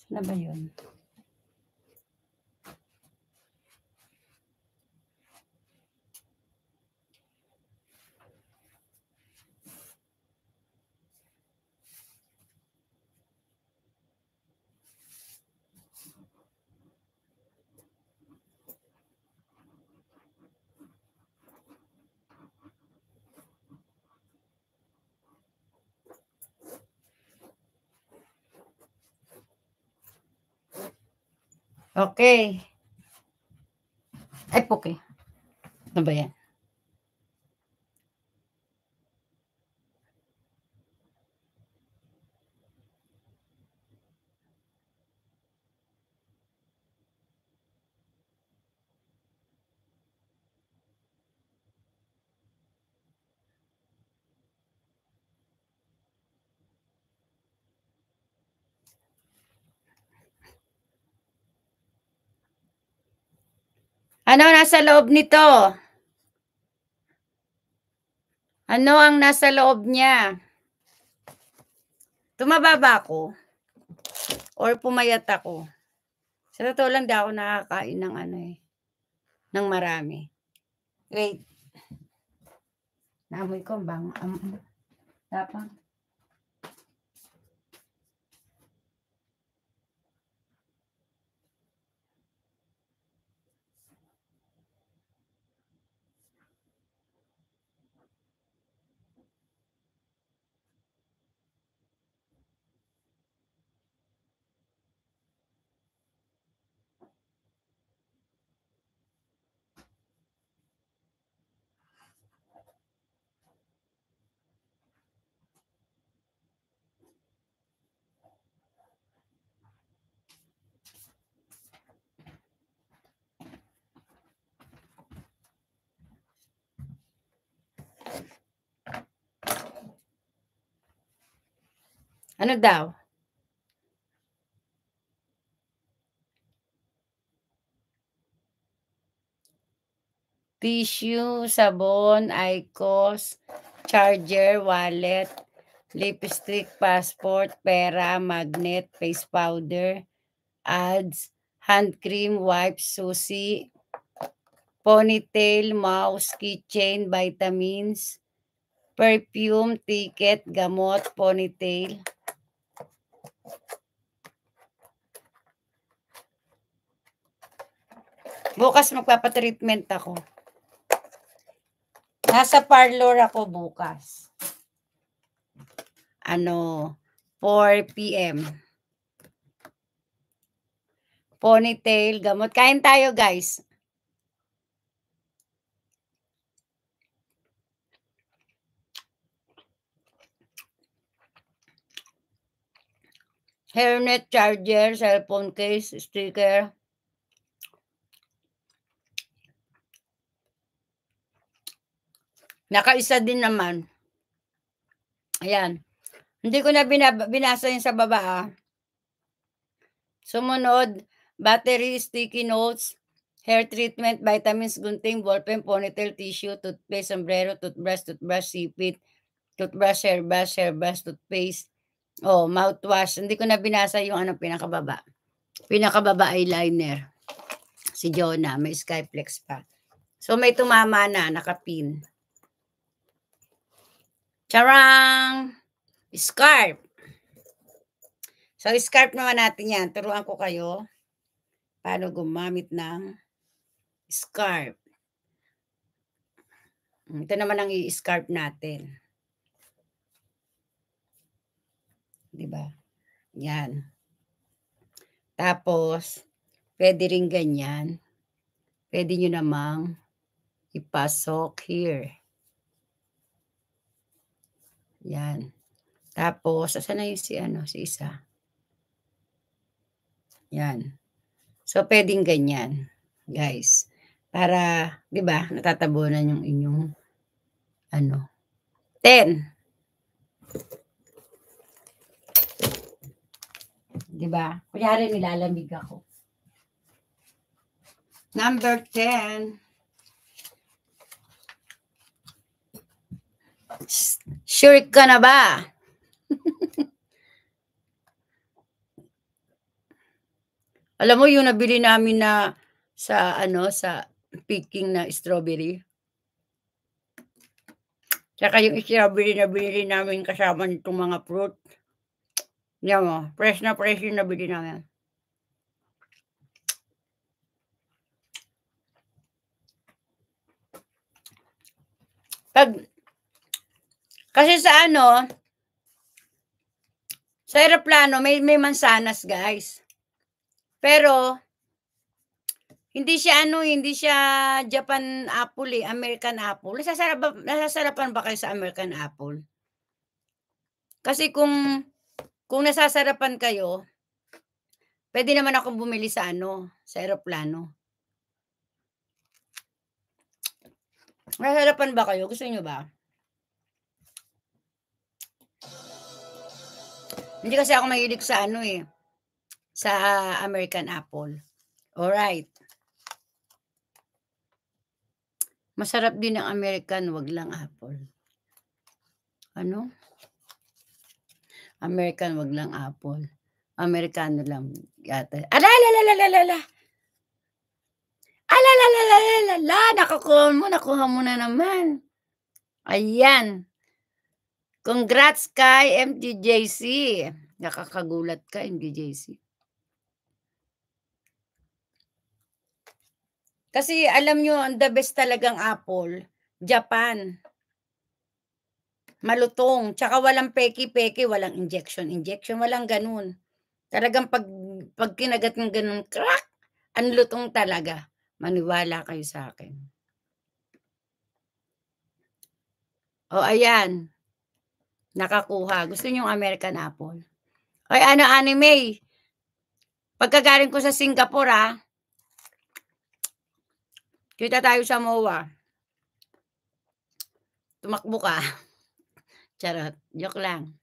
Sana ba yun? Okay. Ay, okay. Ano ba yan? Ano nasa loob nito? Ano ang nasa loob niya? Tumaba ba ako? Or pumayat ako? Sa totoo lang, di ako nakakain ng ano eh. Ng marami. Wait. Naamoy ko bang? Um, tapang. Ano daw? Tissue, sabon, ICOS, charger, wallet, lipstick, passport, pera, magnet, face powder, ads, hand cream, wipes, susi, ponytail, mouse, keychain, vitamins, perfume, ticket, gamot, ponytail. Bukas magpapatreatment ako. Nasa parlor ako bukas. Ano, 4 p.m. Ponytail, gamot. Kain tayo, guys. Hairnet charger, cellphone case, sticker. Nakaisa din naman. Ayan. Hindi ko na binasa yung sa baba ha. Ah. Sumunod, battery, sticky notes, hair treatment, vitamins, gunting, ballpen, ponytail, tissue, toothpaste, sombrero, toothbrush, toothbrush, sipit, toothbrush, hair brush, toothpaste, oh, mouthwash. Hindi ko na binasa yung ano pinakababa. Pinakababa eyeliner. Si Jonah, may Skyflex pa. So may tumama na, nakapin. Charang! Scarf. So, scarf naman natin yan. Turuan ko kayo paano gumamit ng scarf. Hmm, ito naman ang i-scarf natin. Diba? Yan. Tapos, pwede rin ganyan. Pwede nyo namang ipasok here. Yan. Tapos, asan na yung si, ano, si isa? Yan. So, pwedeng ganyan, guys. Para, di ba, natatabunan yung inyong, ano, 10. Di ba? Kunyari, nilalamig ako. Number 10. Sure ka na ba? Alam mo yung nabili namin na sa ano sa picking na strawberry. Tsaka yung strawberry na binili namin kasama nitong mga fruit. Yan mo, oh. fresh na fresh yung nabili namin. Pag kasi sa ano, sa aeroplano, may, may mansanas, guys. Pero, hindi siya ano, hindi siya Japan apple eh, American apple. Nasasarap, nasasarapan ba kayo sa American apple? Kasi kung kung nasasarapan kayo, pwede naman ako bumili sa ano, sa eroplano. Nasarapan ba kayo? Gusto niyo ba? Hindi kasi ako mahilig sa ano eh. Sa American apple. Alright. Masarap din ang American, wag lang apple. Ano? American, wag lang apple. Americano lang yata. Alalalalala! Alalalalala! Nakakuha mo, nakuha mo na naman. Ayan. Congrats kay MTJC. Nakakagulat ka, MTJC. Kasi alam nyo, ang the best talagang apple, Japan. Malutong. Tsaka walang peki-peki, walang injection. Injection, walang ganun. Talagang pag, pag kinagat ng ganun, crack, ang lutong talaga. Maniwala kayo sa akin. O, ayan. Nakakuha. Gusto niyo yung American Apple. Ay, ano, anime. Pagkagaling ko sa Singapore, ha. Ah. Kita tayo sa MOA. Tumakbo ka. Charot. Joke lang.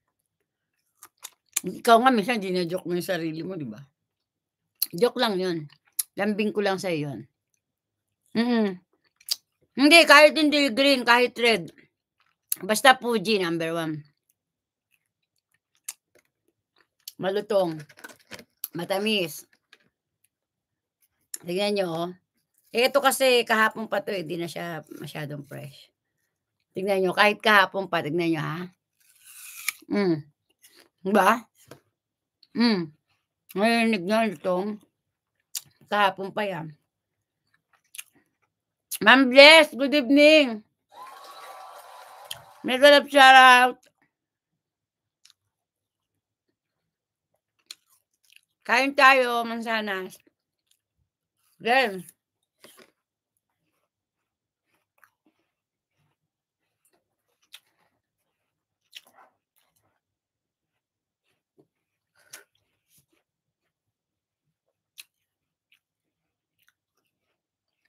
Ikaw nga, minsan dinajoke mo yung sarili mo, di ba? Joke lang yun. Lambing ko lang sa yun. Mm -mm. Hindi, kahit hindi green, kahit red. Basta Fuji, number one malutong, matamis. Tingnan nyo, oh. Eh, ito kasi kahapon pa to, hindi eh, na siya masyadong fresh. Tingnan nyo, kahit kahapon pa, tingnan nyo, ha? Mm. Diba? Mm. Ngayon, na itong kahapon pa yan. Ma'am Bless, good evening. May galap shout out. Kain tayo, mansanas. Then,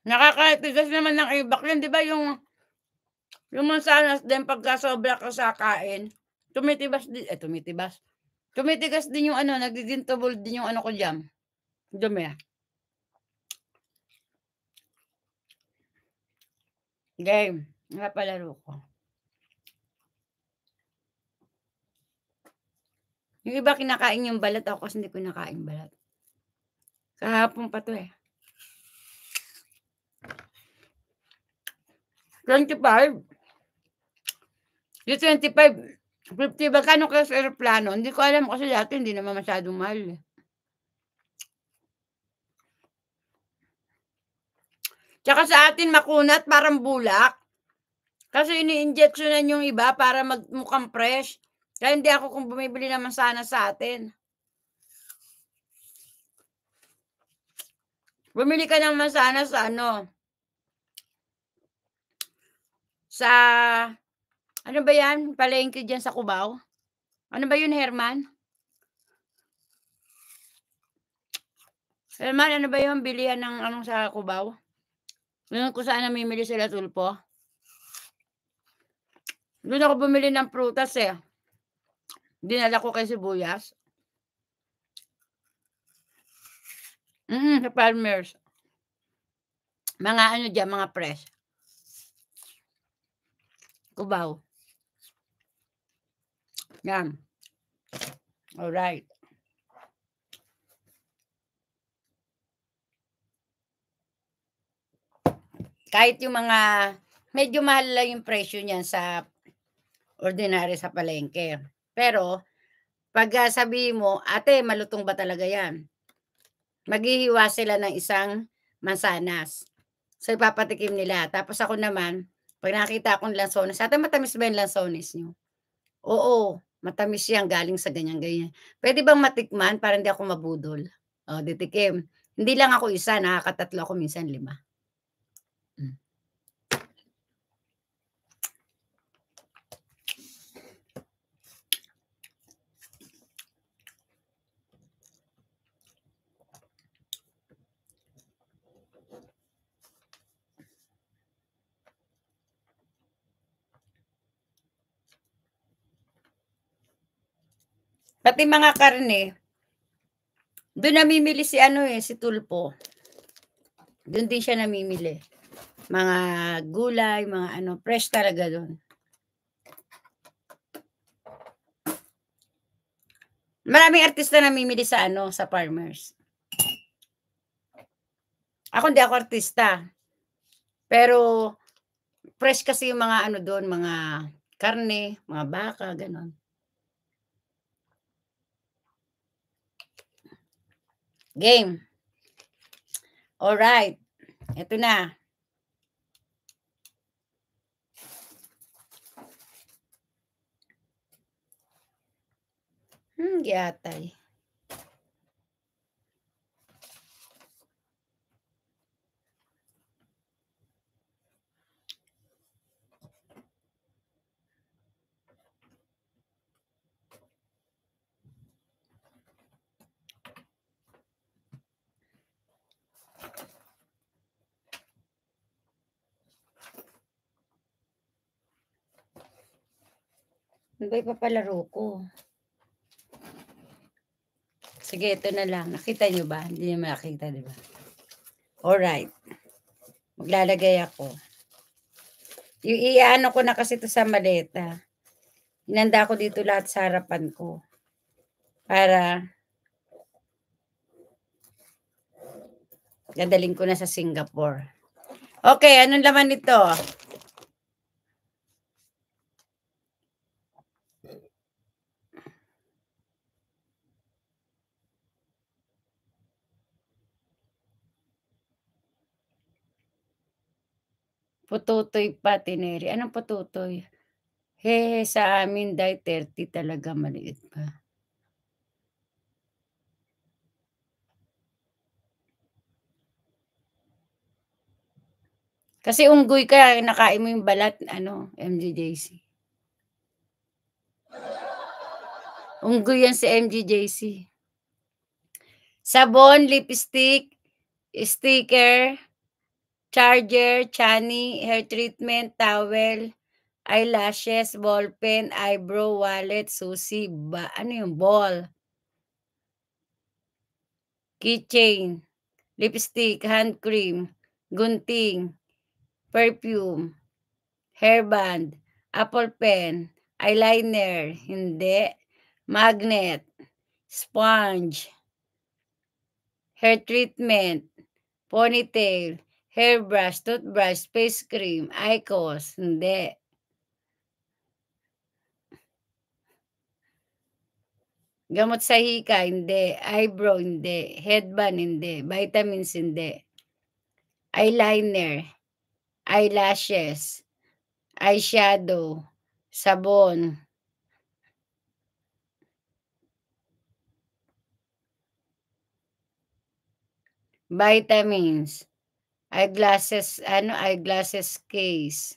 Nakakatigas naman ng ibak yun, di ba? Yung, yung mansanas din pagka sobra ka sa kain, tumitibas din. Eh, tumitibas. Tumitigas din yung ano, nagdidintable din yung ano ko jam. Dumi ah. Game. Napalaro ko. Yung iba kinakain yung balat ako kasi hindi ko nakain balat. Kahapon pa to eh. 25. Yung 25, 50, magkano kaya sa aeroplano? Hindi ko alam kasi dati hindi naman masyadong mahal. Eh. Tsaka sa atin makunat, parang bulak. Kasi ini-injectionan yung iba para magmukhang fresh. Kaya hindi ako kung bumibili naman sana sa atin. Bumili ka naman sana sa ano, sa ano ba yan? Palengke dyan sa Cubao? Ano ba yun, Herman? Herman, ano ba yung bilihan ng anong sa Cubao? Yun ko saan namimili sila tulpo? Doon ako bumili ng prutas eh. Dinala ko kay sibuyas. Mm, sa Palmer's. Mga ano dyan, mga fresh. Cubao. Yan. right. Kahit yung mga, medyo mahal lang yung presyo niyan sa ordinary sa palengke. Pero, pag ah, sabi mo, ate, malutong ba talaga yan? Maghihiwa sila ng isang mansanas. So, ipapatikim nila. Tapos ako naman, pag nakita akong lansones, ate, matamis ba yung lansones niyo? Oo. Matamis yan, galing sa ganyan-ganyan. Pwede bang matikman para hindi ako mabudol? O, oh, ditikim. Hindi lang ako isa, nakakatatlo ako minsan lima. Pati mga karne. Doon namimili si ano eh, si Tulpo. Doon din siya namimili. Mga gulay, mga ano, fresh talaga doon. Maraming artista namimili sa ano, sa farmers. Ako hindi ako artista. Pero fresh kasi yung mga ano doon, mga karne, mga baka, ganon. Game. All right. Ito na. Hmm, giatay. Ano ba ipapalaro ko? Sige, ito na lang. Nakita nyo ba? Hindi nyo makita, di ba? Alright. Maglalagay ako. Yung iaano ko na kasi ito sa maleta. Inanda ko dito lahat sa harapan ko. Para dadaling ko na sa Singapore. Okay, anong laman nito? Pututoy pa, tineri. Anong pututoy? Hehe, sa amin dahil 30 talaga maliit pa. Kasi unggoy ka, nakain mo yung balat, ano, MGJC. Unggoy yan si MGJC. Sabon, lipstick, sticker, charger, chani, hair treatment, towel, eyelashes, ballpen, eyebrow, wallet, susi, ba, ano yung ball, keychain, lipstick, hand cream, gunting, perfume, hairband, apple pen, eyeliner, hindi, magnet, sponge, hair treatment, ponytail, hairbrush, toothbrush, face cream, ICOS. Hindi. Gamot sa hika, hindi. Eyebrow, hindi. Headband, hindi. Vitamins, hindi. Eyeliner, eyelashes, eyeshadow, sabon, vitamins, eyeglasses, ano, eyeglasses case.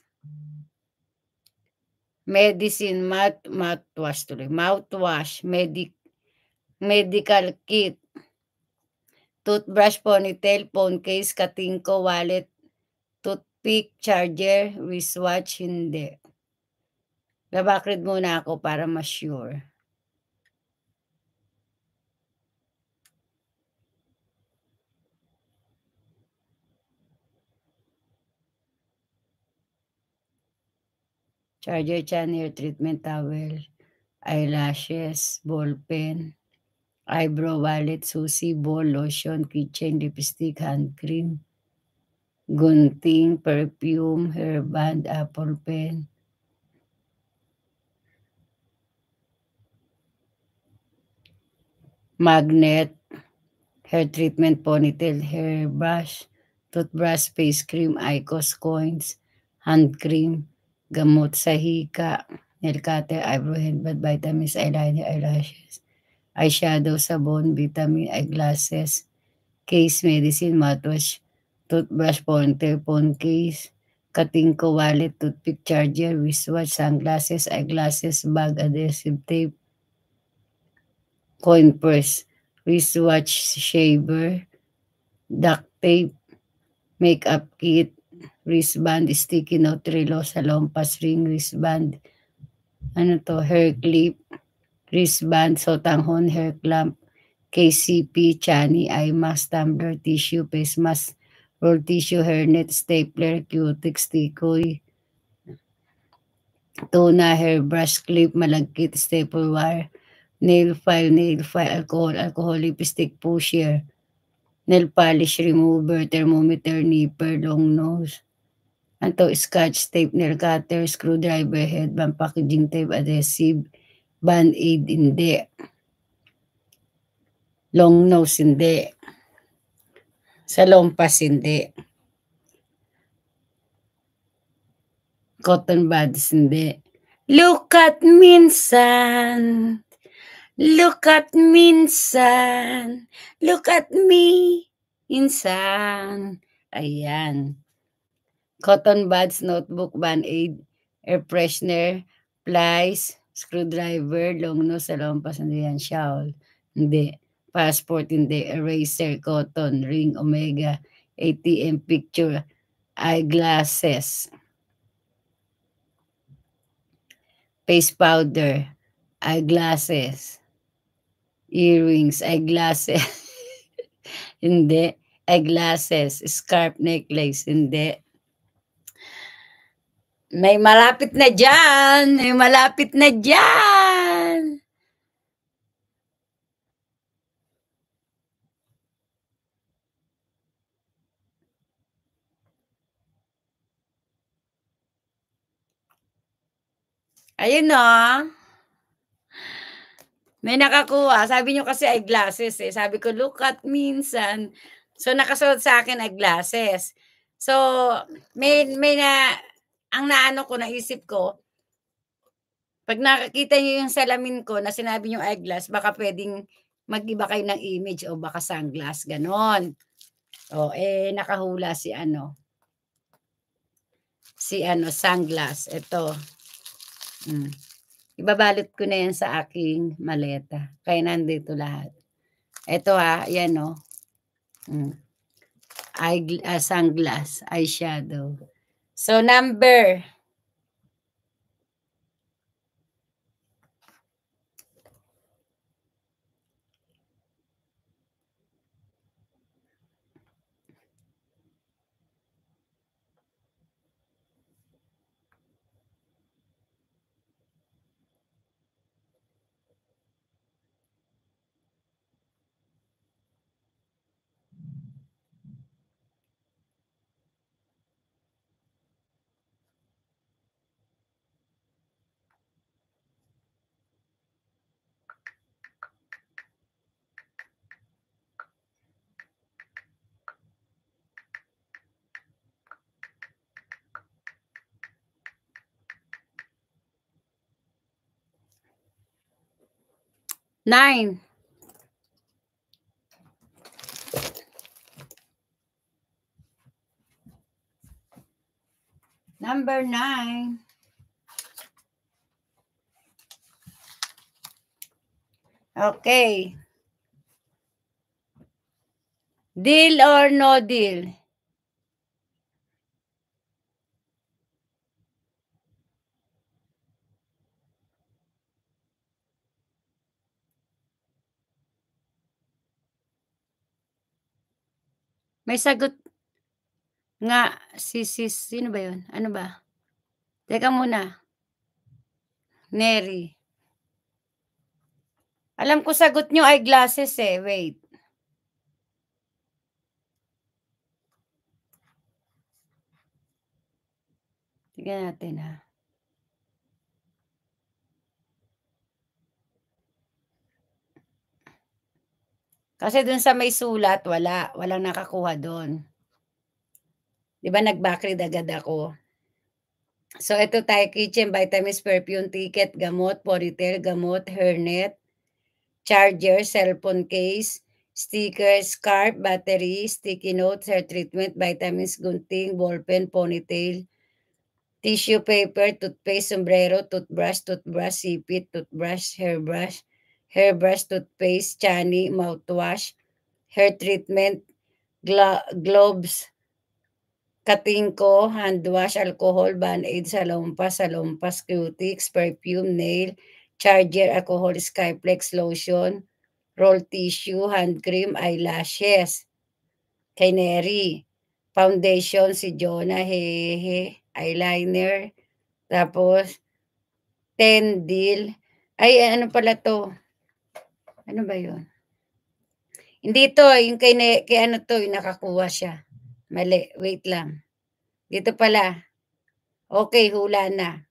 Medicine, mouth, mouthwash tuloy. Mouthwash, medic, medical kit. Toothbrush, ponytail, phone case, katingko, wallet, toothpick, charger, wristwatch, hindi. Labakrid muna ako para ma-sure. charger channel, treatment towel, eyelashes, ballpen, eyebrow wallet, susi, ball, lotion, kitchen, lipstick, hand cream, gunting, perfume, hairband, apple pen, magnet, hair treatment, ponytail, hair brush, toothbrush, face cream, ICOS coins, hand cream, Gamot sa hika, nail cutter, eyebrow but vitamins, eyeliner, eyelashes, eyeshadow, sabon, vitamin, eyeglasses, case medicine, mouthwash, toothbrush, pointer, phone case, cutting ko, wallet, toothpick, charger, wristwatch, sunglasses, eyeglasses, bag, adhesive tape, coin purse, wristwatch, shaver, duct tape, makeup kit, wristband, sticky note, relo, salompas, ring wristband, ano to, hair clip, wristband, sotanghon, hair clamp, KCP, chani, eye mask, tumbler, tissue, face mask, roll tissue, hairnet, stapler, cutex, tikoy, tuna, hairbrush, clip, malagkit, staple wire, nail file, nail file, alcohol, alcohol, lipstick, pusher, nail polish remover, thermometer nipper, long nose. Anto, scotch tape, nail cutter, screwdriver, head, band packaging tape, adhesive, band-aid, hindi. Long nose, hindi. Sa lompas, hindi. Cotton buds, hindi. Look at minsan. Look at me, insan. Look at me. Insan. Ayan. Cotton buds, notebook, band-aid, air freshener, plies, screwdriver, long nose, salompas, ano yan, shawl. Hindi. Passport, hindi. Eraser, cotton, ring, omega, ATM picture, eyeglasses, face powder, eyeglasses, earrings, eyeglasses. Hindi. Eyeglasses, scarf, necklace. Hindi. May malapit na dyan. May malapit na dyan. Ayun o. Oh. May nakakuha. Sabi nyo kasi eyeglasses eh. Sabi ko, look at minsan. So, nakasunod sa akin eyeglasses. So, may, may na, ang naano ko, naisip ko, pag nakakita nyo yung salamin ko na sinabi nyo eyeglass, baka pwedeng mag-iba kayo ng image o baka sunglass, ganon. O, eh, nakahula si ano. Si ano, sunglass. Ito. Mm. Ibabalot ko na yan sa aking maleta. Kaya nandito lahat. Ito ha, yan o. Oh. Mm. Eye, uh, ah, sunglass, eyeshadow. So, number Nine. Number nine. Okay. Deal or no deal? May sagot nga si sis. sino ba yun? Ano ba? Teka muna. Neri. Alam ko sagot nyo ay glasses eh. Wait. Tignan natin ha. Kasi dun sa may sulat, wala. Walang nakakuha dun. Di ba nag-backread agad ako? So ito tayo, kitchen, vitamins, perfume, ticket, gamot, ponytail, gamot, hairnet, charger, cellphone case, stickers, scarf, battery, sticky notes, hair treatment, vitamins, gunting, ballpen, ponytail, tissue paper, toothpaste, sombrero, toothbrush, toothbrush, sipit, toothbrush, hairbrush, hairbrush, toothpaste, chani, mouthwash, hair treatment, gloves, globes, katingko, hand wash, alcohol, band-aid, salompas, salompas, cutics, perfume, nail, charger, alcohol, skyplex, lotion, roll tissue, hand cream, eyelashes, canary, foundation, si Jonah, hehe, eyeliner, tapos, ten deal, ay ano pala to, ano ba yun? Hindi to, yung kay, kay ano to, yung nakakuha siya. Mali, wait lang. Dito pala. Okay, hula na.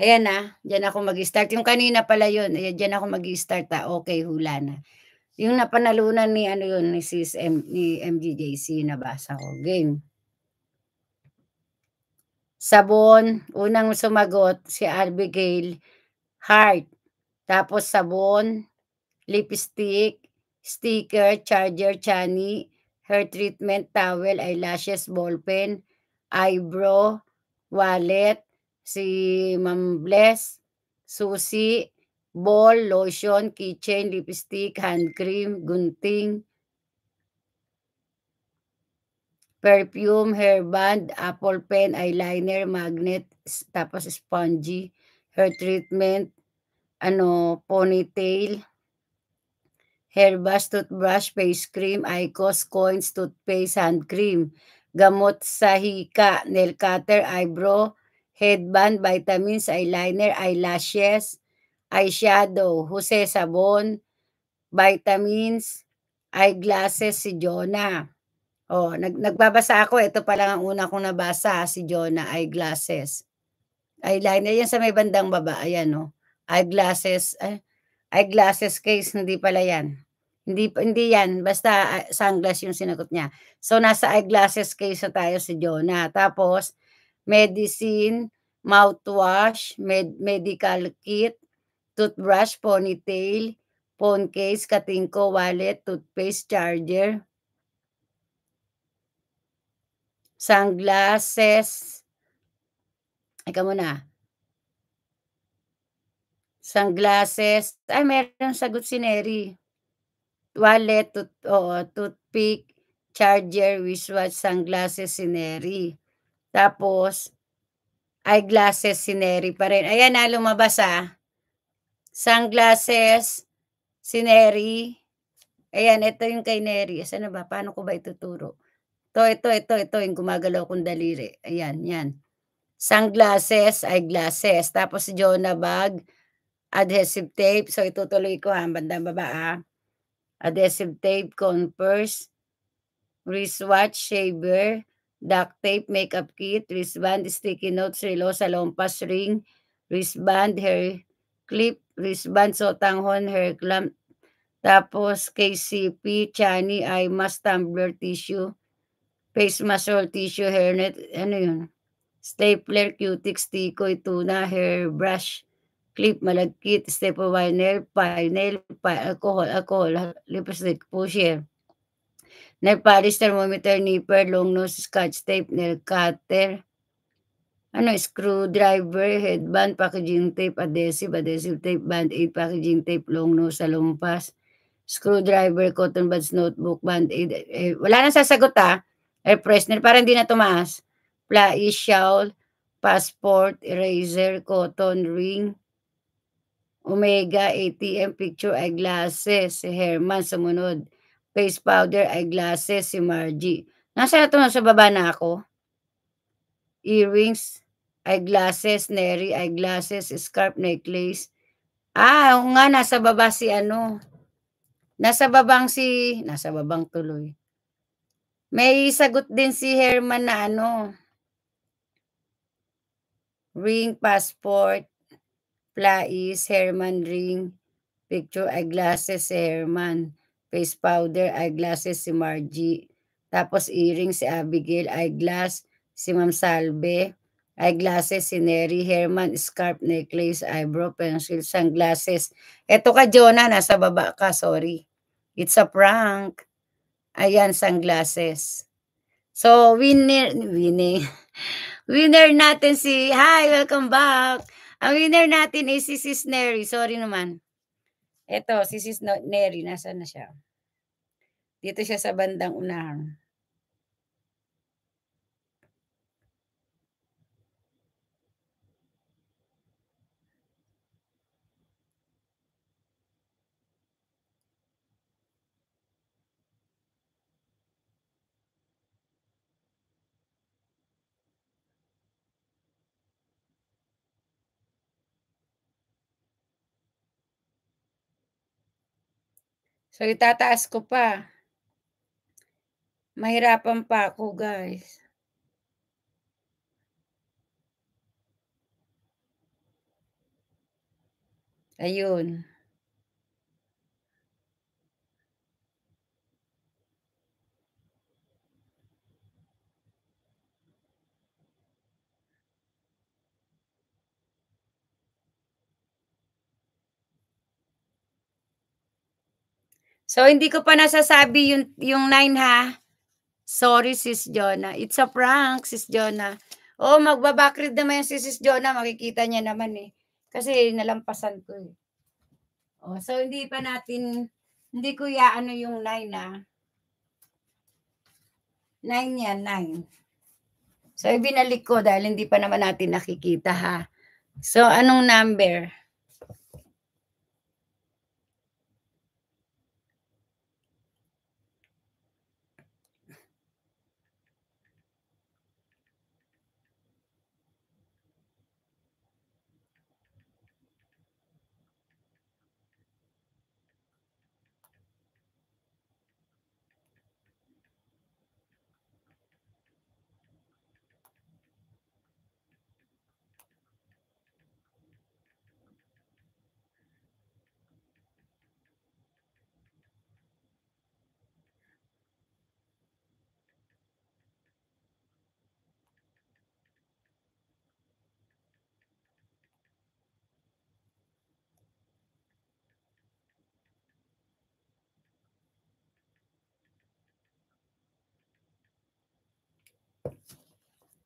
Ayan na, ah. dyan ako mag-start. Yung kanina pala yun, ayan, dyan ako mag-start ha. Ah. Okay, hula na. Yung napanalunan ni ano yun, ni sis M, ni MGJC, nabasa ko. Game. Sabon, unang sumagot si Abigail Hart. Tapos sabon, lipstick, sticker, charger, chani, hair treatment, towel, eyelashes, ballpen, eyebrow, wallet, si Ma'am Bless, susi, ball, lotion, keychain, lipstick, hand cream, gunting, perfume, hairband, apple pen, eyeliner, magnet, tapos spongy, hair treatment, ano, ponytail, hairbrush, toothbrush, face cream, ICOS, coins, toothpaste, hand cream, gamot sa hika, nail cutter, eyebrow, headband, vitamins, eyeliner, eyelashes, eyeshadow, Jose Sabon, vitamins, eyeglasses si Jonah. Oh, nag nagbabasa ako. Ito pa lang ang una kong nabasa, si Jonah, eyeglasses. Eyeliner, yan sa may bandang baba. Ayan, no? Oh. Eyeglasses. Eh, glasses case, hindi pala yan. Hindi, hindi yan, basta ah, sunglass yung sinagot niya. So, nasa eyeglasses case na tayo si Jonah. Tapos, medicine, mouthwash, med medical kit, toothbrush, ponytail, phone case, katingko, wallet, toothpaste, charger, sunglasses, ikaw muna, sunglasses. Ay, meron sagot si Neri. Wallet, tooth, oo, toothpick, charger, wristwatch, sunglasses si Neri. Tapos, eyeglasses si Neri pa rin. Ayan na, lumabas ah. Sunglasses, si Neri. Ayan, ito yung kay Neri. Asa ba? Paano ko ba ituturo? Ito, ito, ito, ito yung gumagalaw kong daliri. Ayan, yan. Sunglasses, eyeglasses. Tapos si Jonah bag, adhesive tape. So, itutuloy ko ha, bandang baba ha. Adhesive tape, cone wristwatch, shaver, duct tape, makeup kit, wristband, sticky notes, relo, salompas, ring, wristband, hair clip, wristband, sotanghon, hair clamp, tapos KCP, chani, eye mask, tumbler, tissue, face mask, roll tissue, hairnet, ano yun, stapler, cutics, tikoy, tuna, hair brush, clip, malagkit, staple wire, nail file, nail file, alcohol, alcohol, lipstick, pusher, nail polish, thermometer, nipper, long nose, scotch tape, nail cutter, ano, screwdriver, headband, packaging tape, adhesive, adhesive tape, band aid, packaging tape, long nose, salumpas, screwdriver, cotton buds, notebook, band aid. Eh, wala nang sasagot ah. Air freshener, para hindi na tumaas. Fly, shawl, passport, eraser, cotton, ring, Omega ATM picture eyeglasses si Herman sumunod. Face powder eyeglasses si Margie. Nasa na to nasa baba na ako. Earrings, eyeglasses, Neri eyeglasses, scarf necklace. Ah, nga nasa baba si ano. Nasa babang si nasa babang tuloy. May sagot din si Herman na ano. Ring passport plais, Herman ring, picture, eyeglasses si Herman, face powder, eyeglasses si Margie, tapos earring si Abigail, eyeglass si Ma'am Salve, eyeglasses si Neri, Herman, scarf, necklace, eyebrow, pencil, sunglasses. Eto ka, Jonah, nasa baba ka, sorry. It's a prank. Ayan, sunglasses. So, winner, winner, winner natin si, hi, welcome back. Ang winner natin is si Sis Neri. Sorry naman. Ito, si Sis Neri. Nasaan na siya? Dito siya sa bandang unahan. So, itataas ko pa. Mahirapan pa ako, guys. Ayun. So, hindi ko pa nasasabi yung, yung nine, ha? Sorry, Sis Jonah. It's a prank, Sis Jonah. oh, magbabackread naman yung si Sis Jonah. Makikita niya naman, eh. Kasi nalampasan ko, eh. Oh, so, hindi pa natin, hindi ko ya ano yung nine, ha? Nine yan, nine. So, ibinalik ko dahil hindi pa naman natin nakikita, ha? So, anong number?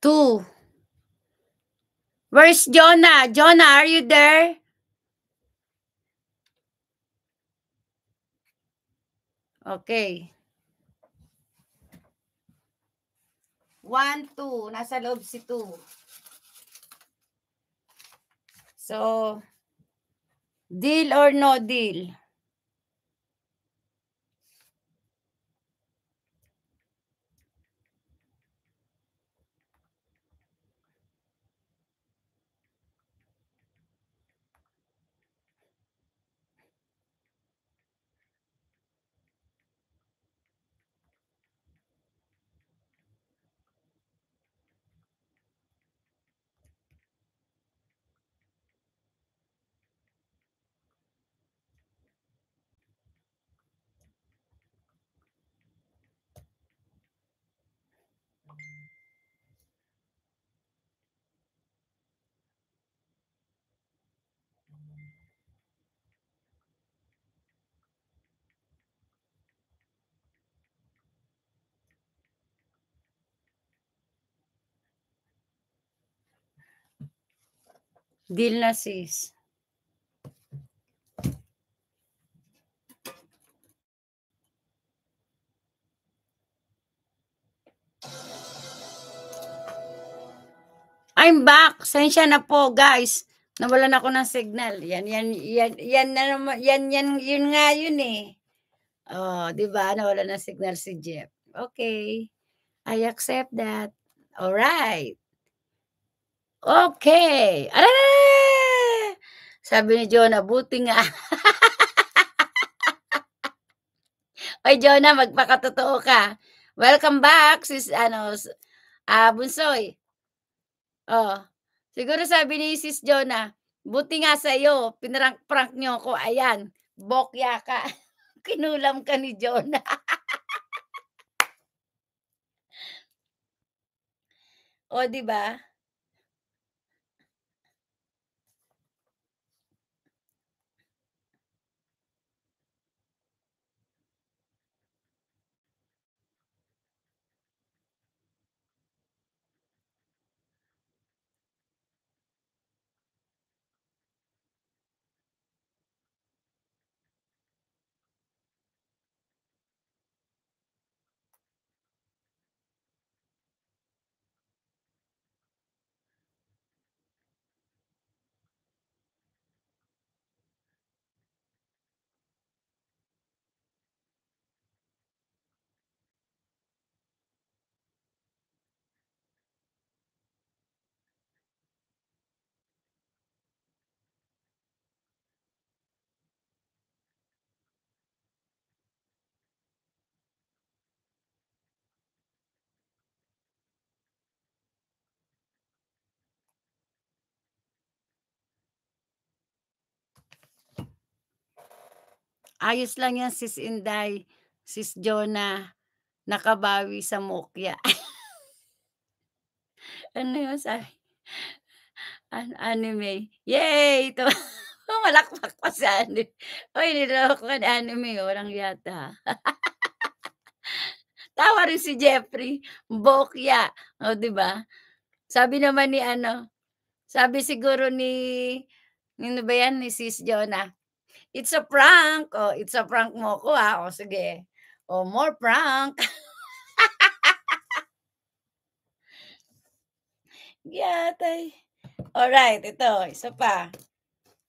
2. Where's Jonah? Jonah, are you there? Okay. One, two. Nasa loob si two. So, deal or no deal? Deal na sis. I'm back. Sensya na po, guys. Nawalan ako ng signal. Yan, yan, yan, yan, yan, yan, yun nga yun eh. Oh, di ba? Nawalan ng signal si Jeff. Okay. I accept that. All right. Okay. Aray! Sabi ni Jonah, buti nga. Oy, Jonah, magpakatotoo ka. Welcome back, sis, ano, uh, Bunsoy. Oh, siguro sabi ni sis Jonah, buti nga sa iyo, pinrank-prank niyo ko, ayan, bokya ka. Kinulam ka ni Jonah. o, oh, di ba? Ayos lang yan, sis Inday. Sis Jonah, nakabawi sa mukya. ano yun sabi? An anime. Yay! Ito. Malakpak pa sa anime. Uy, oh, niloko ka na anime. Orang yata. Tawa rin si Jeffrey. Bokya. O, oh, di ba? Sabi naman ni ano, sabi siguro ni, nino ba yan, ni Sis Jonah, It's a prank. O, oh, it's a prank mo ko ha. Ah. O, oh, sige. O, oh, more prank. yeah, All right, ito. Isa pa.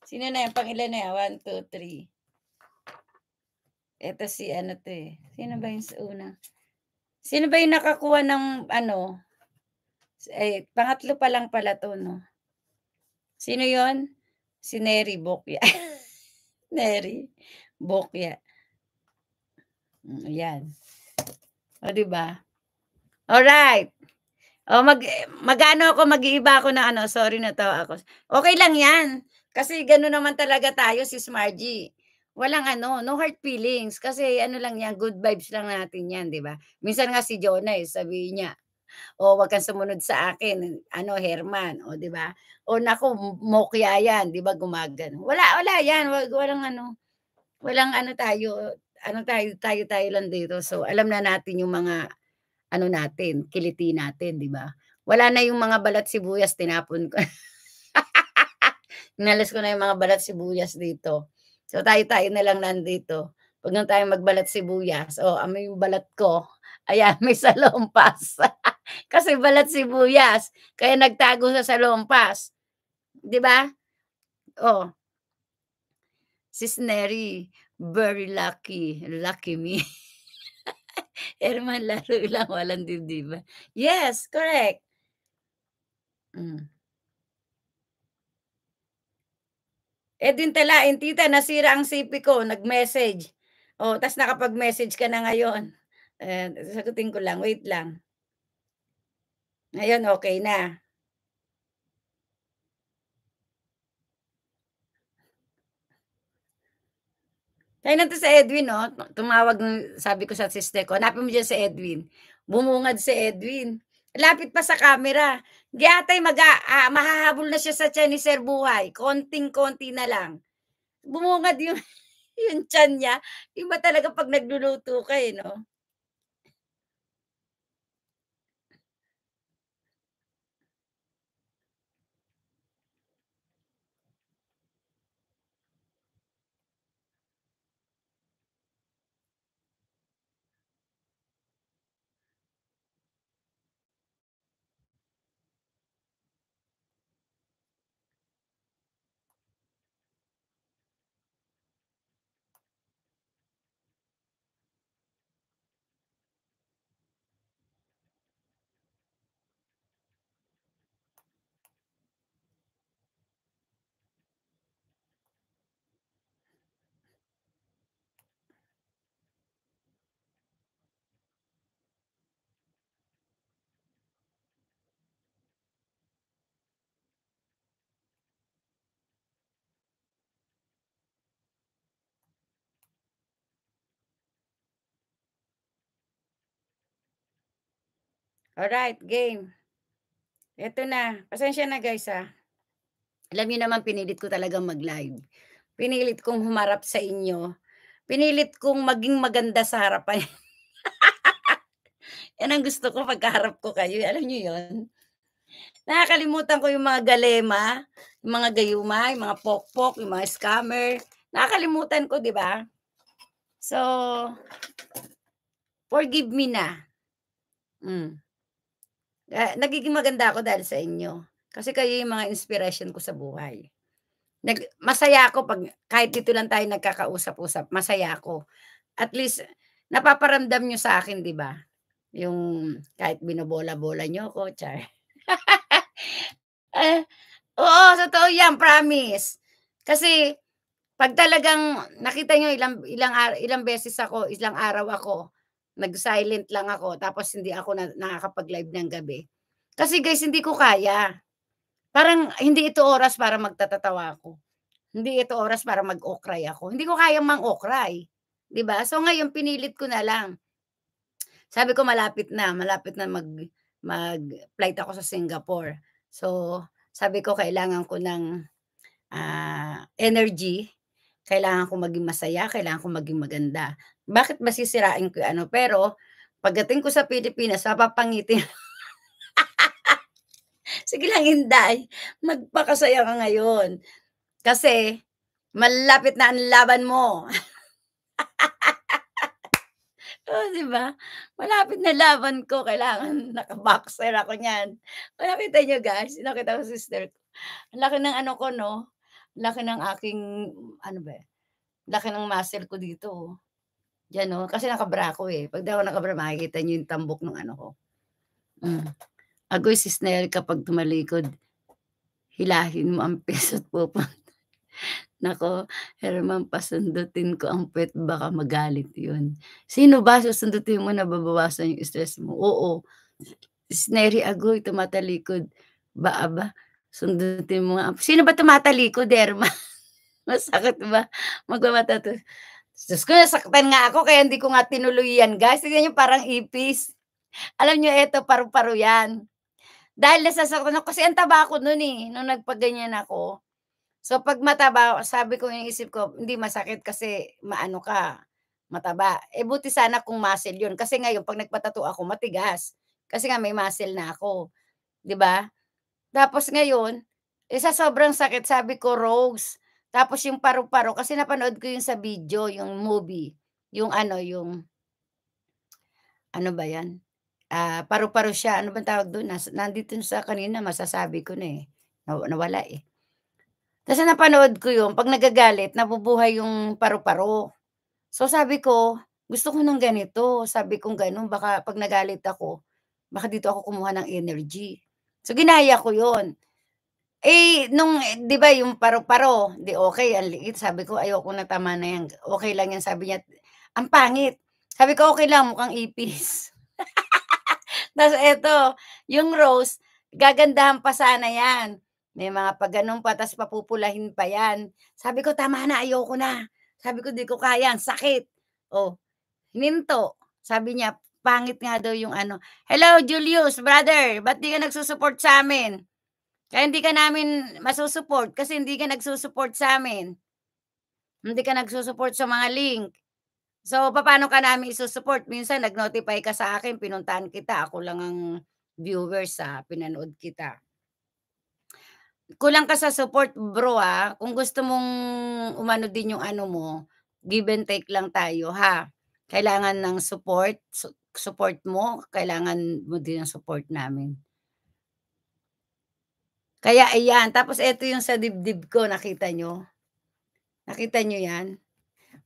Sino na yung pangilan na yan? One, two, three. Ito si ano to eh. Sino ba yung sa una? Sino ba yung nakakuha ng ano? Eh, pangatlo pa lang pala to, no? Sino yon Si Neri Bokya. Neri. Bokya. Mm, yan. O, di ba? Alright. O, mag, magano ako, mag-iiba ako na ano, sorry na to ako. Okay lang yan. Kasi gano'n naman talaga tayo, si Smargie. Walang ano, no hard feelings. Kasi ano lang yan, good vibes lang natin yan, di ba? Minsan nga si Jonah, eh, sabihin niya, o wag kang sumunod sa akin, ano Herman, o 'di ba? O nako, mokya 'yan, 'di ba gumagan. Wala wala 'yan, wag walang ano. Walang ano tayo, ano tayo, tayo tayo lang dito. So alam na natin yung mga ano natin, kiliti natin, 'di ba? Wala na yung mga balat sibuyas tinapon ko. Inalis ko na yung mga balat sibuyas dito. So tayo-tayo na lang nandito. Huwag na tayo magbalat sibuyas. O, amoy yung balat ko. Ayan, may salumpas. Kasi balat si sibuyas. Kaya nagtago sa salumpas. Di ba? Oh. Sis Neri, very lucky. Lucky me. Herman, laro lang walang dibdiba. Yes, correct. Mm. Edwin Talain, tita, nasira ang CP ko. Nag-message. Oh, tas nakapag-message ka na ngayon. And sagutin ko lang, wait lang. Ngayon, okay na. Kaya nato sa Edwin, no? Oh. Tumawag, sabi ko sa sister ko, hanapin mo dyan sa Edwin. Bumungad si Edwin. Lapit pa sa camera. Giyatay, mag ah, mahahabol na siya sa Chinese Sir Buhay. Konting-konti na lang. Bumungad yung, yung tiyan niya. Iba talaga pag nagluluto kayo, eh, no? Alright, game. Ito na. Pasensya na guys ha. Ah. Alam niyo naman pinilit ko talaga mag-live. Pinilit kong humarap sa inyo. Pinilit kong maging maganda sa harapan. Yan ang gusto ko pagkaharap ko kayo. Alam niyo yon. Nakakalimutan ko yung mga galema, yung mga gayuma, yung mga pokpok, yung mga scammer. Nakakalimutan ko, di ba? So, forgive me na. Mm. Ah, nagiging maganda ako dahil sa inyo. Kasi kayo yung mga inspiration ko sa buhay. Nag, masaya ako pag kahit dito lang tayo nagkakausap-usap, masaya ako. At least, napaparamdam nyo sa akin, di ba? Yung kahit binobola-bola nyo ako, char. uh, oo, totoo yan, promise. Kasi, pag talagang nakita nyo ilang, ilang, ilang beses ako, ilang araw ako, nag-silent lang ako tapos hindi ako na, nakakapag-live ng gabi. Kasi guys, hindi ko kaya. Parang hindi ito oras para magtatatawa ako. Hindi ito oras para mag-okray ako. Hindi ko kaya mang-okray. 'Di ba? So ngayon pinilit ko na lang. Sabi ko malapit na, malapit na mag mag-flight ako sa Singapore. So, sabi ko kailangan ko ng uh, energy kailangan ko maging masaya, kailangan ko maging maganda. Bakit ba sisirain ko ano? Pero pagdating ko sa Pilipinas, mapapangitin. Sige lang, Hinday. Magpakasaya ka ngayon. Kasi malapit na ang laban mo. oh, di ba? Malapit na laban ko. Kailangan nakaboxer ako niyan. O, oh, nakita niyo guys, nakita ko sister ko. Ang laki ng ano ko, no? laki ng aking, ano ba, eh, laki ng muscle ko dito. Oh. Diyan oh, kasi nakabra ko eh. Pag daw nakabra, makikita niyo yung tambok ng ano ko. Mm. Agoy si Snell kapag tumalikod, hilahin mo ang piso't pupunta. Nako, Herman, pasundutin ko ang pet, baka magalit yun. Sino ba susundutin mo na babawasan yung stress mo? Oo. Sneri Agoy, tumatalikod. Ba, ba? sundutin mo. Sino ba tumataliko, derma? Masakit ba? Magmamata to. Diyos ko, nasaktan nga ako, kaya hindi ko nga tinuloy yan, guys. Tignan nyo, parang ipis. Alam nyo, eto, paru-paro yan. Dahil nasasaktan ako, kasi ang taba ako nun eh, nung nagpaganyan ako. So, pag mataba, sabi ko, iniisip ko, hindi masakit kasi maano ka, mataba. E buti sana kung muscle yun. Kasi ngayon, pag nagpatato ako, matigas. Kasi nga may muscle na ako. 'di ba? Tapos ngayon, eh, sobrang sakit, sabi ko, Rogues. Tapos yung paru-paro, kasi napanood ko yung sa video, yung movie, yung ano, yung, ano ba yan? Uh, paru-paro siya, ano bang tawag doon? nandito sa kanina, masasabi ko na eh. nawala eh. Tapos napanood ko yung, pag nagagalit, nabubuhay yung paru-paro. So sabi ko, gusto ko ng ganito. Sabi kong ganun, baka pag nagalit ako, baka dito ako kumuha ng energy. So, ginaya ko yun. Eh, nung, di ba, yung paro-paro, di okay, ang liit. Sabi ko, ayoko na tama na yan. Okay lang yan. Sabi niya, ang pangit. Sabi ko, okay lang, mukhang ipis. Tapos eto, yung rose, gagandahan pa sana yan. May mga pagganong pa, tapos papupulahin pa yan. Sabi ko, tama na, ayoko na. Sabi ko, di ko kaya, sakit. Oh, hininto. Sabi niya, pangit nga daw yung ano. Hello, Julius, brother, ba't di ka nagsusupport sa amin? Kaya hindi ka namin masusupport kasi hindi ka nagsusupport sa amin. Hindi ka nagsusupport sa mga link. So, paano ka namin isusupport? Minsan, nag-notify ka sa akin, pinuntahan kita. Ako lang ang viewers sa ah, pinanood kita. Kulang ka sa support, bro, ha? Ah. Kung gusto mong umano din yung ano mo, give and take lang tayo, ha? Kailangan ng support, support mo, kailangan mo din ng support namin. Kaya ayan, tapos ito yung sa dibdib ko, nakita nyo? Nakita nyo yan?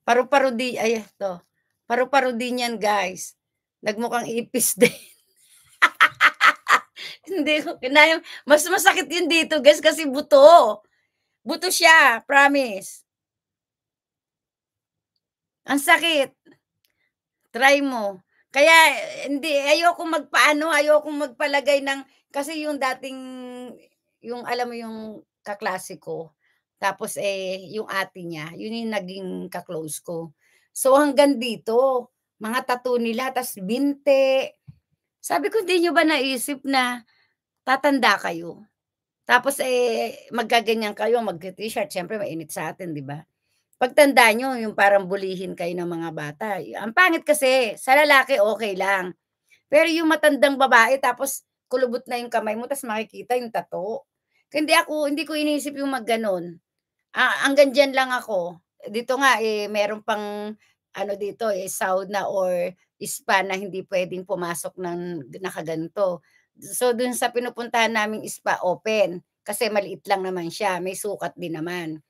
Paru-paro di, ay ito, paru-paro din yan guys. Nagmukhang ipis din. Hindi ko kinaya. Mas masakit yun dito guys kasi buto. Buto siya, promise. Ang sakit. Try mo. Kaya hindi ayoko magpaano, ayoko magpalagay ng kasi yung dating yung alam mo yung kaklase ko. Tapos eh yung ate niya, yun yung naging kaklose ko. So hanggang dito, mga tattoo nila, tapos binte. Sabi ko, hindi nyo ba naisip na tatanda kayo? Tapos eh, magkaganyan kayo, mag-t-shirt, syempre mainit sa atin, di ba? Pagtanda nyo, yung parang bulihin kayo ng mga bata. Ang pangit kasi, sa lalaki okay lang. Pero yung matandang babae, tapos kulubot na yung kamay mo, tapos makikita yung tato. Hindi ako, hindi ko iniisip yung magganon. Ah, hanggang dyan lang ako. Dito nga, eh, meron pang ano dito, eh, sauna or spa na hindi pwedeng pumasok ng nakaganto. So, dun sa pinupuntahan naming spa, open. Kasi maliit lang naman siya. May sukat din naman.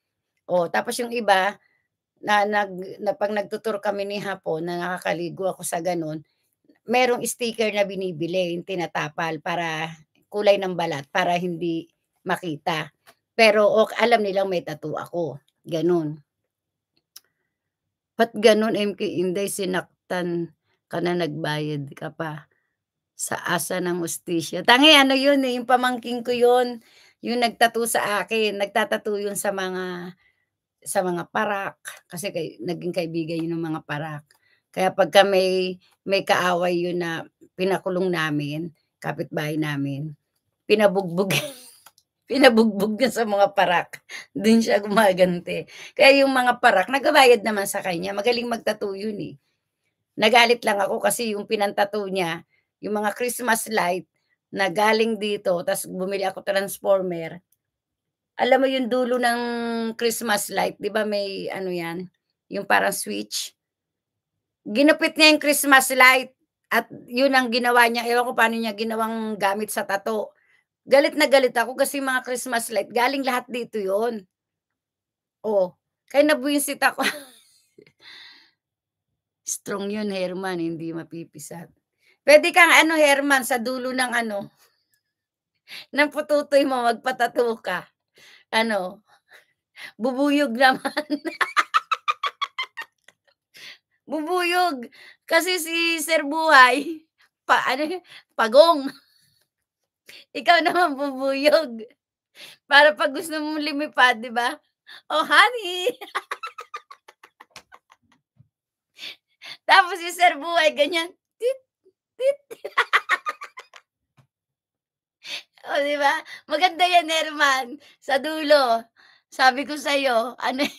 Oh, tapos yung iba na, nag, na pag nagtutur kami ni Hapo na nakakaligo ako sa ganun, merong sticker na binibili, yung tinatapal para kulay ng balat para hindi makita. Pero ok, alam nilang may tattoo ako. Ganun. Pat ganun, MK Inday, sinaktan ka na nagbayad ka pa sa asa ng ustisya. Tangi, ano yun eh, yung pamangking ko yun, yung nagtato sa akin, nagtatato yun sa mga sa mga parak kasi kay, naging kaibigan yun ng mga parak. Kaya pagka may may kaaway yun na pinakulong namin, kapitbahay namin, pinabugbog pinabugbog niya sa mga parak. Doon siya gumaganti. Kaya yung mga parak, nagabayad naman sa kanya. Magaling magtato yun eh. Nagalit lang ako kasi yung pinantato niya, yung mga Christmas light na galing dito, tapos bumili ako transformer, alam mo yung dulo ng Christmas light, 'di ba may ano 'yan, yung parang switch. Ginupit niya yung Christmas light at yun ang ginawa niya. Ewan ko paano niya ginawang gamit sa tato. Galit na galit ako kasi mga Christmas light, galing lahat dito yon. Oh, kaya nabuinsit ako. Strong yun, Herman, hindi mapipisat. Pwede kang ano, Herman, sa dulo ng ano, ng pututoy mo, magpatato ka ano, bubuyog naman. bubuyog. Kasi si Sir Buhay, pa, ano, pagong. Ikaw naman bubuyog. Para pag gusto mong lumipad, di ba? Oh, honey! Tapos si Sir Buhay, ganyan. Tit, tit. O, oh, di ba? Maganda yan, Herman. Sa dulo. Sabi ko sa'yo, ano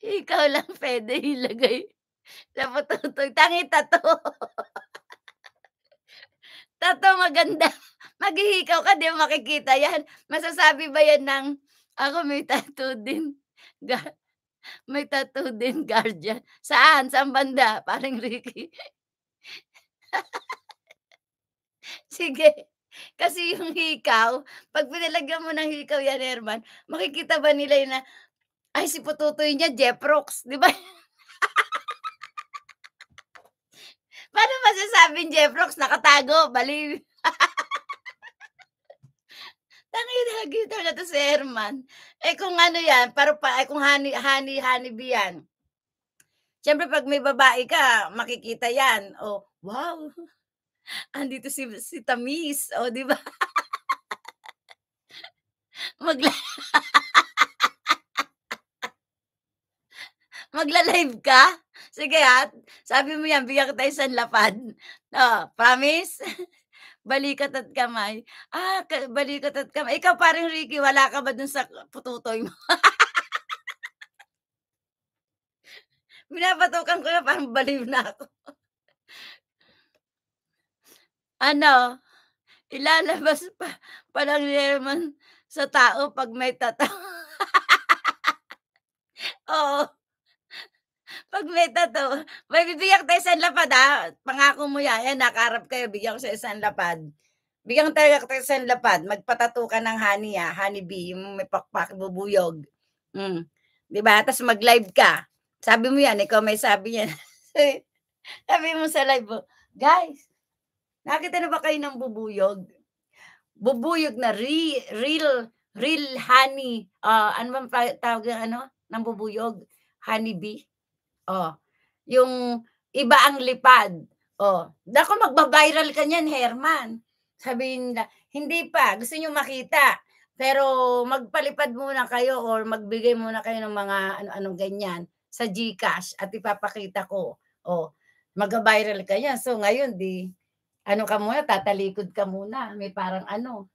Ikaw lang pwede ilagay sa patutog. Tangi tato. tato maganda. Maghihikaw ka, di mo makikita yan. Masasabi ba yan ng, ako may tattoo din. Gar may tattoo din, guardian. Saan? Saan banda? Paring Ricky. Sige. Kasi yung hikaw, pag pinalagyan mo ng hikaw yan, Herman, makikita ba nila yun na, ay, si Pututoy niya, Jeff di ba? Paano masasabing Jeff Rocks? Nakatago, bali. Tangin na to si Herman. Eh kung ano yan, para pa, eh, kung honey, honey, honey bee yan. Siyempre pag may babae ka, makikita yan. O, oh, wow. Andito si, si Tamis. O, oh, di ba? Magla... Magla-live ka? Sige ha. Sabi mo yan, bigyan kita isang lapad. No, oh, promise? balikat at kamay. Ah, balikat at kamay. Ikaw parang Ricky, wala ka ba dun sa pututoy mo? Binabatukan ko na parang baliw na ako ano, ilalabas pa, pa ng lemon sa tao pag may tatawa. Oo. Pag may tatawa. May bibigyan tayo isang lapad ha. Ah. Pangako mo yan. Yan, nakarap kayo. Bigyan ko sa isang lapad. Bigyan tayo tayo isang lapad. Magpatato ka ng honey ha. Ah. Honey bee. Yung may pakpak, bubuyog. Mm. Diba? Tapos mag-live ka. Sabi mo yan. Ikaw may sabi yan. sabi mo sa live mo, guys, Nakita na ba kayo ng bubuyog? Bubuyog na re, real real honey. Uh, ano bang tawag ng ano? Ng bubuyog? Honey bee. Oh. Yung iba ang lipad. Oh. Dako magba-viral ka niyan, Herman. Sabihin na, hindi pa, gusto niyo makita. Pero magpalipad muna kayo or magbigay muna kayo ng mga ano ano ganyan sa GCash at ipapakita ko. Oh, magba viral ka niyan. So ngayon, di ano ka muna, tatalikod ka muna. May parang ano.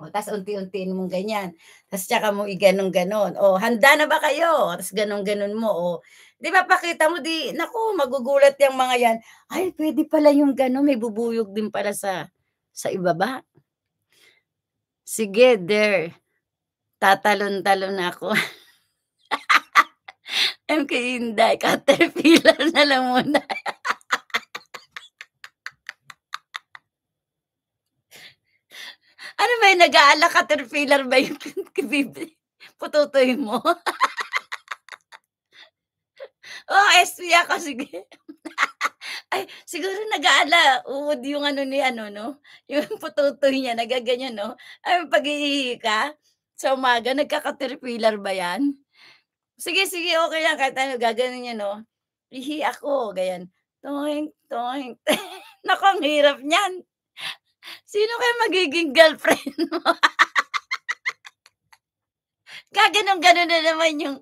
O, tas unti-untiin mong ganyan. Tas tsaka mo iganon-ganon. O, handa na ba kayo? Tas ganon-ganon mo. O, di ba pakita mo, di, naku, magugulat yung mga yan. Ay, pwede pala yung ganon. May bubuyog din pala sa, sa ibaba. Sige, there. Tatalon-talon ako. MK Inday, caterpillar na lang muna. Ano ba yung nag-aala caterpillar ba yung pututoy mo? oh, SP ako, sige. Ay, siguro nag-aala, uod yung ano ni ano, no? Yung pututoy niya, nagaganyan, no? Ay, pag ka sa umaga, nagkakaterpillar ba yan? Sige, sige, okay lang, kahit ano, gaganon niya, no? Ihi ako, ganyan. Toink, toink. Nako, ang hirap niyan. Sino kaya magiging girlfriend mo? Kaganon-ganon na naman yung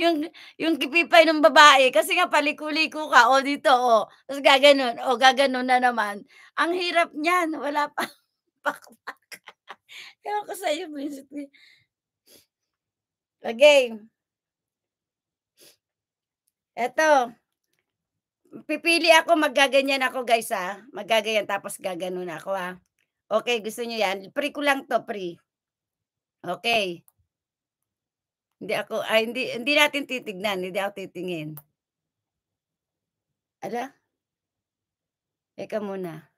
yung yung kipipay ng babae kasi nga palikuliko ka o oh, dito o oh. tapos gaganon o oh, gaganon na naman ang hirap niyan wala pa pakpak ewan ko sa iyo okay eto pipili ako, magaganyan ako guys ha. Magaganyan tapos gaganon ako ha. Okay, gusto nyo yan? Pre ko lang to, pre. Okay. Hindi ako, ay, hindi, hindi natin titignan. Hindi ako titingin. Ala? Eka muna.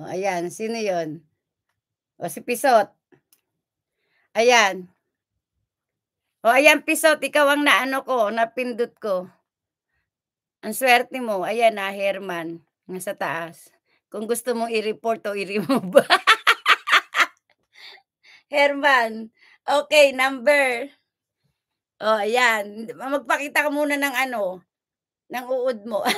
O, oh, ayan. Sino yon? O, oh, si Pisot. Ayan. O ayan, pisot, ikaw ang naano ko, napindot ko. Ang swerte mo, ayan na, ah, Herman, nga sa taas. Kung gusto mong i-report o i-remove. Herman, okay, number. O ayan, magpakita ka muna ng ano, ng uod mo.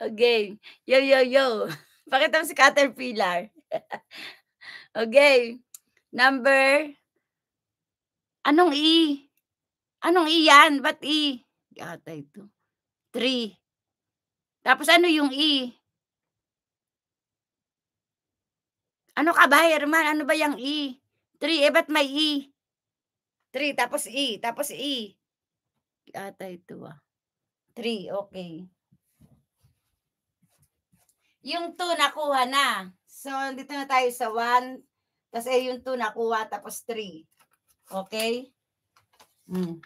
Okay. Yo, yo, yo. Pakita mo si Caterpillar. okay. Number Anong i? Anong i yan? Ba't i? Gata ito. Three. Tapos ano yung i? Ano ka ba, Herman? Ano ba yung i? Three. Eh, ba't may i? Three. Tapos i. Tapos i. Gata ito ah. Three. Okay. Yung two nakuha na. So, dito na tayo sa one. Tapos eh, yung two nakuha. Tapos three. Okay? Mm.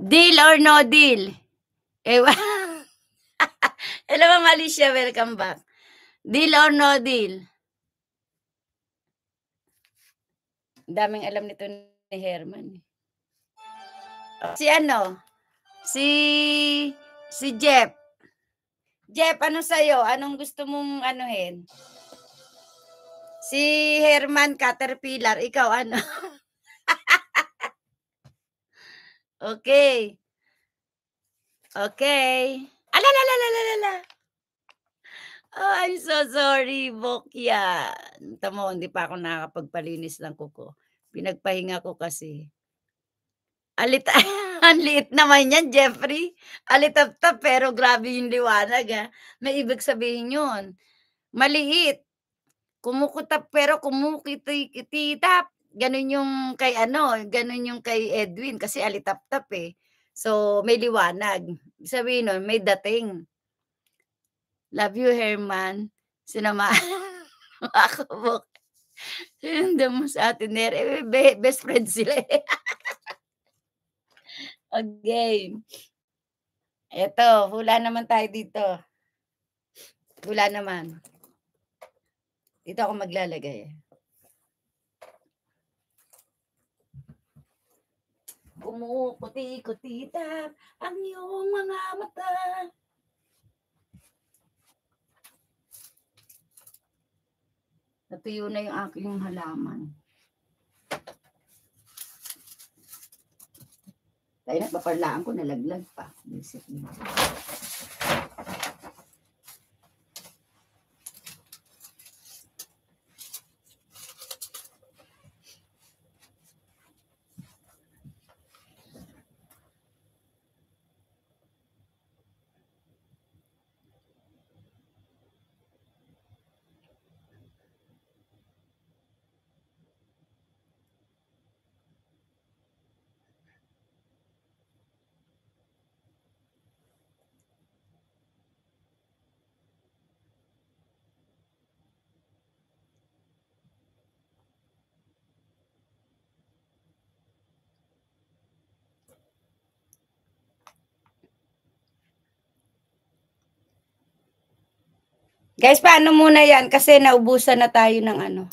Deal or no deal? Ewan. Hello, Ma'am Alicia. Welcome back. Deal or no deal? Daming alam nito ni Herman. Si ano? Si si Jeff. Jeff, ano sa'yo? Anong gusto mong anuhin? Si Herman Caterpillar, ikaw ano? okay. Okay. Alalalalala. Ah, oh, I'm so sorry, Bokya. Tamo, hindi pa ako nakakapagpalinis ng kuko. Pinagpahinga ko kasi. Alit, ang liit naman yan, Jeffrey. Alitap-tap, pero grabe yung liwanag, ha? Ah. May ibig sabihin yun. Maliit, kumukutap pero kumukititap. Ganun yung kay ano, ganun yung kay Edwin kasi alitap-tap eh. So may liwanag. sabi nun, may dating. Love you, Herman. Sinama ako po. Sinunda mo sa atin, Ner. Eh, best friend sila eh. okay. eto hula naman tayo dito. Hula naman. Dito ako maglalagay. Kumukuti-kutitan ang iyong mga mata. Natuyo na yung aking halaman. Kaya na, paparlaan ko, nalaglag pa. Isip niya. Guys, paano muna yan? Kasi naubusan na tayo ng ano.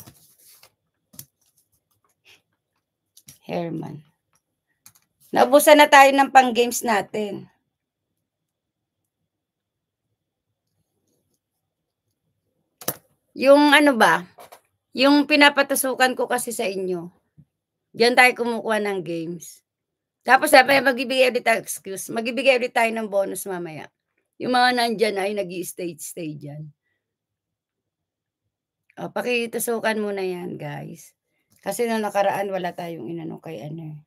Herman. Naubusan na tayo ng pang-games natin. Yung ano ba? Yung pinapatasukan ko kasi sa inyo. Diyan tayo kumukuha ng games. Tapos dapat magbibigay ulit tayo, excuse, magbibigay ulit tayo ng bonus mamaya. Yung mga nandyan ay nag-i-stage-stage Oh, pakitusukan muna yan, guys. Kasi nung nakaraan, wala tayong inano kay ano. Eh.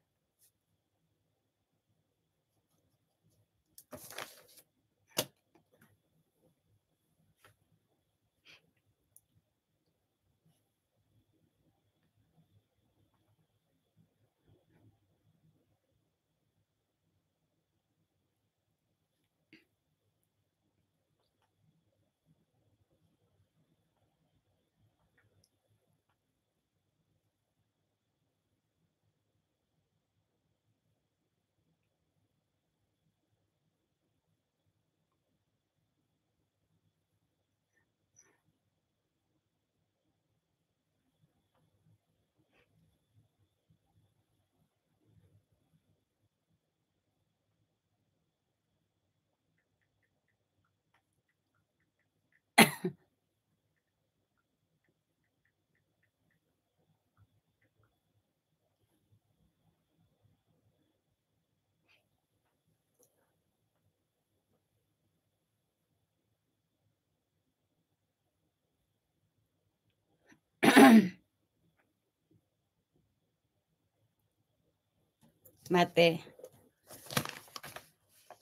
Mate.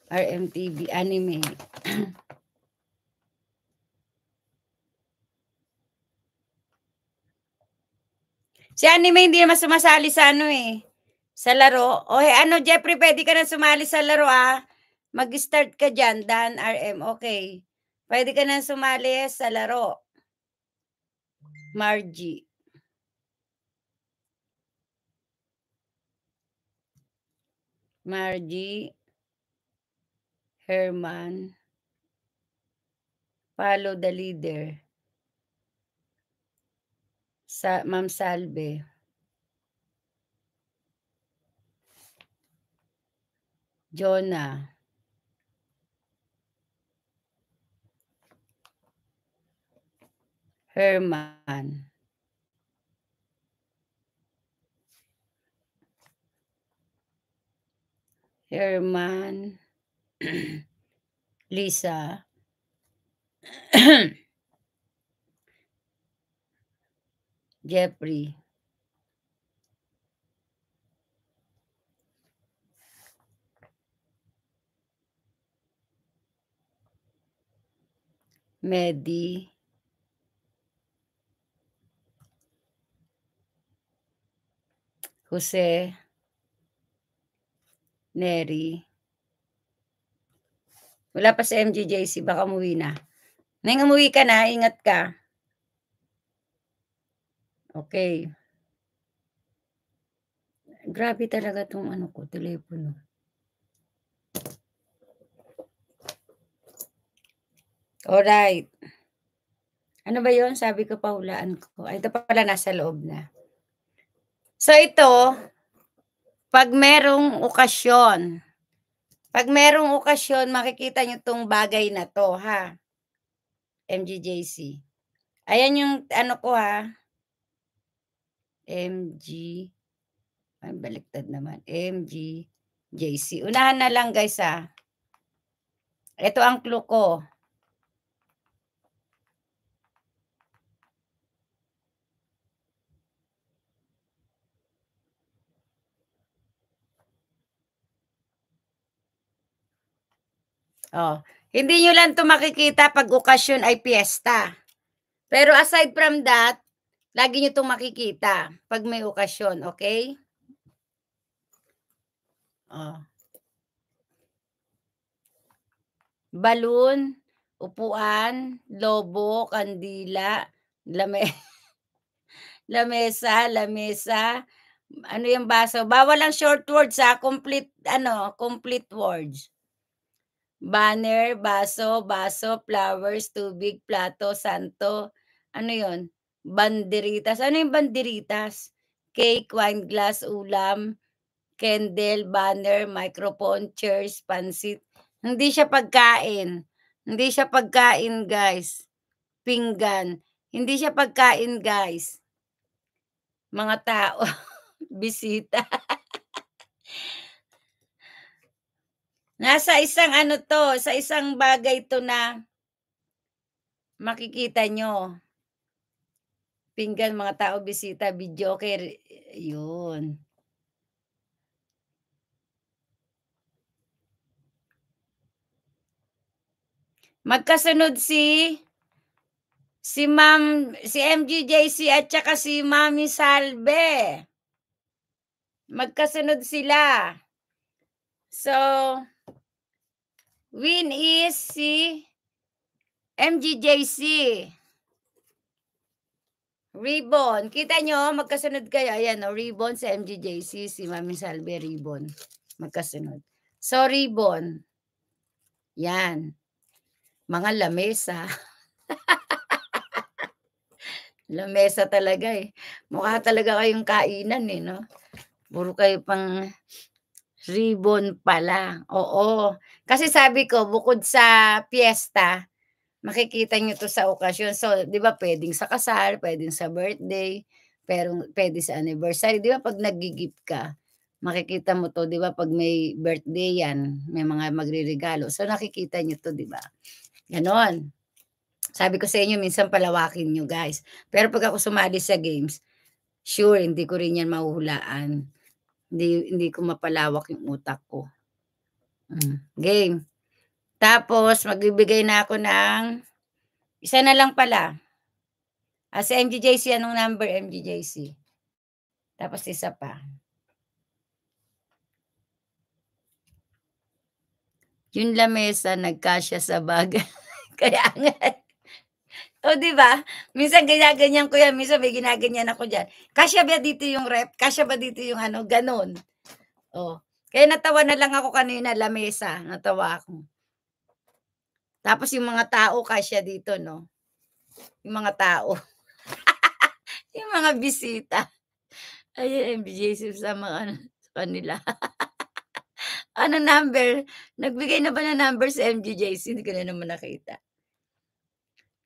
RMTV anime. si anime hindi naman sumasali sa ano eh. Sa laro. O hey, ano Jeffrey, pwede ka na sumali sa laro ah. Mag-start ka dyan, Dan RM. Okay. Pwede ka na sumali sa laro. Margie. Margie Herman. Follow the leader. Sa Ma'am Salve. Jonah. Herman. Herman, Lisa, Jeffrey. Medi. Jose. Neri. Wala pa sa si MJJC, baka umuwi na. Nang umuwi ka na, ingat ka. Okay. Grabe talaga tong ano ko, telepono. Alright. Ano ba yon Sabi ko pa hulaan ko. Ay, ito pala nasa loob na. So ito, pag merong okasyon, pag merong okasyon, makikita nyo tong bagay na to, ha? MGJC. Ayan yung ano ko, ha? MG. Ay, baliktad naman. MGJC. Unahan na lang, guys, ha? Ito ang clue ko. Oh, hindi nyo lang ito makikita pag okasyon ay piyesta. Pero aside from that, lagi nyo itong makikita pag may okasyon, okay? Oh. Balon, upuan, lobo, kandila, lame lamesa, lamesa, ano yung baso. Bawal lang short words ha, complete, ano, complete words. Banner, baso, baso, flowers, tubig, plato, santo. Ano yon? Banderitas. Ano yung banderitas? Cake, wine glass, ulam, candle, banner, microphone, chairs, pansit. Hindi siya pagkain. Hindi siya pagkain, guys. Pinggan. Hindi siya pagkain, guys. Mga tao. Bisita. Nasa isang ano to, sa isang bagay to na makikita nyo. Pinggan mga tao bisita, video, okay, yun. Magkasunod si si Ma'am, si MGJC at saka si Mami Salve. Magkasunod sila. So, Win is si MGJC. Ribbon. Kita nyo, magkasunod kayo. Ayan, no? Oh, ribbon sa MGJC. Si Mami Salve, ribbon. Magkasunod. So, ribbon. Yan. Mga lamesa. lamesa talaga eh. Mukha talaga kayong kainan eh, no? Puro kayo pang ribbon pala. Oo. Kasi sabi ko, bukod sa piyesta, makikita nyo to sa okasyon. So, di ba, pwedeng sa kasal, pwedeng sa birthday, pero pwede sa anniversary. Di ba, pag nag-gift ka, makikita mo to, di ba, pag may birthday yan, may mga magriregalo. So, nakikita nyo to, di ba? Ganon. Sabi ko sa inyo, minsan palawakin nyo, guys. Pero pag ako sumali sa games, sure, hindi ko rin yan mahuhulaan. Hindi, hindi ko mapalawak yung utak ko. Mm. Game. Tapos, magbibigay na ako ng isa na lang pala. Ah, sa MGJC, anong number MGJC? Tapos isa pa. Yung lamesa, nagkasya sa bag. Kaya nga. O, di ba? Minsan ganyan-ganyan ko yan. Minsan may ginaganyan ako dyan. Kasya ba dito yung rep? Kasya ba dito yung ano? Ganon. O. Oh. Kaya natawa na lang ako kanina, lamesa. Natawa ako. Tapos yung mga tao, kasya dito, no? Yung mga tao. yung mga bisita. Ayun, MBJ sa mga ano, kanila. ano number? Nagbigay na ba ng number sa MGJC? Hindi ko na naman nakita.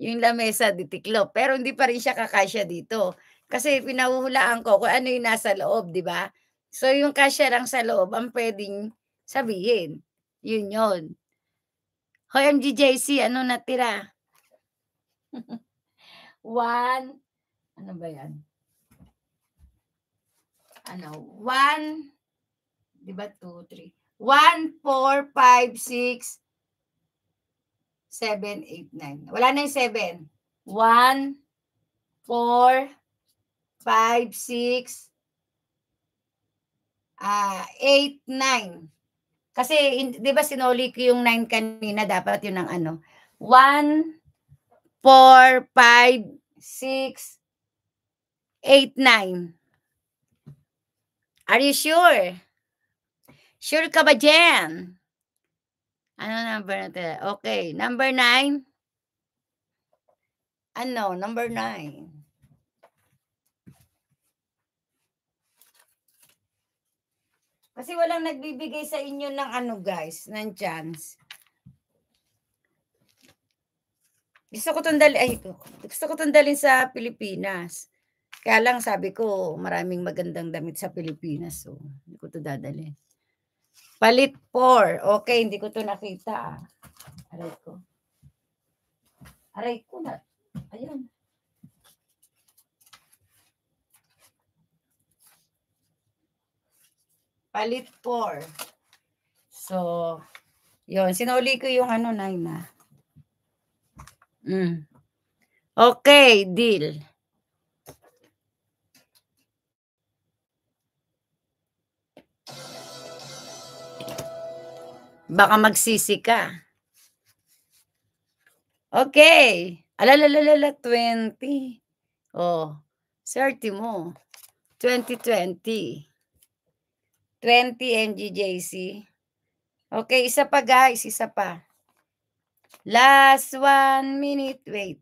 Yung lamesa, ditiklop. Pero hindi pa rin siya kakasya dito. Kasi pinahuhulaan ko kung ano yung nasa loob, di ba? So yung cashier lang sa loob ang pwedeng sabihin. Yun yun. Hoy, MGJC, ano natira? one, ano ba yan? Ano, one, di ba two, three? One, four, five, six, seven, eight, nine. Wala na yung seven. One, four, five, six, uh, 8, 9. Kasi, in, di ba sinuli ko yung 9 kanina, dapat yun ang ano. 1, 4, 5, 6, 8, 9. Are you sure? Sure ka ba dyan? Ano number natin? Okay, number 9. Ano, number 9. Kasi walang nagbibigay sa inyo ng ano guys, ng chance. Gusto ko tong dali, ay, gusto ko tong sa Pilipinas. Kaya lang sabi ko, maraming magandang damit sa Pilipinas. So, hindi ko to dadali. Palit 4. Okay, hindi ko to nakita. Ah. Aray ko. Aray ko na. Ayun. Palit 4. So, yon Sinuli ko yung ano, Naina. Ah. Mm. Okay, deal. Baka magsisi ka. Okay. Alalalala, 20. Oh, 30 mo. 2020. 20 MGJC. Okay, isa pa guys, isa pa. Last one minute, wait.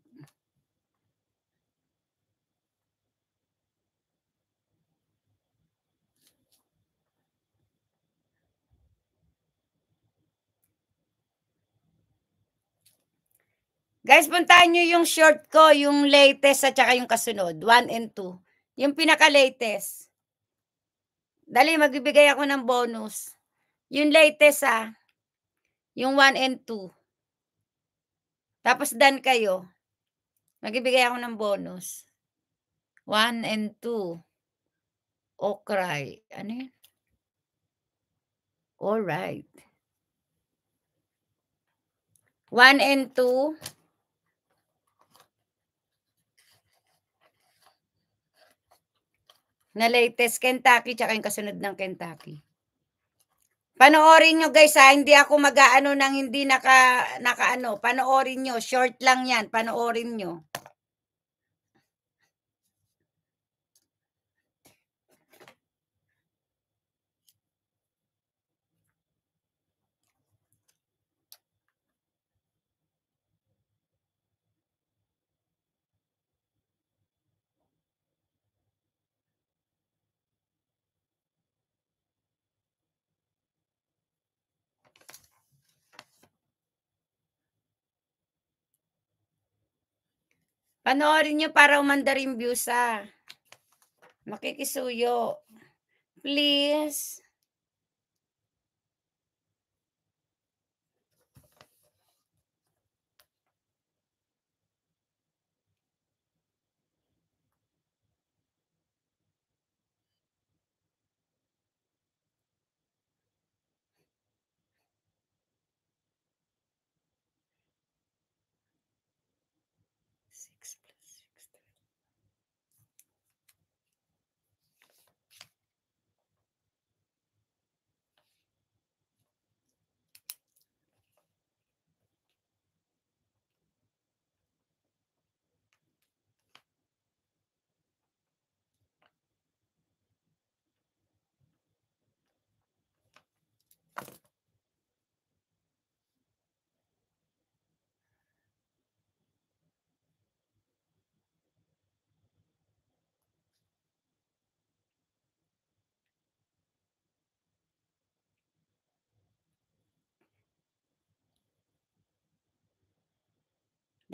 Guys, puntahan nyo yung short ko, yung latest at saka yung kasunod, 1 and 2. Yung pinaka-latest. Dali, magbibigay ako ng bonus. Yung latest ah, yung 1 and 2. Tapos done kayo. Magbibigay ako ng bonus. 1 and 2. Okray. Ano yan? Alright. 1 and 2. na latest Kentucky tsaka yung kasunod ng Kentucky. Panoorin nyo guys ha, hindi ako mag-ano nang hindi naka, naka ano, panoorin nyo, short lang yan, panoorin nyo. Panoorin nyo para umanda rin views ah. Makikisuyo. Please.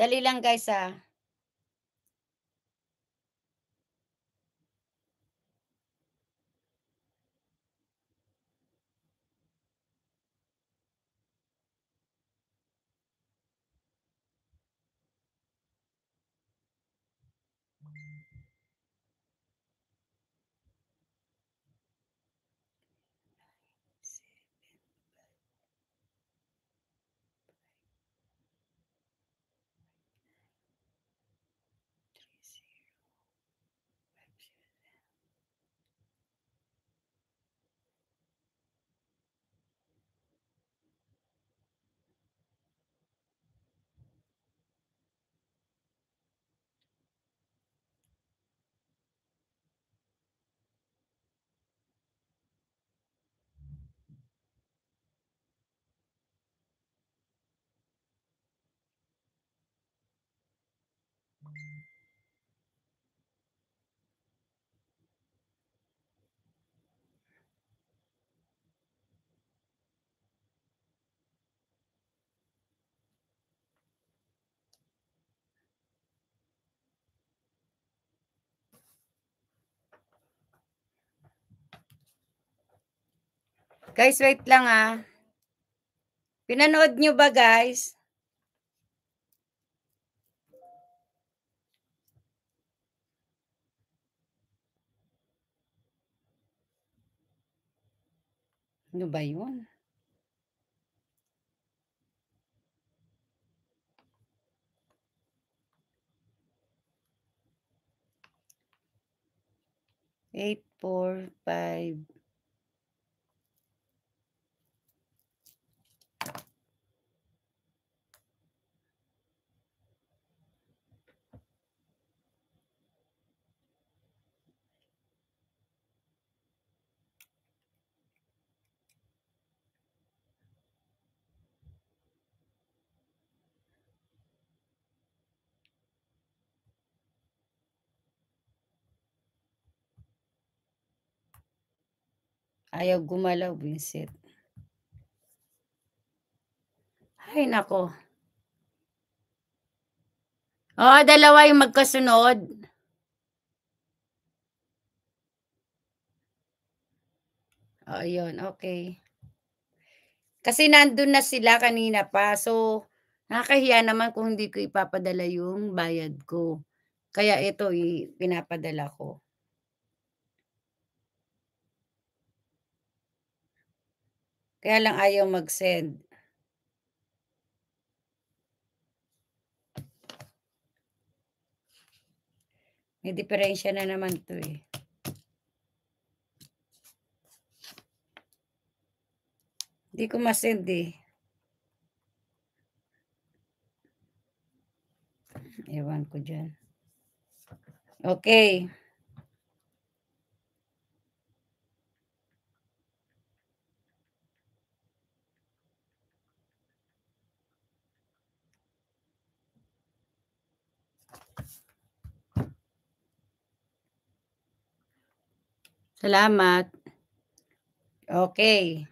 Dali lang guys ah. Guys, wait lang ah. Pinanood nyo ba guys? Ano ba yun? Eight, four, five, Ayaw gumalaw, Vincent. Ay, nako. Oh, dalawa yung magkasunod. Oh, yun. Okay. Kasi nandun na sila kanina pa. So, nakahiya naman kung hindi ko ipapadala yung bayad ko. Kaya ito, pinapadala ko. Kaya lang ayaw mag-send. May diferensya na naman to eh. Hindi ko masend eh. Ewan ko dyan. Okay. Salamat. Okay.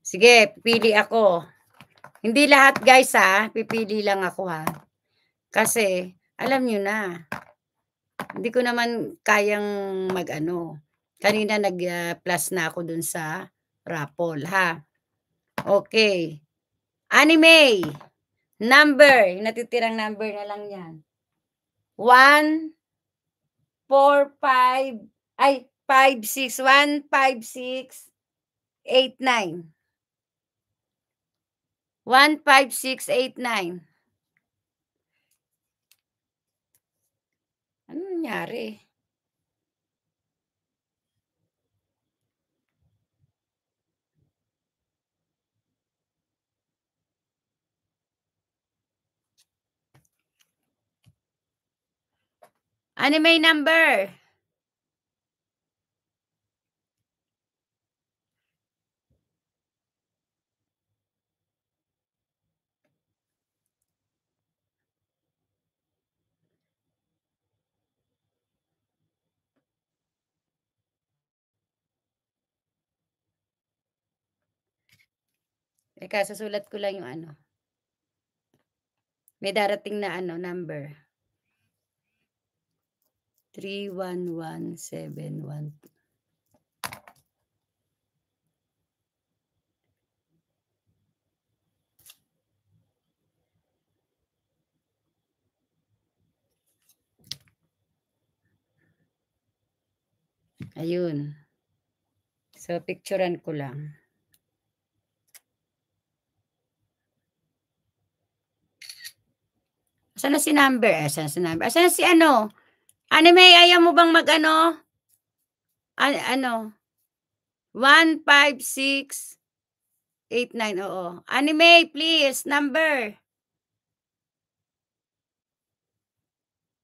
Sige, pipili ako. Hindi lahat guys ha, pipili lang ako ha. Kasi, alam nyo na. Hindi ko naman kayang mag-ano. Kanina nag-plus ah, uh, na ako dun sa Rapol ha. Okay. Anime. Number. natitirang number na lang yan. 1, 4, 5, ay, five, six, one, five, six, eight, nine. One, five, six, eight, nine. Ano nangyari? number. Teka, sasulat ko lang yung ano. May darating na ano, number. 311712. Ayun. So, picturean ko lang. Sana si number? Asan na si number? Asan ah, na ah, si ano? Anime, ayaw mo bang mag-ano? An ano? 1, 5, 6, 8, oo. Anime, please, number.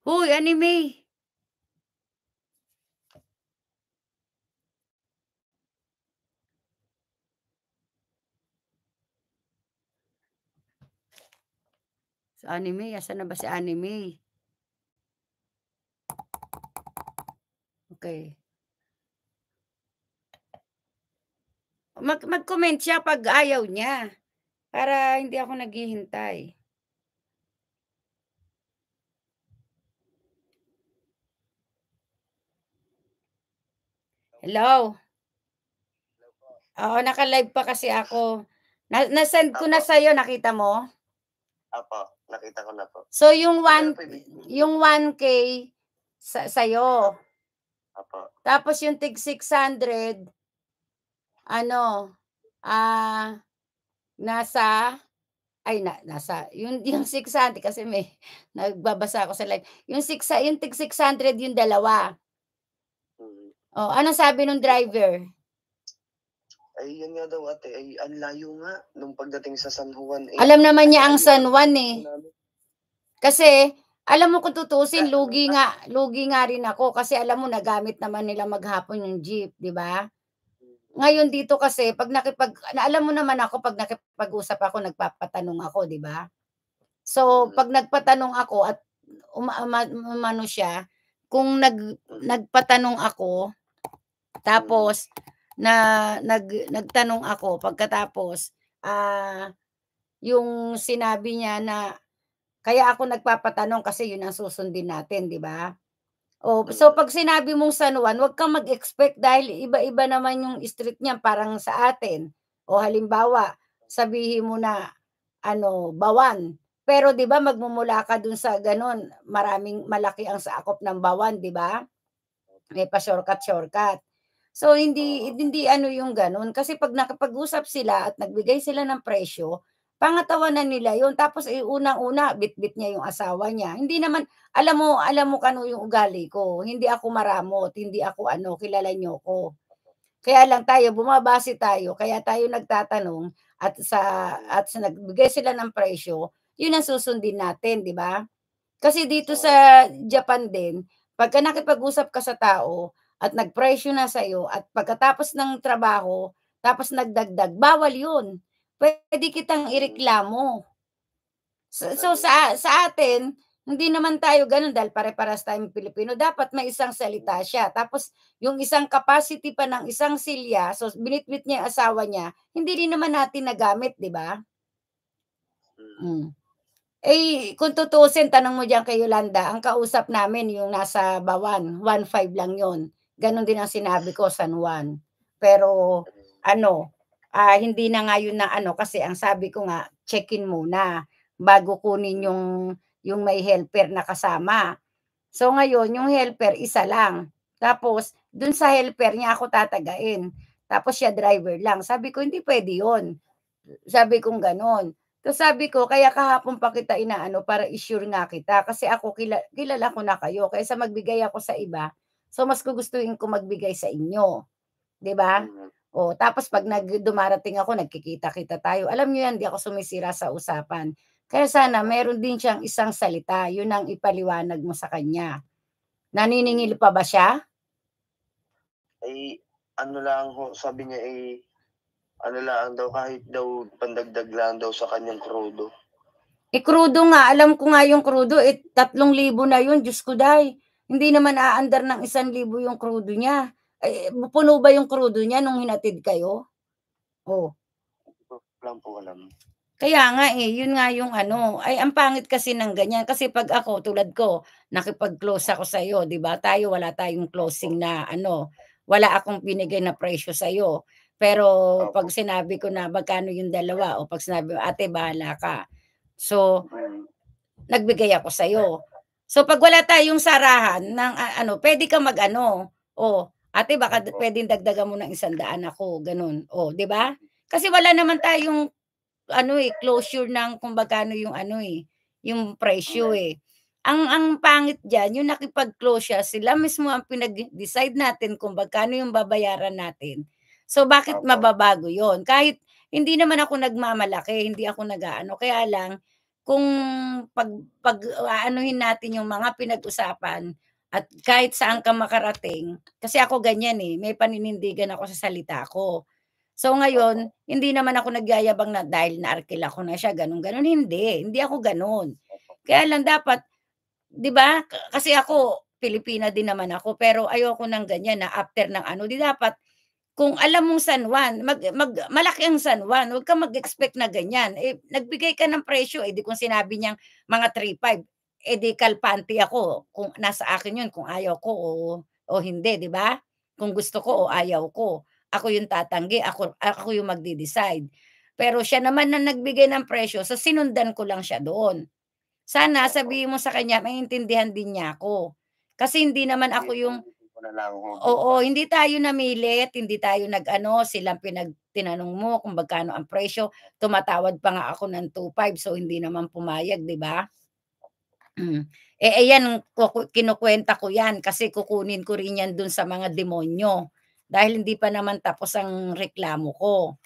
Hoy, anime. So, anime. Asan na ba si anime? Okay. Mag mag-comment siya pag ayaw niya. Para hindi ako naghihintay. Hello? Oo, naka-live pa kasi ako. Na send ko na sa'yo, nakita mo? Apo nakita ko na po. So yung 1 yung 1k sa sayo. Apo. Tapos yung tig 600 ano ah uh, nasa ay na, nasa yung yung 600 kasi may nagbabasa ako sa live. Yung 6 yung tig 600 yung dalawa. Mm. Oh, ano sabi nung driver? Ay, yun nga daw ate, ay ang layo nga nung pagdating sa San Juan. Eh, alam naman niya ang San Juan eh. Kasi, alam mo kung tutusin, lugi nga, lugi nga rin ako kasi alam mo nagamit naman nila maghapon yung jeep, di ba? Ngayon dito kasi, pag nakipag, alam mo naman ako, pag nakipag-usap ako, nagpapatanong ako, di ba? So, mm. pag nagpatanong ako at umano siya, kung nag, nagpatanong ako, tapos, na nag, nagtanong ako pagkatapos uh, yung sinabi niya na kaya ako nagpapatanong kasi yun ang susundin natin, di ba? Oh, so mm. pag sinabi mong San Juan, huwag kang mag-expect dahil iba-iba naman yung street niya parang sa atin. O halimbawa, sabihin mo na ano, Bawan. Pero 'di ba magmumula ka dun sa ganun, maraming malaki ang sakop ng Bawan, 'di ba? May eh, pa shortcut shortcut. So hindi hindi ano yung ganun kasi pag nakapag-usap sila at nagbigay sila ng presyo, pangatawanan nila yon tapos eh, unang-una bitbit niya yung asawa niya. Hindi naman alam mo alam mo kano yung ugali ko. Hindi ako maramot, hindi ako ano, kilala niyo ko. Kaya lang tayo bumabase tayo, kaya tayo nagtatanong at sa at sa nagbigay sila ng presyo, yun ang susundin natin, di ba? Kasi dito sa Japan din, pagka nakipag-usap ka sa tao, at nagpresyo na sa iyo at pagkatapos ng trabaho, tapos nagdagdag, bawal 'yun. Pwede kitang ireklamo. So, so sa sa atin, hindi naman tayo ganun dahil pare-paras tayong Pilipino. Dapat may isang salita siya. Tapos yung isang capacity pa ng isang silya, so binitbit niya yung asawa niya, hindi rin naman natin nagamit, di ba? Mm. Eh, kung tutusin, tanong mo diyan kay Yolanda, ang kausap namin yung nasa Bawan, 1.5 lang yon Ganon din ang sinabi ko, San Juan. Pero ano, uh, hindi na ngayon na ano kasi ang sabi ko nga, check-in muna bago kunin yung, yung may helper na kasama. So ngayon, yung helper isa lang. Tapos, dun sa helper niya ako tatagain. Tapos siya driver lang. Sabi ko, hindi pwede 'yon. Sabi kong ganon. So sabi ko, kaya kahapon pa kita inaano para isure nga kita. Kasi ako, kilala, kilala ko na kayo. Kaysa magbigay ako sa iba, So mas gugustuhin ko magbigay sa inyo. 'Di ba? Mm. O tapos pag nagdumarating ako, nagkikita-kita tayo. Alam niyo 'yan, di ako sumisira sa usapan. Kaya sana meron din siyang isang salita, 'yun ang ipaliwanag mo sa kanya. Naniningil pa ba siya? Ay ano lang ho, sabi niya ay ano lang daw kahit daw pandagdag lang daw sa kanyang krudo. Eh, krudo nga. Alam ko nga yung krudo. Eh, tatlong libo na yun. Diyos ko, day. Hindi naman aandar ng isang libo yung krudo niya. Ay, puno ba yung krudo niya nung hinatid kayo? Oh. Lang po alam. Kaya nga eh, yun nga yung ano. Ay, ang pangit kasi ng ganyan. Kasi pag ako, tulad ko, nakipag-close ako sa'yo, di ba? Tayo, wala tayong closing na ano. Wala akong binigay na presyo sa'yo. Pero pag sinabi ko na magkano yung dalawa o pag sinabi mo, ate, bahala ka. So, nagbigay ako sa'yo. So pag wala tayong sarahan ng uh, ano, pwede ka magano. O, oh, ate baka oh. pwedeng dagdagan mo ng isang daan ako, ganun. O, oh, 'di ba? Kasi wala naman tayong ano eh closure ng kumbaga magkano yung ano eh, yung presyo eh. Ang ang pangit diyan, yung nakipag-close siya, sila mismo ang pinag-decide natin kung magkano yung babayaran natin. So bakit mababago 'yon? Kahit hindi naman ako nagmamalaki, hindi ako nagaano, kaya lang kung pag pag ah, aanuhin natin yung mga pinag-usapan at kahit saan ka makarating kasi ako ganyan eh may paninindigan ako sa salita ko so ngayon hindi naman ako nagyayabang na dahil naarkil ako na siya ganun ganun hindi hindi ako ganun kaya lang dapat 'di ba kasi ako Pilipina din naman ako pero ayoko nang ganyan na after ng ano di dapat kung alam mong San Juan, mag, mag, malaki ang San Juan, huwag kang mag-expect na ganyan. Eh, nagbigay ka ng presyo, edi eh, kung sinabi niyang mga 3.5, edi eh, kalpante ako kung nasa akin yun, kung ayaw ko o, o hindi, di ba? Kung gusto ko o ayaw ko. Ako yung tatanggi, ako, ako yung magde decide Pero siya naman na nagbigay ng presyo, so sinundan ko lang siya doon. Sana sabihin mo sa kanya, maintindihan din niya ako. Kasi hindi naman ako yung na lang. Oo, hindi tayo namilit, hindi tayo nag-ano, silang pinag tinanong mo kung magkano ang presyo, tumatawad pa nga ako ng 2.5 so hindi naman pumayag, di ba? Mm. Eh, eh yan, kinukwenta ko yan kasi kukunin ko rin yan dun sa mga demonyo dahil hindi pa naman tapos ang reklamo ko.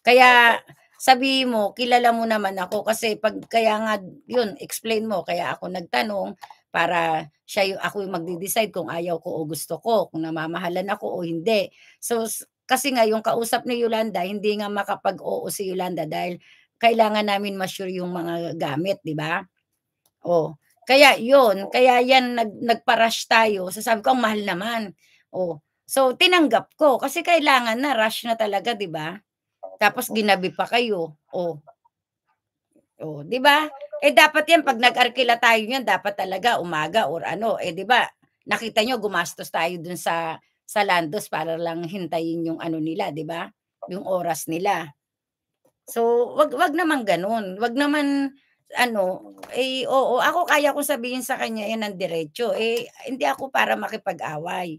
Kaya sabi mo, kilala mo naman ako kasi pag kaya nga yun, explain mo kaya ako nagtanong para siya yung, ako yung magde-decide kung ayaw ko o gusto ko, kung namamahalan ako o hindi. So, kasi nga yung kausap ni Yolanda, hindi nga makapag-oo si Yolanda dahil kailangan namin ma-sure yung mga gamit, di ba? Oh, kaya yon, kaya yan nag nagpa-rush tayo. sabi ko, ang mahal naman. Oh, so tinanggap ko kasi kailangan na rush na talaga, di ba? Tapos ginabi pa kayo. Oh, Oh, 'di ba? Eh dapat 'yan pag nag-arkila tayo niyan, dapat talaga umaga or ano, eh 'di ba? Nakita nyo gumastos tayo dun sa sa Landos para lang hintayin yung ano nila, 'di ba? Yung oras nila. So, wag wag naman ganoon. Wag naman ano, eh oo, ako kaya kong sabihin sa kanya yan ang diretso. Eh hindi ako para makipag-away.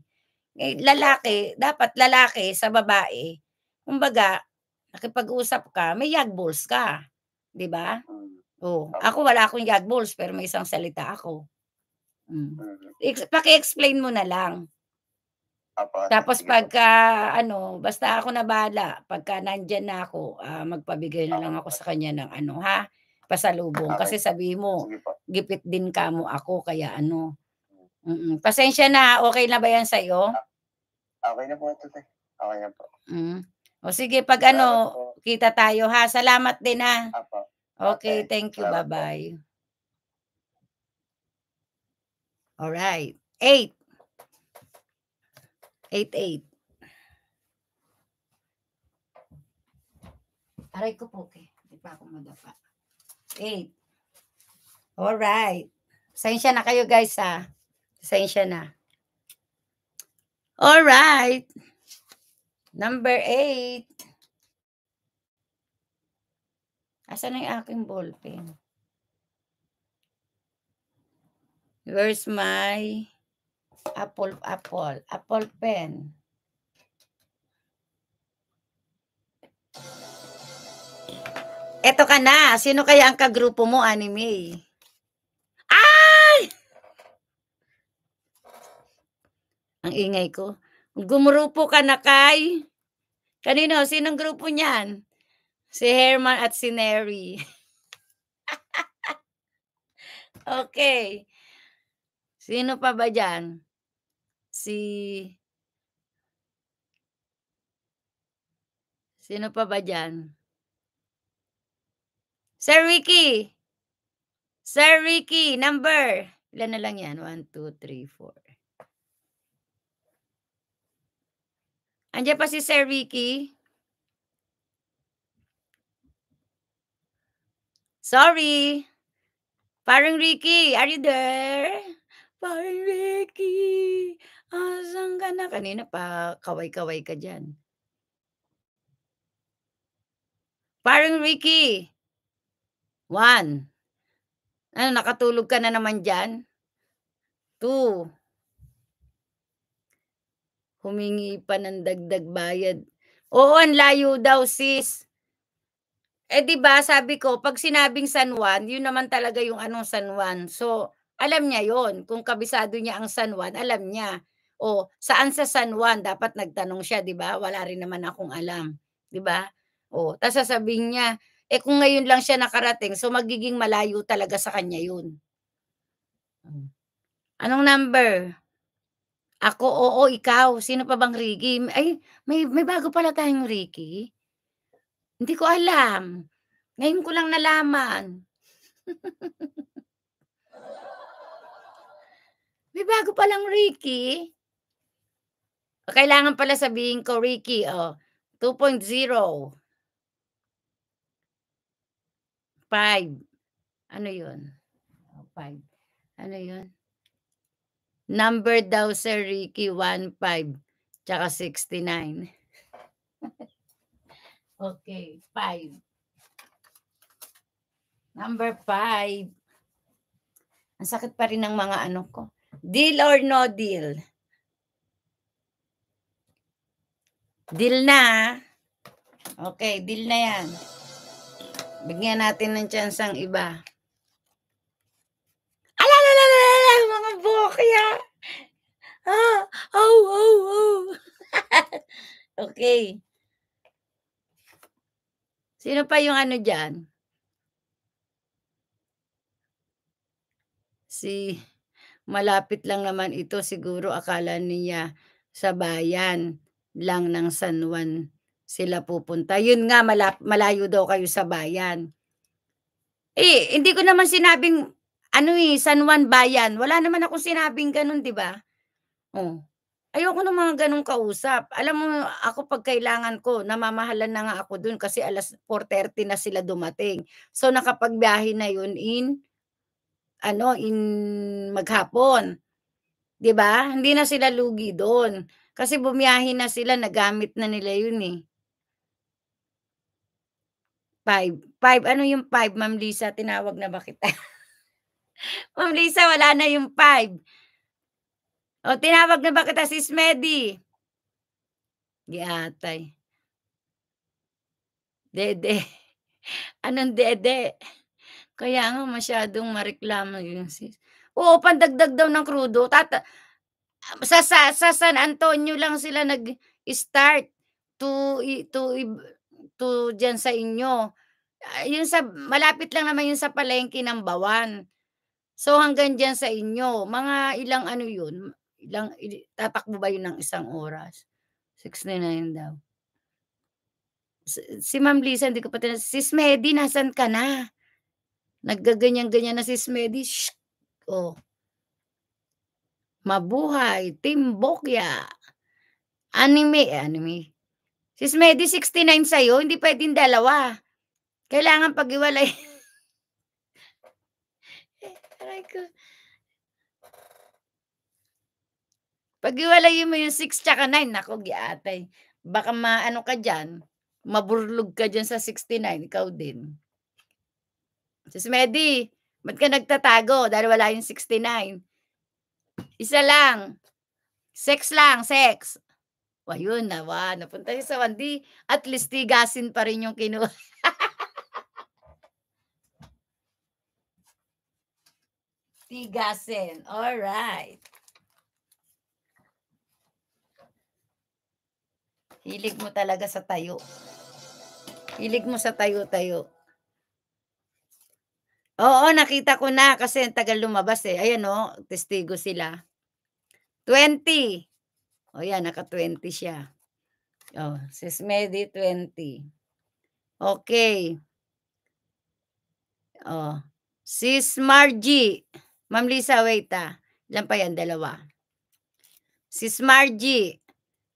Eh, lalaki, dapat lalaki sa babae. Kumbaga, nakipag-usap ka, may yagballs ka. 'Di ba? Mm. Oh, ako wala akong God balls pero may isang salita ako. Mm. mm. Paki-explain mo na lang. Tapos pagka ano, basta ako na bala, pagka nandiyan na ako, uh, magpabigay na lang ako sa kanya ng ano ha, pasalubong kasi sabi mo, gipit din ka mo ako kaya ano. Mm. Mm-mm. Pasensya na, okay na ba 'yan sa iyo? Ah, okay na po ito, Okay na po. Mm. O sige, pag ano, kita tayo ha. Salamat din ha. Apo. Okay, thank you. Bye-bye. All right. Eight. Eight, eight. Aray ko po, okay. Di pa ako madapa. Eight. All right. Sensya na kayo guys ha. Sensya na. All right. Number eight. Asan ang aking ballpen? Where's my apple, apple, apple pen? Eto ka na. Sino kaya ang kagrupo mo, anime? Ay! Ang ingay ko. Gumrupo ka na kay... Kanino? Sinong grupo niyan? Si Herman at si Neri. okay. Sino pa ba dyan? Si... Sino pa ba dyan? Sir Ricky! Sir Ricky, number! Ilan na lang yan? 1, 2, 3, 4. Andiyan pa si Sir Ricky. Sorry. Parang Ricky, are you there? Parang Ricky, asan ka na? Kanina pa, kaway-kaway ka dyan. Parang Ricky, one. Ano, nakatulog ka na naman dyan? Two. Humingi pa ng dagdag bayad. Oo, ang layo daw sis. Eh 'di ba, sabi ko, pag sinabing San Juan, 'yun naman talaga yung anong San Juan. So, alam niya 'yon. Kung kabisado niya ang San Juan, alam niya. O saan sa San Juan dapat nagtanong siya, 'di ba? Wala rin naman akong alam, 'di ba? O, tapos sasabihin niya, eh kung ngayon lang siya nakarating, so magiging malayo talaga sa kanya 'yun. Hmm. Anong number? Ako, oo, ikaw. Sino pa bang Ricky? Ay, may, may bago pala tayong Ricky. Hindi ko alam. Ngayon ko lang nalaman. May bago palang Ricky. kailangan pala sabihin ko, Ricky, oh, 2.0. 5. Ano yun? 5. Ano yun? Number daw, Sir Ricky, 15. Tsaka 69. Okay, five. Number five. Ang sakit pa rin ng mga ano ko. Deal or no deal? Deal na. Okay, deal na yan. Bigyan natin ng chance ang iba. Alalalala, mga bokya! Ah, oh, oh, oh. okay. Sino pa yung ano dyan? Si malapit lang naman ito siguro akala niya sa bayan lang ng San Juan sila pupunta. Yun nga malap, malayo daw kayo sa bayan. Eh hindi ko naman sinabing ano eh San Juan bayan. Wala naman akong sinabing ganun, 'di ba? Oh. Ayoko ng mga ganong kausap. Alam mo ako 'pag kailangan ko namamahalan na nga ako dun kasi alas 4:30 na sila dumating. So nakapagbiyahe na yun in ano, in maghapon. 'Di ba? Hindi na sila lugi dun. Kasi bumiyahe na sila nagamit na nila yun, eh. Five. Five, ano yung five, Ma'am Lisa tinawag na ba kita? Ma'am Lisa wala na yung five. O, oh, tinawag na ba kita, Sis Medi? Giatay. Dede. Anong dede? Kaya nga masyadong mareklamo yung sis. Oo, pandagdag daw ng krudo. Tata sa, sa, sa San Antonio lang sila nag-start to, to, to dyan sa inyo. Ah, yun sa, malapit lang naman yun sa palengke ng Bawan. So hanggang diyan sa inyo, mga ilang ano yun, lang tatakbo ba yun ng isang oras? 69 daw. Si, si Ma'am Lisa, hindi ko pa tinanong. Sis Medi, nasan ka na? Naggaganyan-ganyan na sis Medi. Shh! Oh. Mabuhay, Team Timbokya. Anime, eh, anime. Sis Medi, 69 sa'yo, hindi pwedeng dalawa. Kailangan pag-iwalay. Aray ko. Pag-iwalayin mo yung 6 tsaka 9, nako, giatay. Baka maano ka dyan, maburlog ka dyan sa 69, ikaw din. Sis Medi, ba't ka nagtatago dahil wala yung 69? Isa lang. Sex lang, sex. O, yun na, wa, napunta siya sa Wandi. at least tigasin pa rin yung kinuha. tigasin. All right. Hilig mo talaga sa tayo. Hilig mo sa tayo-tayo. Oo, nakita ko na kasi ang tagal lumabas eh. Ayan o, oh, testigo sila. 20. O oh, yan, naka-20 siya. Oh, sis Medi 20. Okay. Oh. Sis Margie. Ma'am Lisa, wait ah. Diyan pa yan, dalawa. Sis Margie.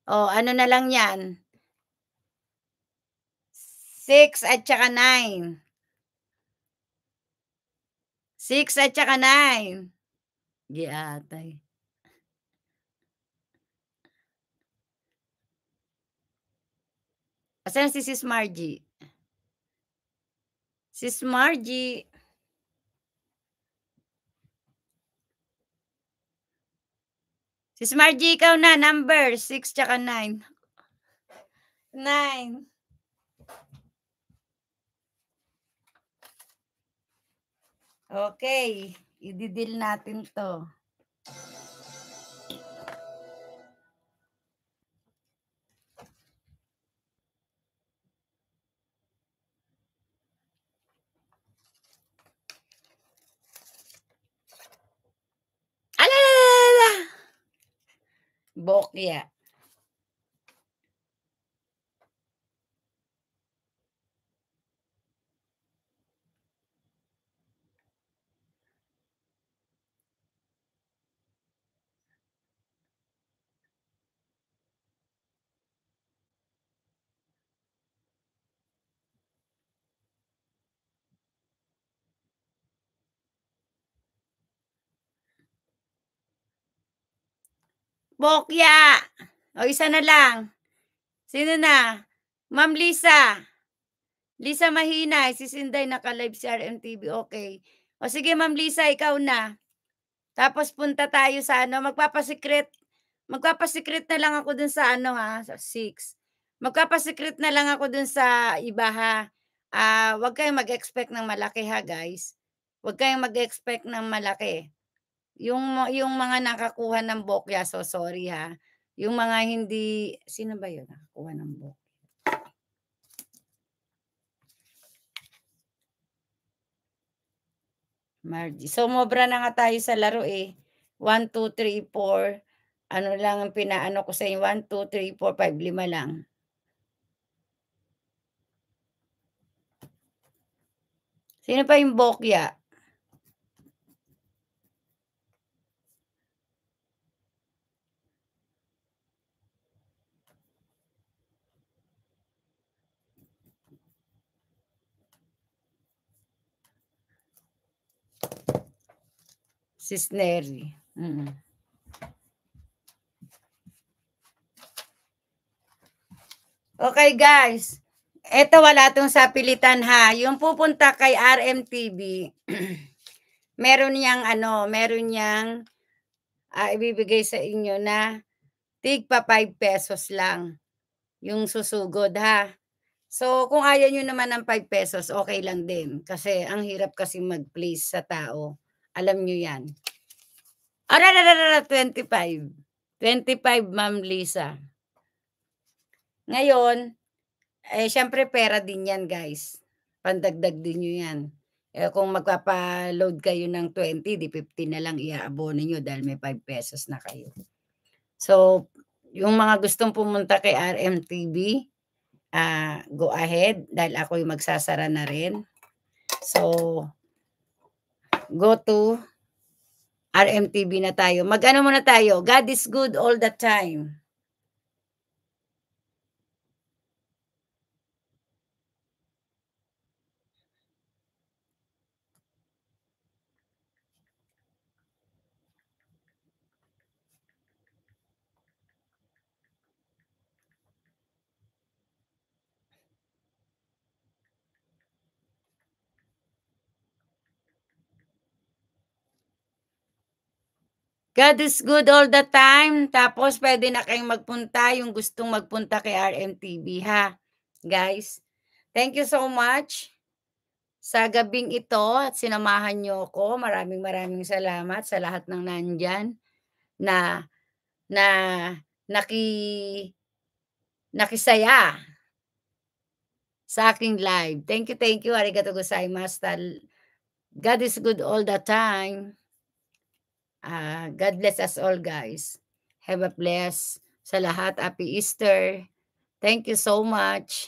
Oh, ano na lang yan? 6 at saka 9. 6 at saka 9. Giatay. Asan si Sis Margie? Sis Margie, Sis Margie, ikaw na. Number 6 tsaka 9. 9. Okay. i-deal natin to. Box ya? Pokya. O, isa na lang. Sino na? Ma'am Lisa. Lisa Mahina. Si Sinday naka-live si RMTV. Okay. O sige, Ma'am Lisa, ikaw na. Tapos punta tayo sa ano. Magpapasikret. Magpapasikret na lang ako dun sa ano ha. Sa six. Magpapasikret na lang ako dun sa iba ha. Uh, huwag kayong mag-expect ng malaki ha, guys. Huwag kayong mag-expect ng malaki. Yung yung mga nakakuha ng bokya, so sorry ha. Yung mga hindi sino ba 'yon nakakuha ng bokya? Margie. So, mobra na nga tayo sa laro eh. 1, 2, 3, 4. Ano lang ang pinaano ko sa inyo? 1, 2, 3, 4, 5, Lima lang. Sino pa yung Bokya? Sis Neri. Mm-mm. Okay guys, Ito wala tong sapilitan, ha. Yung pupunta kay RMTV, meron niyang ano, meron niyang uh, ibibigay sa inyo na tigpa 5 pesos lang yung susugod ha. So, kung ayaw nyo naman ng 5 pesos, okay lang din. Kasi ang hirap kasi mag-place sa tao. Alam nyo yan. Arararara, 25. 25, Ma'am Lisa. Ngayon, eh, syempre pera din yan, guys. Pandagdag din nyo yan. Eh, kung magpapa-load kayo ng 20, di 50 na lang iaabono nyo dahil may 5 pesos na kayo. So, yung mga gustong pumunta kay RMTV, uh, go ahead dahil ako yung magsasara na rin. So, go to RMTV na tayo. Mag-ano muna tayo? God is good all the time. God is good all the time. Tapos, pwede na kayong magpunta yung gustong magpunta kay RMTV, ha? Guys, thank you so much sa gabing ito at sinamahan niyo ako. Maraming maraming salamat sa lahat ng nandyan na na naki nakisaya sa aking live. Thank you, thank you. Arigato gozaimasu. God is good all the time. Uh, God bless us all, guys. Have a bless sa lahat. Happy Easter. Thank you so much.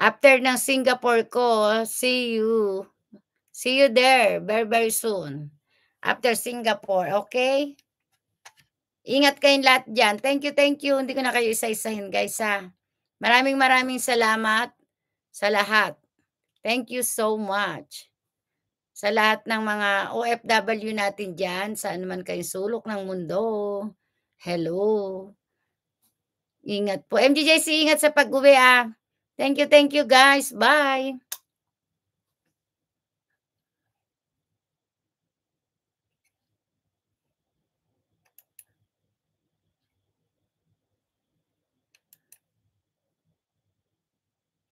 After ng Singapore ko, see you. See you there very, very soon. After Singapore, okay? Ingat kayong lahat dyan. Thank you, thank you. Hindi ko na kayo isa-isahin, guys, ha? Maraming maraming salamat sa lahat. Thank you so much sa lahat ng mga OFW natin dyan, saan man kayong sulok ng mundo. Hello. Ingat po. MJJC, ingat sa pag-uwi ah. Thank you, thank you guys. Bye.